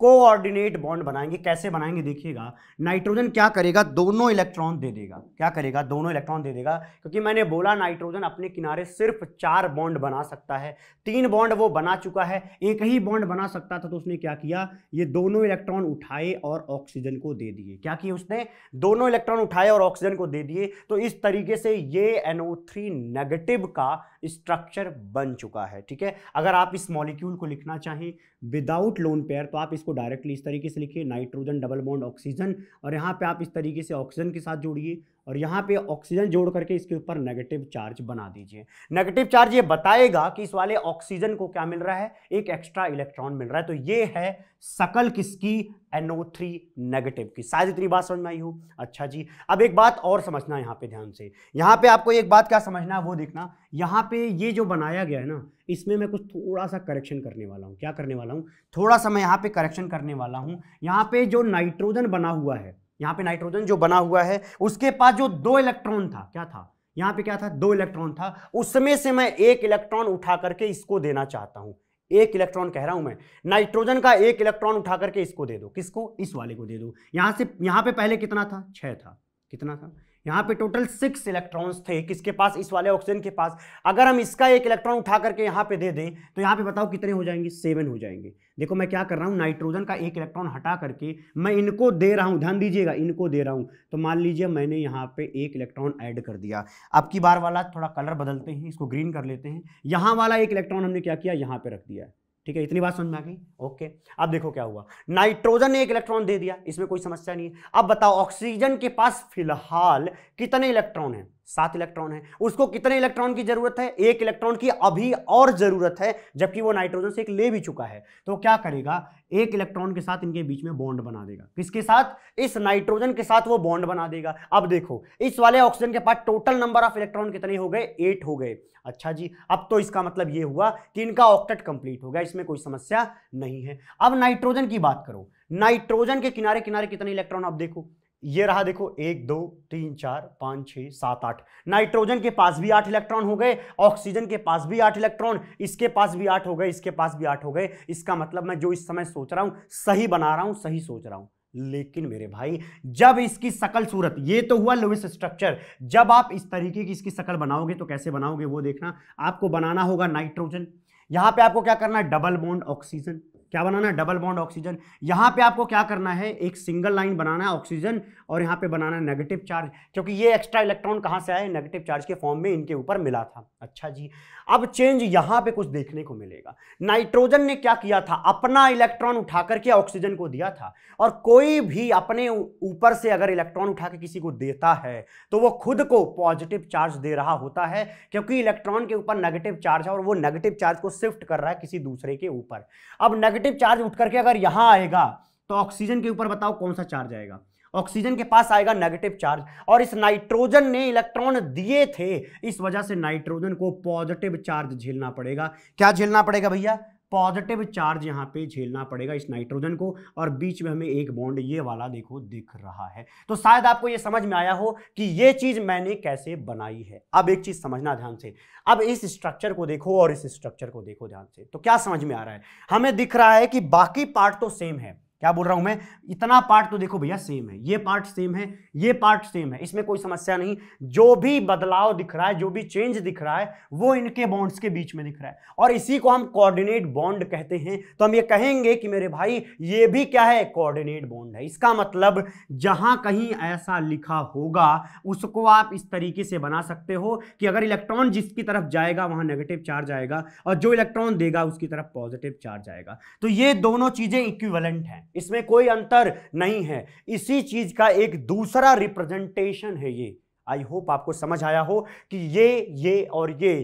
कोऑर्डिनेट बॉन्ड बनाएंगे कैसे बनाएंगे देखिएगा नाइट्रोजन क्या करेगा दोनों इलेक्ट्रॉन दे देगा क्या करेगा दोनों इलेक्ट्रॉन दे देगा क्योंकि मैंने बोला नाइट्रोजन अपने किनारे सिर्फ चार बॉन्ड बना सकता है तीन बॉन्ड वो बना चुका है एक ही बॉन्ड बना सकता था तो उसने क्या किया ये दोनों इलेक्ट्रॉन उठाए और ऑक्सीजन को दे दिए क्या किया उसने दोनों इलेक्ट्रॉन उठाए और ऑक्सीजन को दे दिए तो इस तरीके से ये एनओ नेगेटिव का स्ट्रक्चर बन चुका है ठीक है अगर आप इस मॉलिक्यूल को लिखना चाहें विदाउट लोन पेयर तो आप इस इसको डायरेक्टली इस तरीके से लिखिए नाइट्रोजन डबल बॉन्ड ऑक्सीजन और यहाँ पे आप इस तरीके से ऑक्सीजन के साथ जोड़िए और यहाँ पे ऑक्सीजन जोड़ करके इसके ऊपर नेगेटिव चार्ज बना दीजिए नेगेटिव चार्ज ये बताएगा कि इस वाले ऑक्सीजन को क्या मिल रहा है एक एक्स्ट्रा इलेक्ट्रॉन मिल रहा है तो ये है सकल किसकी NO3 नेगेटिव की शायद इतनी बात समझ में आई हो अच्छा जी अब एक बात और समझना यहाँ पे ध्यान से यहाँ पे आपको एक बात क्या समझना है वो देखना यहाँ पे ये जो बनाया गया है ना इसमें मैं कुछ थोड़ा सा करेक्शन करने वाला हूँ क्या करने वाला हूँ थोड़ा सा मैं यहाँ पे करेक्शन करने वाला हूँ यहाँ पे जो नाइट्रोजन बना हुआ है यहाँ पे नाइट्रोजन जो बना हुआ है उसके पास जो दो इलेक्ट्रॉन था क्या था यहाँ पे क्या था दो इलेक्ट्रॉन था उसमें से मैं एक इलेक्ट्रॉन उठा करके इसको देना चाहता हूँ एक इलेक्ट्रॉन कह रहा हूं मैं नाइट्रोजन का एक इलेक्ट्रॉन उठा करके इसको दे दो किसको इस वाले को दे दो यहां से यहां पे पहले कितना था छह था कितना था यहाँ पे टोटल सिक्स इलेक्ट्रॉन्स थे किसके पास इस वाले ऑक्सीजन के पास अगर हम इसका एक इलेक्ट्रॉन उठा करके यहाँ पे दे दें तो यहाँ पे बताओ कितने हो जाएंगे सेवन हो जाएंगे देखो मैं क्या कर रहा हूँ नाइट्रोजन का एक इलेक्ट्रॉन हटा करके मैं इनको दे रहा हूँ ध्यान दीजिएगा इनको दे रहा हूँ तो मान लीजिए मैंने यहाँ पे एक इलेक्ट्रॉन ऐड कर दिया अब की बार वाला थोड़ा कलर बदलते हैं इसको ग्रीन कर लेते हैं यहाँ वाला एक इलेक्ट्रॉन हमने क्या किया यहाँ पे रख दिया है ठीक है इतनी बात समझ में आ गई ओके अब देखो क्या हुआ नाइट्रोजन ने एक इलेक्ट्रॉन दे दिया इसमें कोई समस्या नहीं है अब बताओ ऑक्सीजन के पास फिलहाल कितने इलेक्ट्रॉन है सात इलेक्ट्रॉन है उसको कितने इलेक्ट्रॉन की जरूरत है एक इलेक्ट्रॉन की अभी और जरूरत है जबकि वो नाइट्रोजन से एक ले भी चुका है तो क्या करेगा एक इलेक्ट्रॉन के साथ इनके बीच में बॉन्ड बना देगा किसके साथ इस नाइट्रोजन के साथ वो बॉन्ड बना देगा अब देखो इस वाले ऑक्सीजन के पास टोटल नंबर ऑफ इलेक्ट्रॉन कितने हो गए एट हो गए अच्छा जी अब तो इसका मतलब ये हुआ कि इनका ऑक्टेट कंप्लीट हो गया इसमें कोई समस्या नहीं है अब नाइट्रोजन की बात करो नाइट्रोजन के किनारे किनारे कितने इलेक्ट्रॉन अब देखो ये रहा देखो एक दो तीन चार पाँच छः सात आठ नाइट्रोजन के पास भी आठ इलेक्ट्रॉन हो गए ऑक्सीजन के पास भी आठ इलेक्ट्रॉन इसके पास भी आठ हो गए इसके पास भी आठ हो गए इसका मतलब मैं जो इस समय सोच रहा हूँ सही बना रहा हूँ सही सोच रहा हूँ लेकिन मेरे भाई जब इसकी सकल सूरत ये तो हुआ लुविस स्ट्रक्चर जब आप इस तरीके की इसकी सकल बनाओगे तो कैसे बनाओगे वो देखना आपको बनाना होगा नाइट्रोजन यहाँ पर आपको क्या करना है डबल बॉन्ड ऑक्सीजन क्या बनाना है डबल बॉन्ड ऑक्सीजन यहाँ पे आपको क्या करना है एक सिंगल लाइन बनाना है ऑक्सीजन और यहाँ पे बनाना है नेगेटिव चार्ज क्योंकि ये एक्स्ट्रा इलेक्ट्रॉन कहाँ से आए नेगेटिव चार्ज के फॉर्म में इनके ऊपर मिला था अच्छा जी अब चेंज यहां पे कुछ देखने को मिलेगा नाइट्रोजन ने क्या किया था अपना इलेक्ट्रॉन उठा करके ऑक्सीजन को दिया था और कोई भी अपने ऊपर से अगर इलेक्ट्रॉन उठा के किसी को देता है तो वो खुद को पॉजिटिव चार्ज दे रहा होता है क्योंकि इलेक्ट्रॉन के ऊपर नेगेटिव चार्ज है और वो नेगेटिव चार्ज को शिफ्ट कर रहा है किसी दूसरे के ऊपर अब नेगेटिव चार्ज उठ करके अगर यहां आएगा तो ऑक्सीजन के ऊपर बताओ कौन सा चार्ज आएगा ऑक्सीजन के पास आएगा नेगेटिव चार्ज और इस नाइट्रोजन ने इलेक्ट्रॉन दिए थे इस वजह से नाइट्रोजन को पॉजिटिव चार्ज झेलना पड़ेगा क्या झेलना पड़ेगा भैया पॉजिटिव चार्ज यहाँ पे झेलना पड़ेगा इस नाइट्रोजन को और बीच में हमें एक बॉन्ड ये वाला देखो दिख रहा है तो शायद आपको ये समझ में आया हो कि ये चीज मैंने कैसे बनाई है अब एक चीज समझना ध्यान से अब इस स्ट्रक्चर को देखो और इस स्ट्रक्चर को देखो ध्यान से तो क्या समझ में आ रहा है हमें दिख रहा है कि बाकी पार्ट तो सेम है क्या बोल रहा हूं मैं इतना पार्ट तो देखो भैया सेम है ये पार्ट सेम है ये पार्ट सेम है इसमें कोई समस्या नहीं जो भी बदलाव दिख रहा है जो भी चेंज दिख रहा है वो इनके बॉन्ड्स के बीच में दिख रहा है और इसी को हम कोऑर्डिनेट बॉन्ड कहते हैं तो हम ये कहेंगे कि मेरे भाई ये भी क्या है कोऑर्डिनेट बॉन्ड है इसका मतलब जहां कहीं ऐसा लिखा होगा उसको आप इस तरीके से बना सकते हो कि अगर इलेक्ट्रॉन जिसकी तरफ जाएगा वहां नेगेटिव चार्ज आएगा और जो इलेक्ट्रॉन देगा उसकी तरफ पॉजिटिव चार्ज आएगा तो ये दोनों चीजें इक्विवेलेंट हैं इसमें कोई अंतर नहीं है इसी चीज का एक दूसरा रिप्रेजेंटेशन है ये आई होप आपको समझ आया हो कि ये ये और ये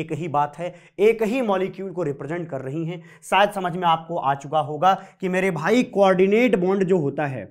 एक ही बात है एक ही मॉलिक्यूल को रिप्रेजेंट कर रही हैं शायद समझ में आपको आ चुका होगा कि मेरे भाई कोऑर्डिनेट बॉन्ड जो होता है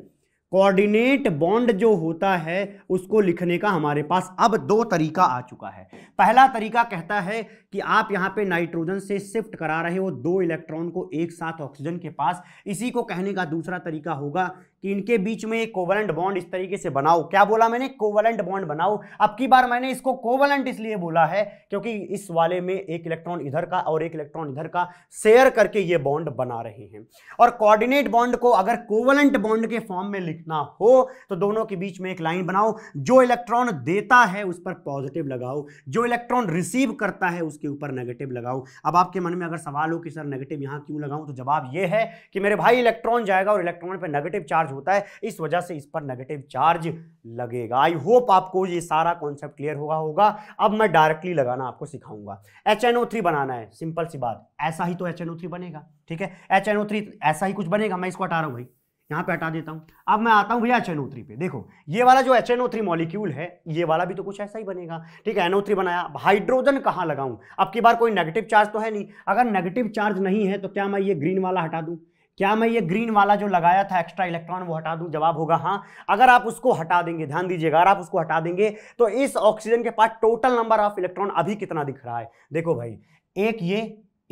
कोऑर्डिनेट बॉन्ड जो होता है उसको लिखने का हमारे पास अब दो तरीका आ चुका है पहला तरीका कहता है कि आप यहाँ पे नाइट्रोजन से शिफ्ट करा रहे हो दो इलेक्ट्रॉन को एक साथ ऑक्सीजन के पास इसी को कहने का दूसरा तरीका होगा कि इनके बीच में कोवलेंट बॉन्ड इस तरीके से बनाओ क्या बोला मैंने कोवलेंट बॉन्ड बनाओ अब की बार मैंने इसको कोवलेंट इसलिए बोला है क्योंकि इस वाले में एक इलेक्ट्रॉन इधर का और एक इलेक्ट्रॉन इधर का शेयर करके ये बॉन्ड बना रहे हैं और कोऑर्डिनेट बॉन्ड को अगर कोवलेंट बॉन्ड के फॉर्म में लिखना हो तो दोनों के बीच में एक लाइन बनाओ जो इलेक्ट्रॉन देता है उस पर पॉजिटिव लगाओ जो इलेक्ट्रॉन रिसीव करता है उसके ऊपर नेगेटिव लगाओ अब आपके मन में अगर सवाल हो कि सर नेगेटिव यहाँ क्यों लगाऊं तो जवाब यह है कि मेरे भाई इलेक्ट्रॉन जाएगा और इलेक्ट्रॉन पर नेगेटिव चार्ज होता है इस वजह से इस पर नेगेटिव चार्ज लगेगा आई होप आपको ये सारा कॉन्सेप्ट क्लियर होगा होगा अब मैं डायरेक्टली लगाना आपको सिखाऊंगा एच एन ओ थ्री बनाना है सिंपल सी बात ऐसा ही तो एच एन ओ थ्री बनेगा ठीक है एच एन ओ थ्री ऐसा ही कुछ बनेगा मैं इसको हटा रहा हूँ भाई यहाँ पे हटा देता हूँ अब मैं आता हूँ भैया एच थ्री पे देखो ये वाला जो एच थ्री मॉलिक्यूल है ये वाला भी तो कुछ ऐसा ही बनेगा ठीक है एनओ बनाया हाइड्रोजन कहाँ लगाऊं अब की बार कोई नेगेटिव चार्ज तो है नहीं अगर नेगेटिव चार्ज नहीं है तो क्या मैं ये ग्रीन वाला हटा दूँ क्या मैं ये ग्रीन वाला जो लगाया था एक्स्ट्रा इलेक्ट्रॉन वो हटा दूं जवाब होगा हाँ अगर आप उसको हटा देंगे ध्यान दीजिएगा अगर आप उसको हटा देंगे तो इस ऑक्सीजन के पास टोटल नंबर ऑफ इलेक्ट्रॉन अभी कितना दिख रहा है देखो भाई एक ये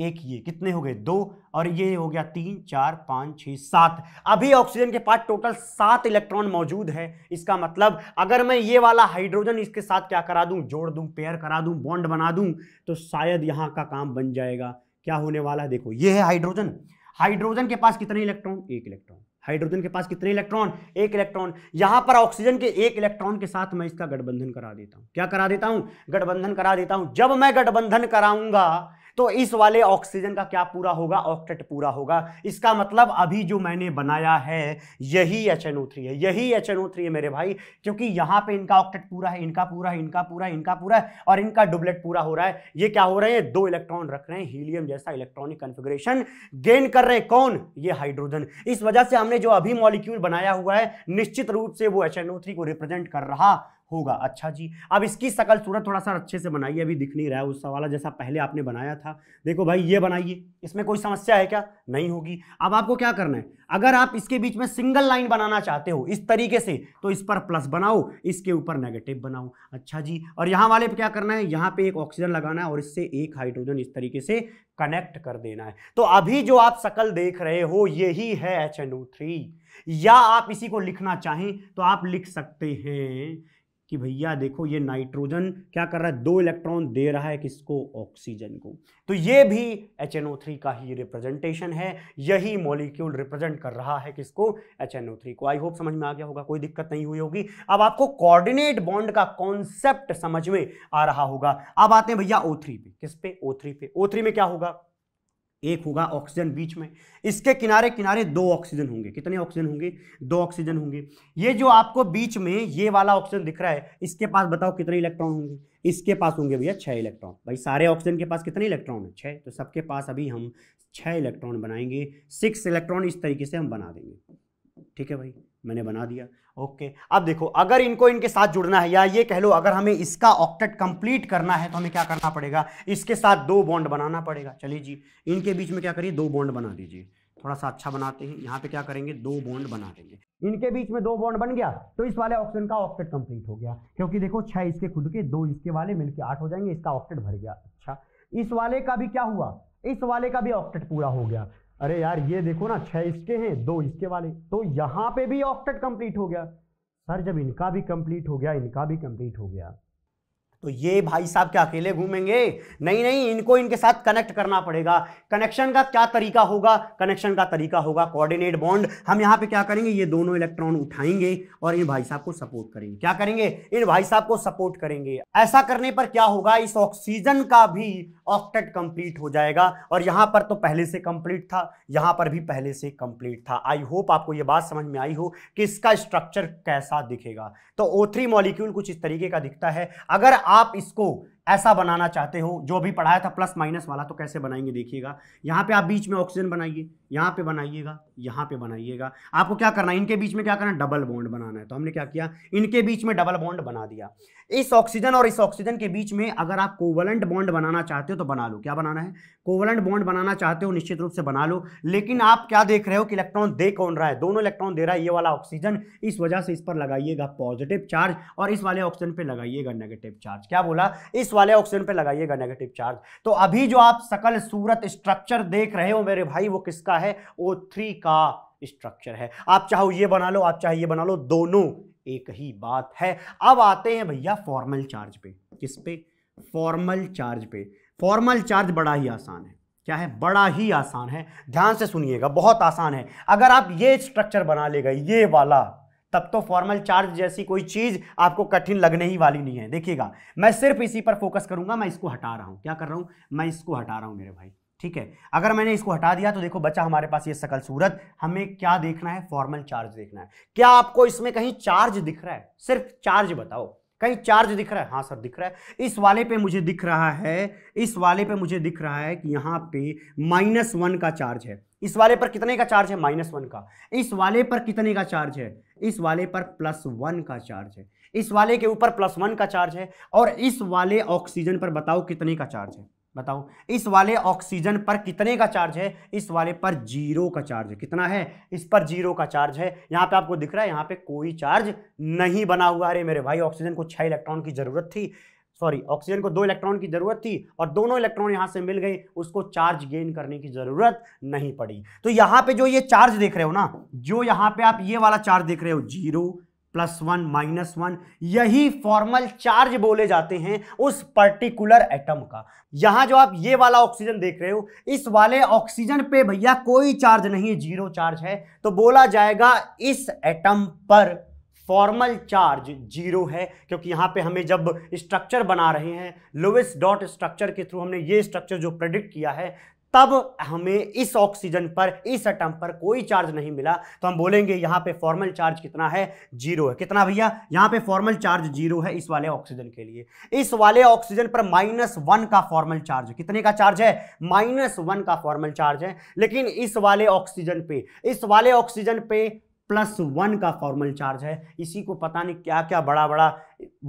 एक ये कितने हो गए दो और ये हो गया तीन चार पाँच छः सात अभी ऑक्सीजन के पास टोटल सात इलेक्ट्रॉन मौजूद है इसका मतलब अगर मैं ये वाला हाइड्रोजन इसके साथ क्या करा दूं जोड़ दूं पेयर करा दूं बॉन्ड बना दूं तो शायद यहाँ का काम बन जाएगा क्या होने वाला है देखो ये है हाइड्रोजन हाइड्रोजन के पास कितने इलेक्ट्रॉन एक इलेक्ट्रॉन हाइड्रोजन के पास कितने इलेक्ट्रॉन एक इलेक्ट्रॉन यहां पर ऑक्सीजन के एक इलेक्ट्रॉन के साथ मैं इसका गठबंधन करा देता हूं क्या करा देता हूं गठबंधन करा देता हूं जब मैं गठबंधन कराऊंगा तो इस वाले ऑक्सीजन का क्या पूरा होगा ऑक्टेट पूरा होगा इसका मतलब अभी जो मैंने बनाया है यही एच है यही एच है मेरे भाई क्योंकि यहां पे इनका ऑक्टेट पूरा है इनका पूरा है इनका पूरा है इनका पूरा है और इनका डुबलेट पूरा हो रहा है ये क्या हो रहे हैं दो इलेक्ट्रॉन रख रहे हैं हीलियम जैसा इलेक्ट्रॉनिक कन्फिग्रेशन गेन कर रहे हैं कौन ये हाइड्रोजन इस वजह से हमने जो अभी मॉलिक्यूल बनाया हुआ है निश्चित रूप से वो एच को रिप्रेजेंट कर रहा होगा अच्छा जी अब इसकी शकल सूरत थोड़ा सा अच्छे से बनाइए अभी दिख नहीं रहा है उस सवाल जैसा पहले आपने बनाया था देखो भाई ये बनाइए इसमें कोई समस्या है क्या नहीं होगी अब आपको क्या करना है अगर आप इसके बीच में सिंगल लाइन बनाना चाहते हो इस तरीके से तो इस पर प्लस बनाओ इसके ऊपर नेगेटिव बनाओ अच्छा जी और यहाँ वाले पे क्या करना है यहाँ पे एक ऑक्सीजन लगाना है और इससे एक हाइड्रोजन इस तरीके से कनेक्ट कर देना है तो अभी जो आप शकल देख रहे हो यही है एच या आप इसी को लिखना चाहें तो आप लिख सकते हैं कि भैया देखो ये नाइट्रोजन क्या कर रहा है दो इलेक्ट्रॉन दे रहा है किसको ऑक्सीजन को तो ये भी एच का ही रिप्रेजेंटेशन है यही मॉलिक्यूल रिप्रेजेंट कर रहा है किसको एच को आई होप समझ में आ गया होगा कोई दिक्कत नहीं हुई होगी अब आपको कोऑर्डिनेट बॉन्ड का कॉन्सेप्ट समझ में आ रहा होगा अब आते हैं भैया ओ पे किस पे ओ पे ओ में क्या होगा एक होगा ऑक्सीजन बीच में इसके किनारे किनारे दो ऑक्सीजन होंगे कितने ऑक्सीजन होंगे दो ऑक्सीजन होंगे ये जो आपको बीच में ये वाला ऑक्सीजन दिख रहा है इसके पास बताओ कितने इलेक्ट्रॉन होंगे इसके पास होंगे भैया छः इलेक्ट्रॉन भाई सारे ऑक्सीजन के पास कितने इलेक्ट्रॉन है छः तो सबके पास अभी हम छः इलेक्ट्रॉन बनाएंगे सिक्स इलेक्ट्रॉन इस तरीके से हम बना देंगे ठीक है भाई मैंने बना दिया ओके अब देखो अगर इनको इनके साथ जुड़ना है या ये कह लो अगर हमें इसका ऑक्टेट कंप्लीट करना है तो हमें क्या करना पड़ेगा इसके साथ दो बॉन्ड बनाना पड़ेगा चलिए जी इनके बीच में क्या करिए दो बॉन्ड बना दीजिए थोड़ा सा अच्छा बनाते हैं यहाँ पे क्या करेंगे दो बॉन्ड बना देंगे इनके बीच में दो बॉन्ड बन गया तो इस वाले ऑक्सीजन का ऑक्टेट कंप्लीट हो गया क्योंकि देखो छह इसके खुद के दो इसके वाले मिलकर आठ हो जाएंगे इसका ऑक्टेट भर गया अच्छा इस वाले का भी क्या हुआ इस वाले का भी ऑक्टेट पूरा हो गया अरे यार ये देखो ना छह इसके हैं दो इसके वाले तो यहां पे भी ऑक्टेट कंप्लीट हो गया सर जब इनका भी कंप्लीट हो गया इनका भी कंप्लीट हो गया तो ये भाई साहब क्या अकेले घूमेंगे नहीं नहीं इनको इनके साथ कनेक्ट करना पड़ेगा कनेक्शन का क्या तरीका होगा कनेक्शन का तरीका होगा कोऑर्डिनेट बॉन्ड हम यहाँ पे क्या करेंगे ये दोनों इलेक्ट्रॉन उठाएंगे और इन भाई साहब को सपोर्ट करेंगे क्या करेंगे इन भाई साहब को सपोर्ट करेंगे ऐसा करने पर क्या होगा इस ऑक्सीजन का भी ऑक्टेट कंप्लीट हो जाएगा और यहाँ पर तो पहले से कंप्लीट था यहाँ पर भी पहले से कंप्लीट था आई होप आपको ये बात समझ में आई हो कि इसका स्ट्रक्चर कैसा दिखेगा तो ओथ्री मॉलिक्यूल कुछ इस तरीके का दिखता है अगर आप इसको ऐसा बनाना चाहते हो जो अभी पढ़ाया था प्लस माइनस वाला तो कैसे बनाएंगे देखिएगा यहाँ पे आप बीच में ऑक्सीजन बनाइए यहाँ पे बनाइएगा यहाँ पे बनाइएगा आपको क्या करना है इनके बीच में क्या करना है डबल बॉन्ड बनाना है तो हमने क्या किया इनके बीच में डबल बॉन्ड बना दिया इस ऑक्सीजन और इस ऑक्सीजन के बीच में अगर आप कोवलेंट बॉन्ड बनाना चाहते हो तो बना लो क्या बनाना है कोवलेंट बॉन्ड बनाना चाहते हो निश्चित रूप से बना लो लेकिन आप क्या देख रहे हो कि इलेक्ट्रॉन दे कौन रहा है दोनों इलेक्ट्रॉन दे रहा है ये वाला ऑक्सीजन इस वजह से इस पर लगाइएगा पॉजिटिव चार्ज और इस वाले ऑक्सीजन पर लगाइएगा नेगेटिव चार्ज क्या बोला इस वाले ऑक्सीजन पर लगाइएगा नेगेटिव चार्ज तो अभी जो आप सकल सूरत स्ट्रक्चर देख रहे हो मेरे भाई वो किसका है ओ का स्ट्रक्चर है आप चाहो ये बना लो आप चाहे ये बना लो दोनों एक ही बात है अब आते हैं भैया फॉर्मल चार्ज पे किस पे फॉर्मल चार्ज पे फॉर्मल चार्ज बड़ा ही आसान है क्या है बड़ा ही आसान है ध्यान से सुनिएगा बहुत आसान है अगर आप ये स्ट्रक्चर बना लेगा ये वाला तब तो फॉर्मल चार्ज जैसी कोई चीज आपको कठिन लगने ही वाली नहीं है देखिएगा मैं सिर्फ इसी पर फोकस करूंगा मैं इसको हटा रहा हूं क्या कर रहा हूं मैं इसको हटा रहा हूं मेरे भाई ठीक है अगर मैंने इसको हटा दिया तो देखो बचा हमारे पास ये सकल सूरत हमें क्या देखना है फॉर्मल चार्ज देखना है क्या आपको इसमें कहीं चार्ज दिख रहा है सिर्फ चार्ज बताओ कहीं चार्ज दिख रहा है हाँ सर दिख रहा है इस वाले पे मुझे दिख रहा है इस वाले पे मुझे दिख रहा है कि यहाँ पे माइनस वन का चार्ज है इस वाले पर कितने का चार्ज है माइनस वन का इस वाले पर कितने का चार्ज है इस वाले पर प्लस वन का चार्ज है इस वाले के ऊपर प्लस वन का चार्ज है और इस वाले ऑक्सीजन पर बताओ कितने का चार्ज है बताओ इस वाले ऑक्सीजन पर कितने का चार्ज है इस वाले पर जीरो का चार्ज है कितना है इस पर जीरो का चार्ज है यहाँ पे आपको दिख रहा है यहाँ पे कोई चार्ज नहीं बना हुआ अरे मेरे भाई ऑक्सीजन को छः इलेक्ट्रॉन की ज़रूरत थी सॉरी ऑक्सीजन को दो इलेक्ट्रॉन की ज़रूरत थी और दोनों इलेक्ट्रॉन यहाँ से मिल गए उसको चार्ज गेन करने की ज़रूरत नहीं पड़ी तो यहाँ पे जो ये चार्ज देख रहे हो ना जो यहाँ पे आप ये वाला चार्ज देख रहे हो zero plus one minus one यही फॉर्मल चार्ज बोले जाते हैं उस पर्टिकुलर एटम का यहां जो आप ये वाला ऑक्सीजन देख रहे हो इस वाले ऑक्सीजन पे भैया कोई चार्ज नहीं है जीरो चार्ज है तो बोला जाएगा इस एटम पर फॉर्मल चार्ज जीरो है क्योंकि यहाँ पे हमें जब स्ट्रक्चर बना रहे हैं लोवेस्ट डॉट स्ट्रक्चर के थ्रू हमने ये स्ट्रक्चर जो प्रेडिक्ट किया है तब हमें इस ऑक्सीजन पर इस एटम पर कोई चार्ज नहीं मिला तो हम बोलेंगे यहाँ पे फॉर्मल चार्ज कितना है जीरो है कितना भैया यहाँ पे फॉर्मल चार्ज जीरो है इस वाले ऑक्सीजन के लिए इस वाले ऑक्सीजन पर माइनस वन का फॉर्मल चार्ज कितने का चार्ज है माइनस वन का फॉर्मल चार्ज है लेकिन इस वाले ऑक्सीजन पे इस वाले ऑक्सीजन पे प्लस वन का फॉर्मल चार्ज है इसी को पता नहीं क्या क्या बड़ा बड़ा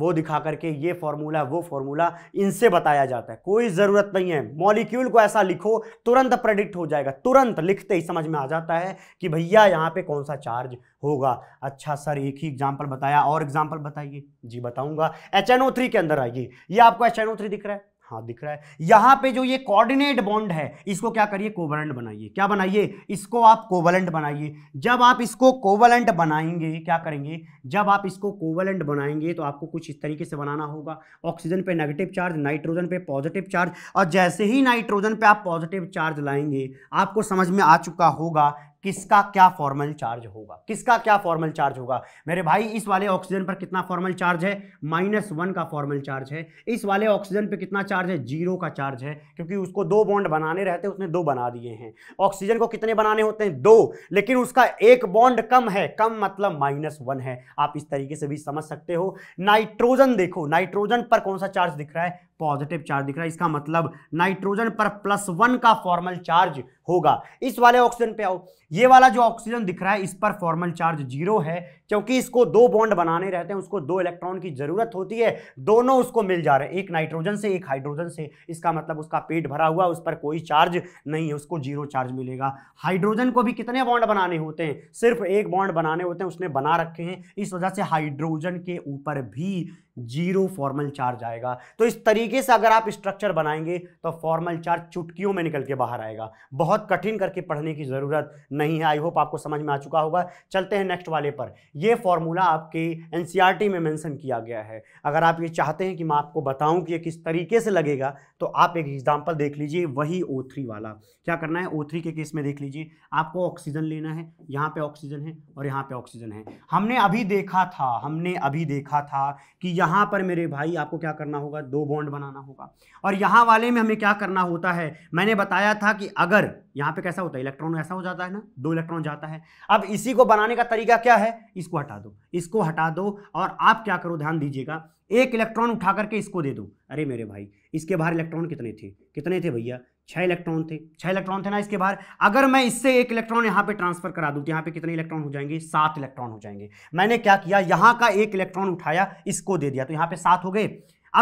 वो दिखा करके ये फॉर्मूला वो फॉर्मूला इनसे बताया जाता है कोई ज़रूरत नहीं है मॉलिक्यूल को ऐसा लिखो तुरंत प्रेडिक्ट हो जाएगा तुरंत लिखते ही समझ में आ जाता है कि भैया यहाँ पे कौन सा चार्ज होगा अच्छा सर एक ही एग्जाम्पल बताया और एग्जाम्पल बताइए जी बताऊँगा एच के अंदर आइए ये आपको एच दिख रहा है हाँ दिख रहा है यहां पे जो ये कोऑर्डिनेट बॉन्ड है इसको क्या करिए कोवलेंट बनाइए क्या बनाइए इसको आप कोवलेंट बनाइए जब आप इसको कोवलेंट बनाएंगे क्या करेंगे जब आप इसको कोवलेंट बनाएंगे तो आपको कुछ इस तरीके से बनाना होगा ऑक्सीजन पे नेगेटिव चार्ज नाइट्रोजन पे पॉजिटिव चार्ज और जैसे ही नाइट्रोजन पे आप पॉजिटिव चार्ज लाएंगे आपको समझ में आ चुका होगा किसका क्या फॉर्मल चार्ज होगा किसका क्या फॉर्मल चार्ज होगा मेरे भाई इस वाले ऑक्सीजन पर कितना फॉर्मल चार्ज है माइनस वन का फॉर्मल चार्ज है इस वाले ऑक्सीजन पे कितना चार्ज है जीरो का चार्ज है क्योंकि उसको दो बॉन्ड बनाने रहते उसने दो बना दिए हैं ऑक्सीजन को कितने बनाने होते हैं दो लेकिन उसका एक बॉन्ड कम है कम मतलब माइनस वन है आप इस तरीके से भी समझ सकते हो नाइट्रोजन देखो नाइट्रोजन पर कौन सा चार्ज दिख रहा है पॉजिटिव चार्ज दिख रहा है इसका मतलब नाइट्रोजन पर प्लस वन का फॉर्मल चार्ज होगा इस वाले ऑक्सीजन पे आओ ये वाला जो ऑक्सीजन दिख रहा है इस पर फॉर्मल चार्ज जीरो है क्योंकि इसको दो बॉन्ड बनाने रहते हैं उसको दो इलेक्ट्रॉन की जरूरत होती है दोनों उसको मिल जा रहे हैं एक नाइट्रोजन से एक हाइड्रोजन से इसका मतलब उसका पेट भरा हुआ उस पर कोई चार्ज नहीं है उसको जीरो चार्ज मिलेगा हाइड्रोजन को भी कितने बॉन्ड बनाने होते हैं सिर्फ एक बॉन्ड बनाने होते हैं उसने बना रखे हैं इस वजह से हाइड्रोजन के ऊपर भी जीरो फॉर्मल चार्ज आएगा तो इस तरीके से अगर आप स्ट्रक्चर बनाएंगे तो फॉर्मल चार्ज चुटकियों में निकल के बाहर आएगा बहुत कठिन करके पढ़ने की ज़रूरत नहीं है आई होप आपको समझ में आ चुका होगा चलते हैं नेक्स्ट वाले पर ये फॉर्मूला आपके एन में मेंशन किया गया है अगर आप ये चाहते हैं कि मैं आपको बताऊं कि ये किस तरीके से लगेगा तो आप एक एग्जाम्पल देख लीजिए वही ओ वाला क्या करना है ओ के केस में देख लीजिए आपको ऑक्सीजन लेना है यहाँ पे ऑक्सीजन है और यहाँ पे ऑक्सीजन है हमने अभी देखा था हमने अभी देखा था कि यहाँ पर मेरे भाई आपको क्या करना होगा दो बॉन्ड बनाना होगा और यहाँ वाले में हमें क्या करना होता है मैंने बताया था कि अगर यहाँ पे कैसा होता है इलेक्ट्रॉन ऐसा हो जाता है ना दो इलेक्ट्रॉन जाता है अब इसी को बनाने का तरीका क्या है इस इसको हटा दो इसको हटा दो और आप क्या करो ध्यान दीजिएगा एक इलेक्ट्रॉन उठा करके इसको दे दो अरे मेरे भाई इसके बाहर इलेक्ट्रॉन कितने थे कितने थे भैया छह इलेक्ट्रॉन थे छह इलेक्ट्रॉन थे ना इसके बाहर अगर मैं इससे एक इलेक्ट्रॉन यहाँ पे ट्रांसफर करा दूँ तो यहाँ पे कितने इलेक्ट्रॉन हो जाएंगे सात इलेक्ट्रॉन हो जाएंगे मैंने क्या किया यहाँ का एक इलेक्ट्रॉन उठाया इसको दे दिया तो यहाँ पे सात हो गए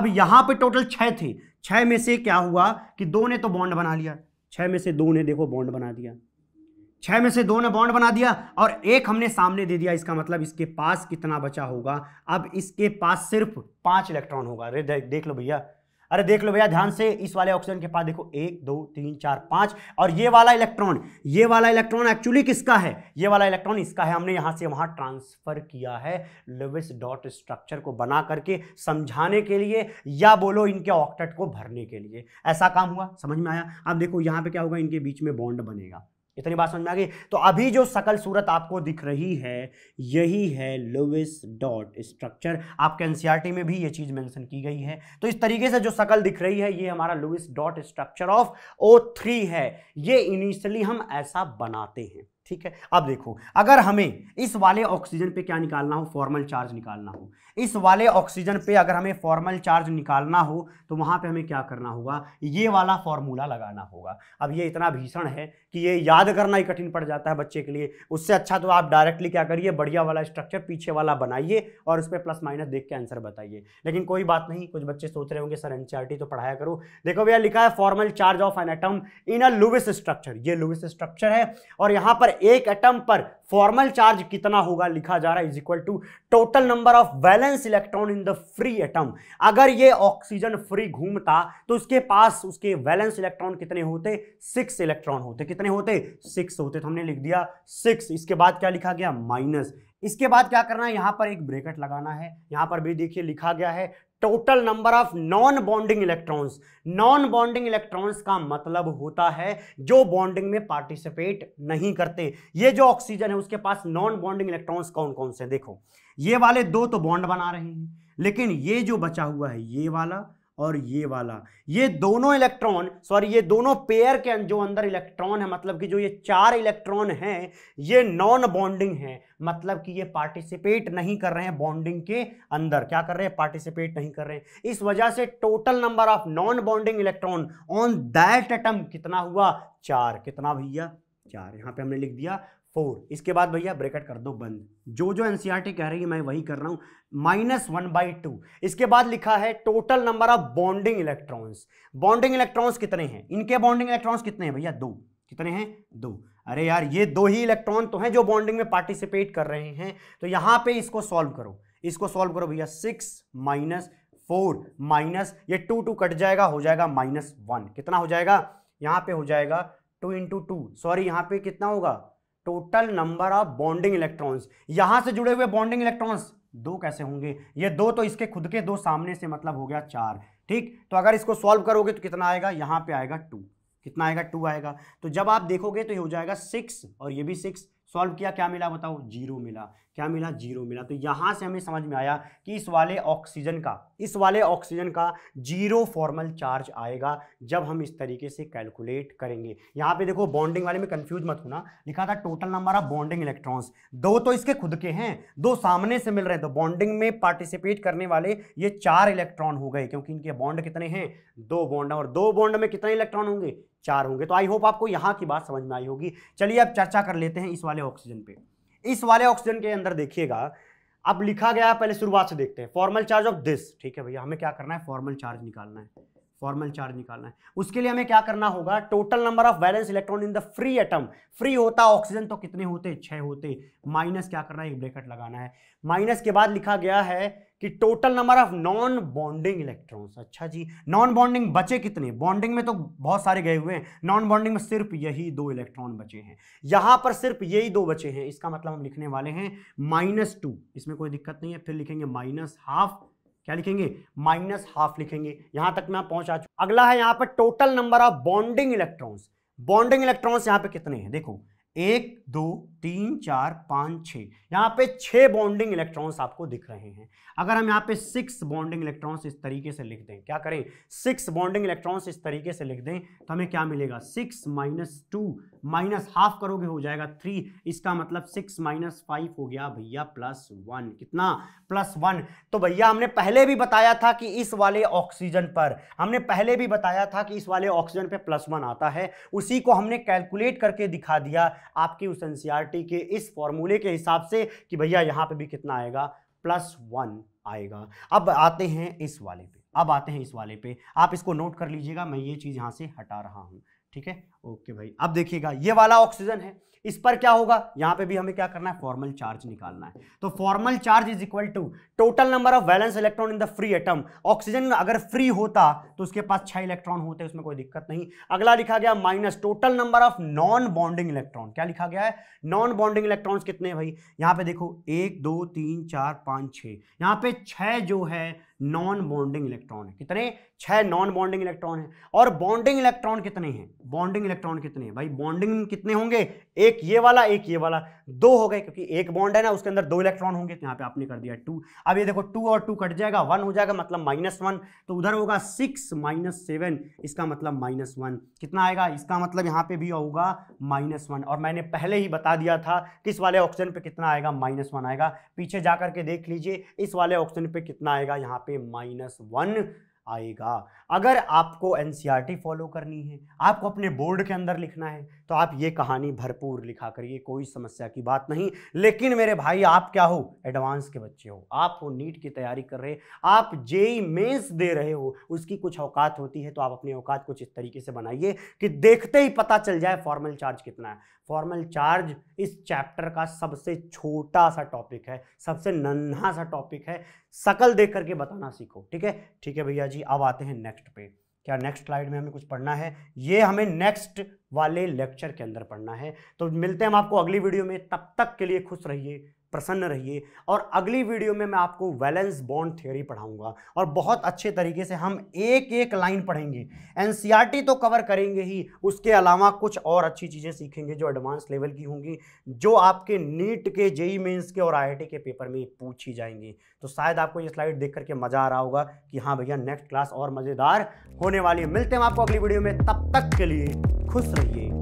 अब यहाँ पे टोटल छः थे छः में से क्या हुआ कि दो ने तो बॉन्ड बना लिया छः में से दो ने देखो बॉन्ड बना दिया छः में से दो ने बॉन्ड बना दिया और एक हमने सामने दे दिया इसका मतलब इसके पास कितना बचा होगा अब इसके पास सिर्फ पाँच इलेक्ट्रॉन होगा अरे देख लो भैया अरे देख लो भैया ध्यान से इस वाले ऑक्सीजन के पास देखो एक दो तीन चार पाँच और ये वाला इलेक्ट्रॉन ये वाला इलेक्ट्रॉन एक्चुअली किसका है ये वाला इलेक्ट्रॉन इसका है हमने यहाँ से वहाँ ट्रांसफ़र किया है लुविस डॉट स्ट्रक्चर को बना करके समझाने के लिए या बोलो इनके ऑक्टेट को भरने के लिए ऐसा काम हुआ समझ में आया अब देखो यहाँ पर क्या होगा इनके बीच में बॉन्ड बनेगा इतनी बात समझ में आ गई तो अभी जो सकल सूरत आपको दिख रही है यही है लुविस डॉट स्ट्रक्चर आपके एनसीईआरटी e में भी ये चीज मेंशन की गई है तो इस तरीके से जो सकल दिख रही है ये हमारा Lewis dot structure of O three है ये इनिशियली हम ऐसा बनाते हैं ठीक है अब देखो अगर हमें इस वाले ऑक्सीजन पे क्या निकालना हो फॉर्मल चार्ज निकालना हो इस वाले ऑक्सीजन पे अगर हमें फॉर्मल चार्ज निकालना हो तो वहां पे हमें क्या करना होगा ये वाला फॉर्मूला लगाना होगा अब ये इतना भीषण है कि ये याद करना ही कठिन पड़ जाता है बच्चे के लिए उससे अच्छा तो आप डायरेक्टली क्या करिए बढ़िया वाला स्ट्रक्चर पीछे वाला बनाइए और उस पर प्लस माइनस देख के आंसर बताइए लेकिन कोई बात नहीं कुछ बच्चे सोच रहे होंगे सर एन तो पढ़ाया करो देखो भैया लिखा है formal charge of an atom in a Lewis structure ये लुविस स्ट्रक्चर है और यहाँ पर एक एटम पर फॉर्मल चार्ज कितना होगा लिखा जा रहा है is equal to total number of valence electron in the free atom अगर ये ऑक्सीजन फ्री घूमता तो उसके पास उसके वैलेंस इलेक्ट्रॉन कितने होते सिक्स इलेक्ट्रॉन होते कितने होते सिक्स होते तो हमने लिख दिया सिक्स इसके बाद क्या लिखा गया माइनस इसके बाद क्या करना है यहां पर एक ब्रेकेट लगाना है यहां पर भी देखिए लिखा गया है total number of non bonding electrons non bonding electrons का मतलब होता है जो बॉन्डिंग में पार्टिसिपेट नहीं करते ये जो ऑक्सीजन है उसके पास नॉन बॉन्डिंग इलेक्ट्रॉन्स कौन कौन से देखो ये वाले दो तो बॉन्ड बना रहे हैं लेकिन ये जो बचा हुआ है ये वाला और ये वाला ये दोनों इलेक्ट्रॉन सॉरी ये दोनों पेयर के अं-, जो अंदर इलेक्ट्रॉन है मतलब कि जो ये चार इलेक्ट्रॉन हैं ये नॉन बॉन्डिंग है मतलब कि ये पार्टिसिपेट नहीं कर रहे हैं बॉन्डिंग के अंदर क्या कर रहे हैं पार्टिसिपेट नहीं कर रहे हैं इस वजह से total number of non bonding electron on that atom कितना हुआ चार कितना भैया चार यहाँ पे हमने लिख दिया फोर इसके बाद भैया ब्रेकेट कर दो बंद जो जो एनसीईआरटी e कह रही है मैं वही कर रहा हूं माइनस वन बाई टू इसके बाद लिखा है total number of bonding electrons bonding electrons कितने हैं इनके बॉन्डिंग इलेक्ट्रॉन्स कितने हैं भैया दो कितने हैं दो अरे यार ये दो ही इलेक्ट्रॉन तो हैं जो बॉन्डिंग में पार्टिसिपेट कर रहे हैं तो यहां पे इसको सॉल्व करो इसको सॉल्व करो भैया सिक्स माइनस फोर माइनस ये टू टू कट जाएगा हो जाएगा माइनस वन कितना हो जाएगा यहां पे हो जाएगा टू इंटू टू सॉरी यहां पे कितना होगा total number of bonding electrons यहां से जुड़े हुए बॉन्डिंग इलेक्ट्रॉन्स दो कैसे होंगे ये दो तो इसके खुद के दो सामने से मतलब हो गया चार ठीक तो अगर इसको सॉल्व करोगे तो कितना आएगा यहां पे आएगा टू कितना आएगा टू आएगा तो जब आप देखोगे तो ये हो जाएगा सिक्स और ये भी सिक्स सॉल्व किया क्या मिला बताओ जीरो मिला क्या मिला जीरो मिला तो यहाँ से हमें समझ में आया कि इस वाले ऑक्सीजन का इस वाले ऑक्सीजन का जीरो फॉर्मल चार्ज आएगा जब हम इस तरीके से कैलकुलेट करेंगे यहाँ पे देखो बॉन्डिंग वाले में कंफ्यूज मत होना लिखा था total number of bonding electrons दो तो इसके खुद के हैं दो सामने से मिल रहे हैं तो बॉन्डिंग में पार्टिसिपेट करने वाले ये चार इलेक्ट्रॉन हो गए क्योंकि इनके बॉन्ड कितने हैं दो बॉन्ड और दो बॉन्ड में कितने इलेक्ट्रॉन होंगे चार होंगे तो आई होप आपको यहाँ की बात समझ में आई होगी चलिए अब चर्चा कर लेते हैं इस वाले ऑक्सीजन पे इस वाले ऑक्सीजन के अंदर देखिएगा अब लिखा गया पहले शुरुआत से देखते हैं फॉर्मल चार्ज ऑफ दिस ठीक है भैया हमें क्या करना है फॉर्मल चार्ज निकालना है फॉर्मल चार्ज निकालना है उसके लिए हमें क्या करना होगा total number of valence electron in the free atom free होता ऑक्सीजन तो कितने होते छह होते माइनस क्या करना है एक ब्रेकेट लगाना है माइनस के बाद लिखा गया है कि total number of non bonding electrons अच्छा जी नॉन बॉन्डिंग बचे कितने बॉन्डिंग में तो बहुत सारे गए हुए हैं नॉन बॉन्डिंग में सिर्फ यही दो इलेक्ट्रॉन बचे हैं यहां पर सिर्फ यही दो बचे हैं इसका मतलब हम लिखने वाले हैं माइनस टू इसमें कोई दिक्कत नहीं है फिर लिखेंगे माइनस हाफ क्या लिखेंगे माइनस हाफ लिखेंगे यहां तक मैं पहुंचा चुका अगला है यहां पर total number of bonding electrons bonding electrons यहां पे कितने हैं देखो एक दो तीन चार पाँच छः यहाँ पे छः बॉन्डिंग इलेक्ट्रॉन्स आपको दिख रहे हैं अगर हम यहाँ पे सिक्स बॉन्डिंग इलेक्ट्रॉन्स इस तरीके से लिख दें क्या करें सिक्स बॉन्डिंग इलेक्ट्रॉन्स इस तरीके से लिख दें तो हमें क्या मिलेगा six minus two minus half करोगे हो जाएगा थ्री इसका मतलब सिक्स माइनस फाइव हो गया भैया प्लस वन कितना प्लस वन तो भैया हमने पहले भी बताया था कि इस वाले ऑक्सीजन पर हमने पहले भी बताया था कि इस वाले ऑक्सीजन पर प्लस वन आता है उसी को हमने कैलकुलेट करके दिखा दिया आपकी उस एन के इस फॉर्मूले के हिसाब से कि भैया यहाँ पे भी कितना आएगा प्लस वन आएगा अब आते हैं इस वाले पे अब आते हैं इस वाले पे आप इसको नोट कर लीजिएगा मैं ये चीज़ यहाँ से हटा रहा हूँ ठीक है ओके भाई अब देखिएगा ये वाला ऑक्सीजन है इस पर क्या होगा यहां पे भी हमें क्या करना है फॉर्मल चार्ज निकालना है तो formal charge is equal to total number of valence electron in the free atom oxygen अगर फ्री होता तो उसके पास छह इलेक्ट्रॉन होते उसमें कोई दिक्कत नहीं अगला लिखा गया minus total number of non bonding electron क्या लिखा गया है नॉन बॉन्डिंग इलेक्ट्रॉन कितने भाई यहां पर देखो एक दो तीन चार पांच छह यहां पर छह जो है नॉन बॉन्डिंग इलेक्ट्रॉन है कितने छह नॉन बॉन्डिंग इलेक्ट्रॉन है और बॉन्डिंग इलेक्ट्रॉन कितने हैं बॉन्डिंग इलेक्ट्रॉन कितने हैं भाई बॉन्डिंग कितने होंगे एक ये वाला एक ये वाला दो हो गए क्योंकि एक बॉन्ड है ना उसके अंदर दो इलेक्ट्रॉन होंगे तो यहाँ पे आपने कर दिया टू अब ये देखो टू और टू कट जाएगा वन हो जाएगा मतलब माइनस वन तो उधर होगा सिक्स माइनस सेवन इसका मतलब माइनस वन कितना आएगा इसका मतलब यहाँ पे भी होगा माइनस वन और मैंने पहले ही बता दिया था कि इस वाले ऑप्शन पे कितना आएगा माइनस वन आएगा पीछे जा करके देख लीजिए इस वाले ऑप्शन पे कितना आएगा यहाँ पे माइनस वन आएगा अगर आपको एनसीआरटी e फॉलो करनी है आपको अपने बोर्ड के अंदर लिखना है तो आप ये कहानी भरपूर लिखा करिए कोई समस्या की बात नहीं लेकिन मेरे भाई आप क्या हो एडवांस के बच्चे हो आप हो नीट की तैयारी कर रहे आप जेई मेंस दे रहे हो उसकी कुछ औकात होती है तो आप अपनी औकात कुछ इस तरीके से बनाइए कि देखते ही पता चल जाए फॉर्मल चार्ज कितना है फॉर्मल चार्ज इस चैप्टर का सबसे छोटा सा टॉपिक है सबसे नन्हा सा टॉपिक है सकल देख करके बताना सीखो ठीक है ठीक है भैया जी अब आते हैं नेक्स्ट पे क्या नेक्स्ट स्लाइड में हमें कुछ पढ़ना है ये हमें नेक्स्ट वाले लेक्चर के अंदर पढ़ना है तो मिलते हैं हम आपको अगली वीडियो में तब तक के लिए खुश रहिए प्रसन्न रहिए और अगली वीडियो में मैं आपको वैलेंस बॉन्ड थ्योरी पढ़ाऊंगा और बहुत अच्छे तरीके से हम एक एक लाइन पढ़ेंगे एनसीईआरटी तो कवर करेंगे ही उसके अलावा कुछ और अच्छी चीज़ें सीखेंगे जो एडवांस लेवल की होंगी जो आपके नीट के जेई मेन्स के और आई के पेपर में पूछी जाएंगी तो शायद आपको ये स्लाइड देख करके मज़ा आ रहा होगा कि हाँ भैया नेक्स्ट क्लास और मज़ेदार होने वाली है मिलते हैं आपको अगली वीडियो में तब तक के लिए खुश रहिए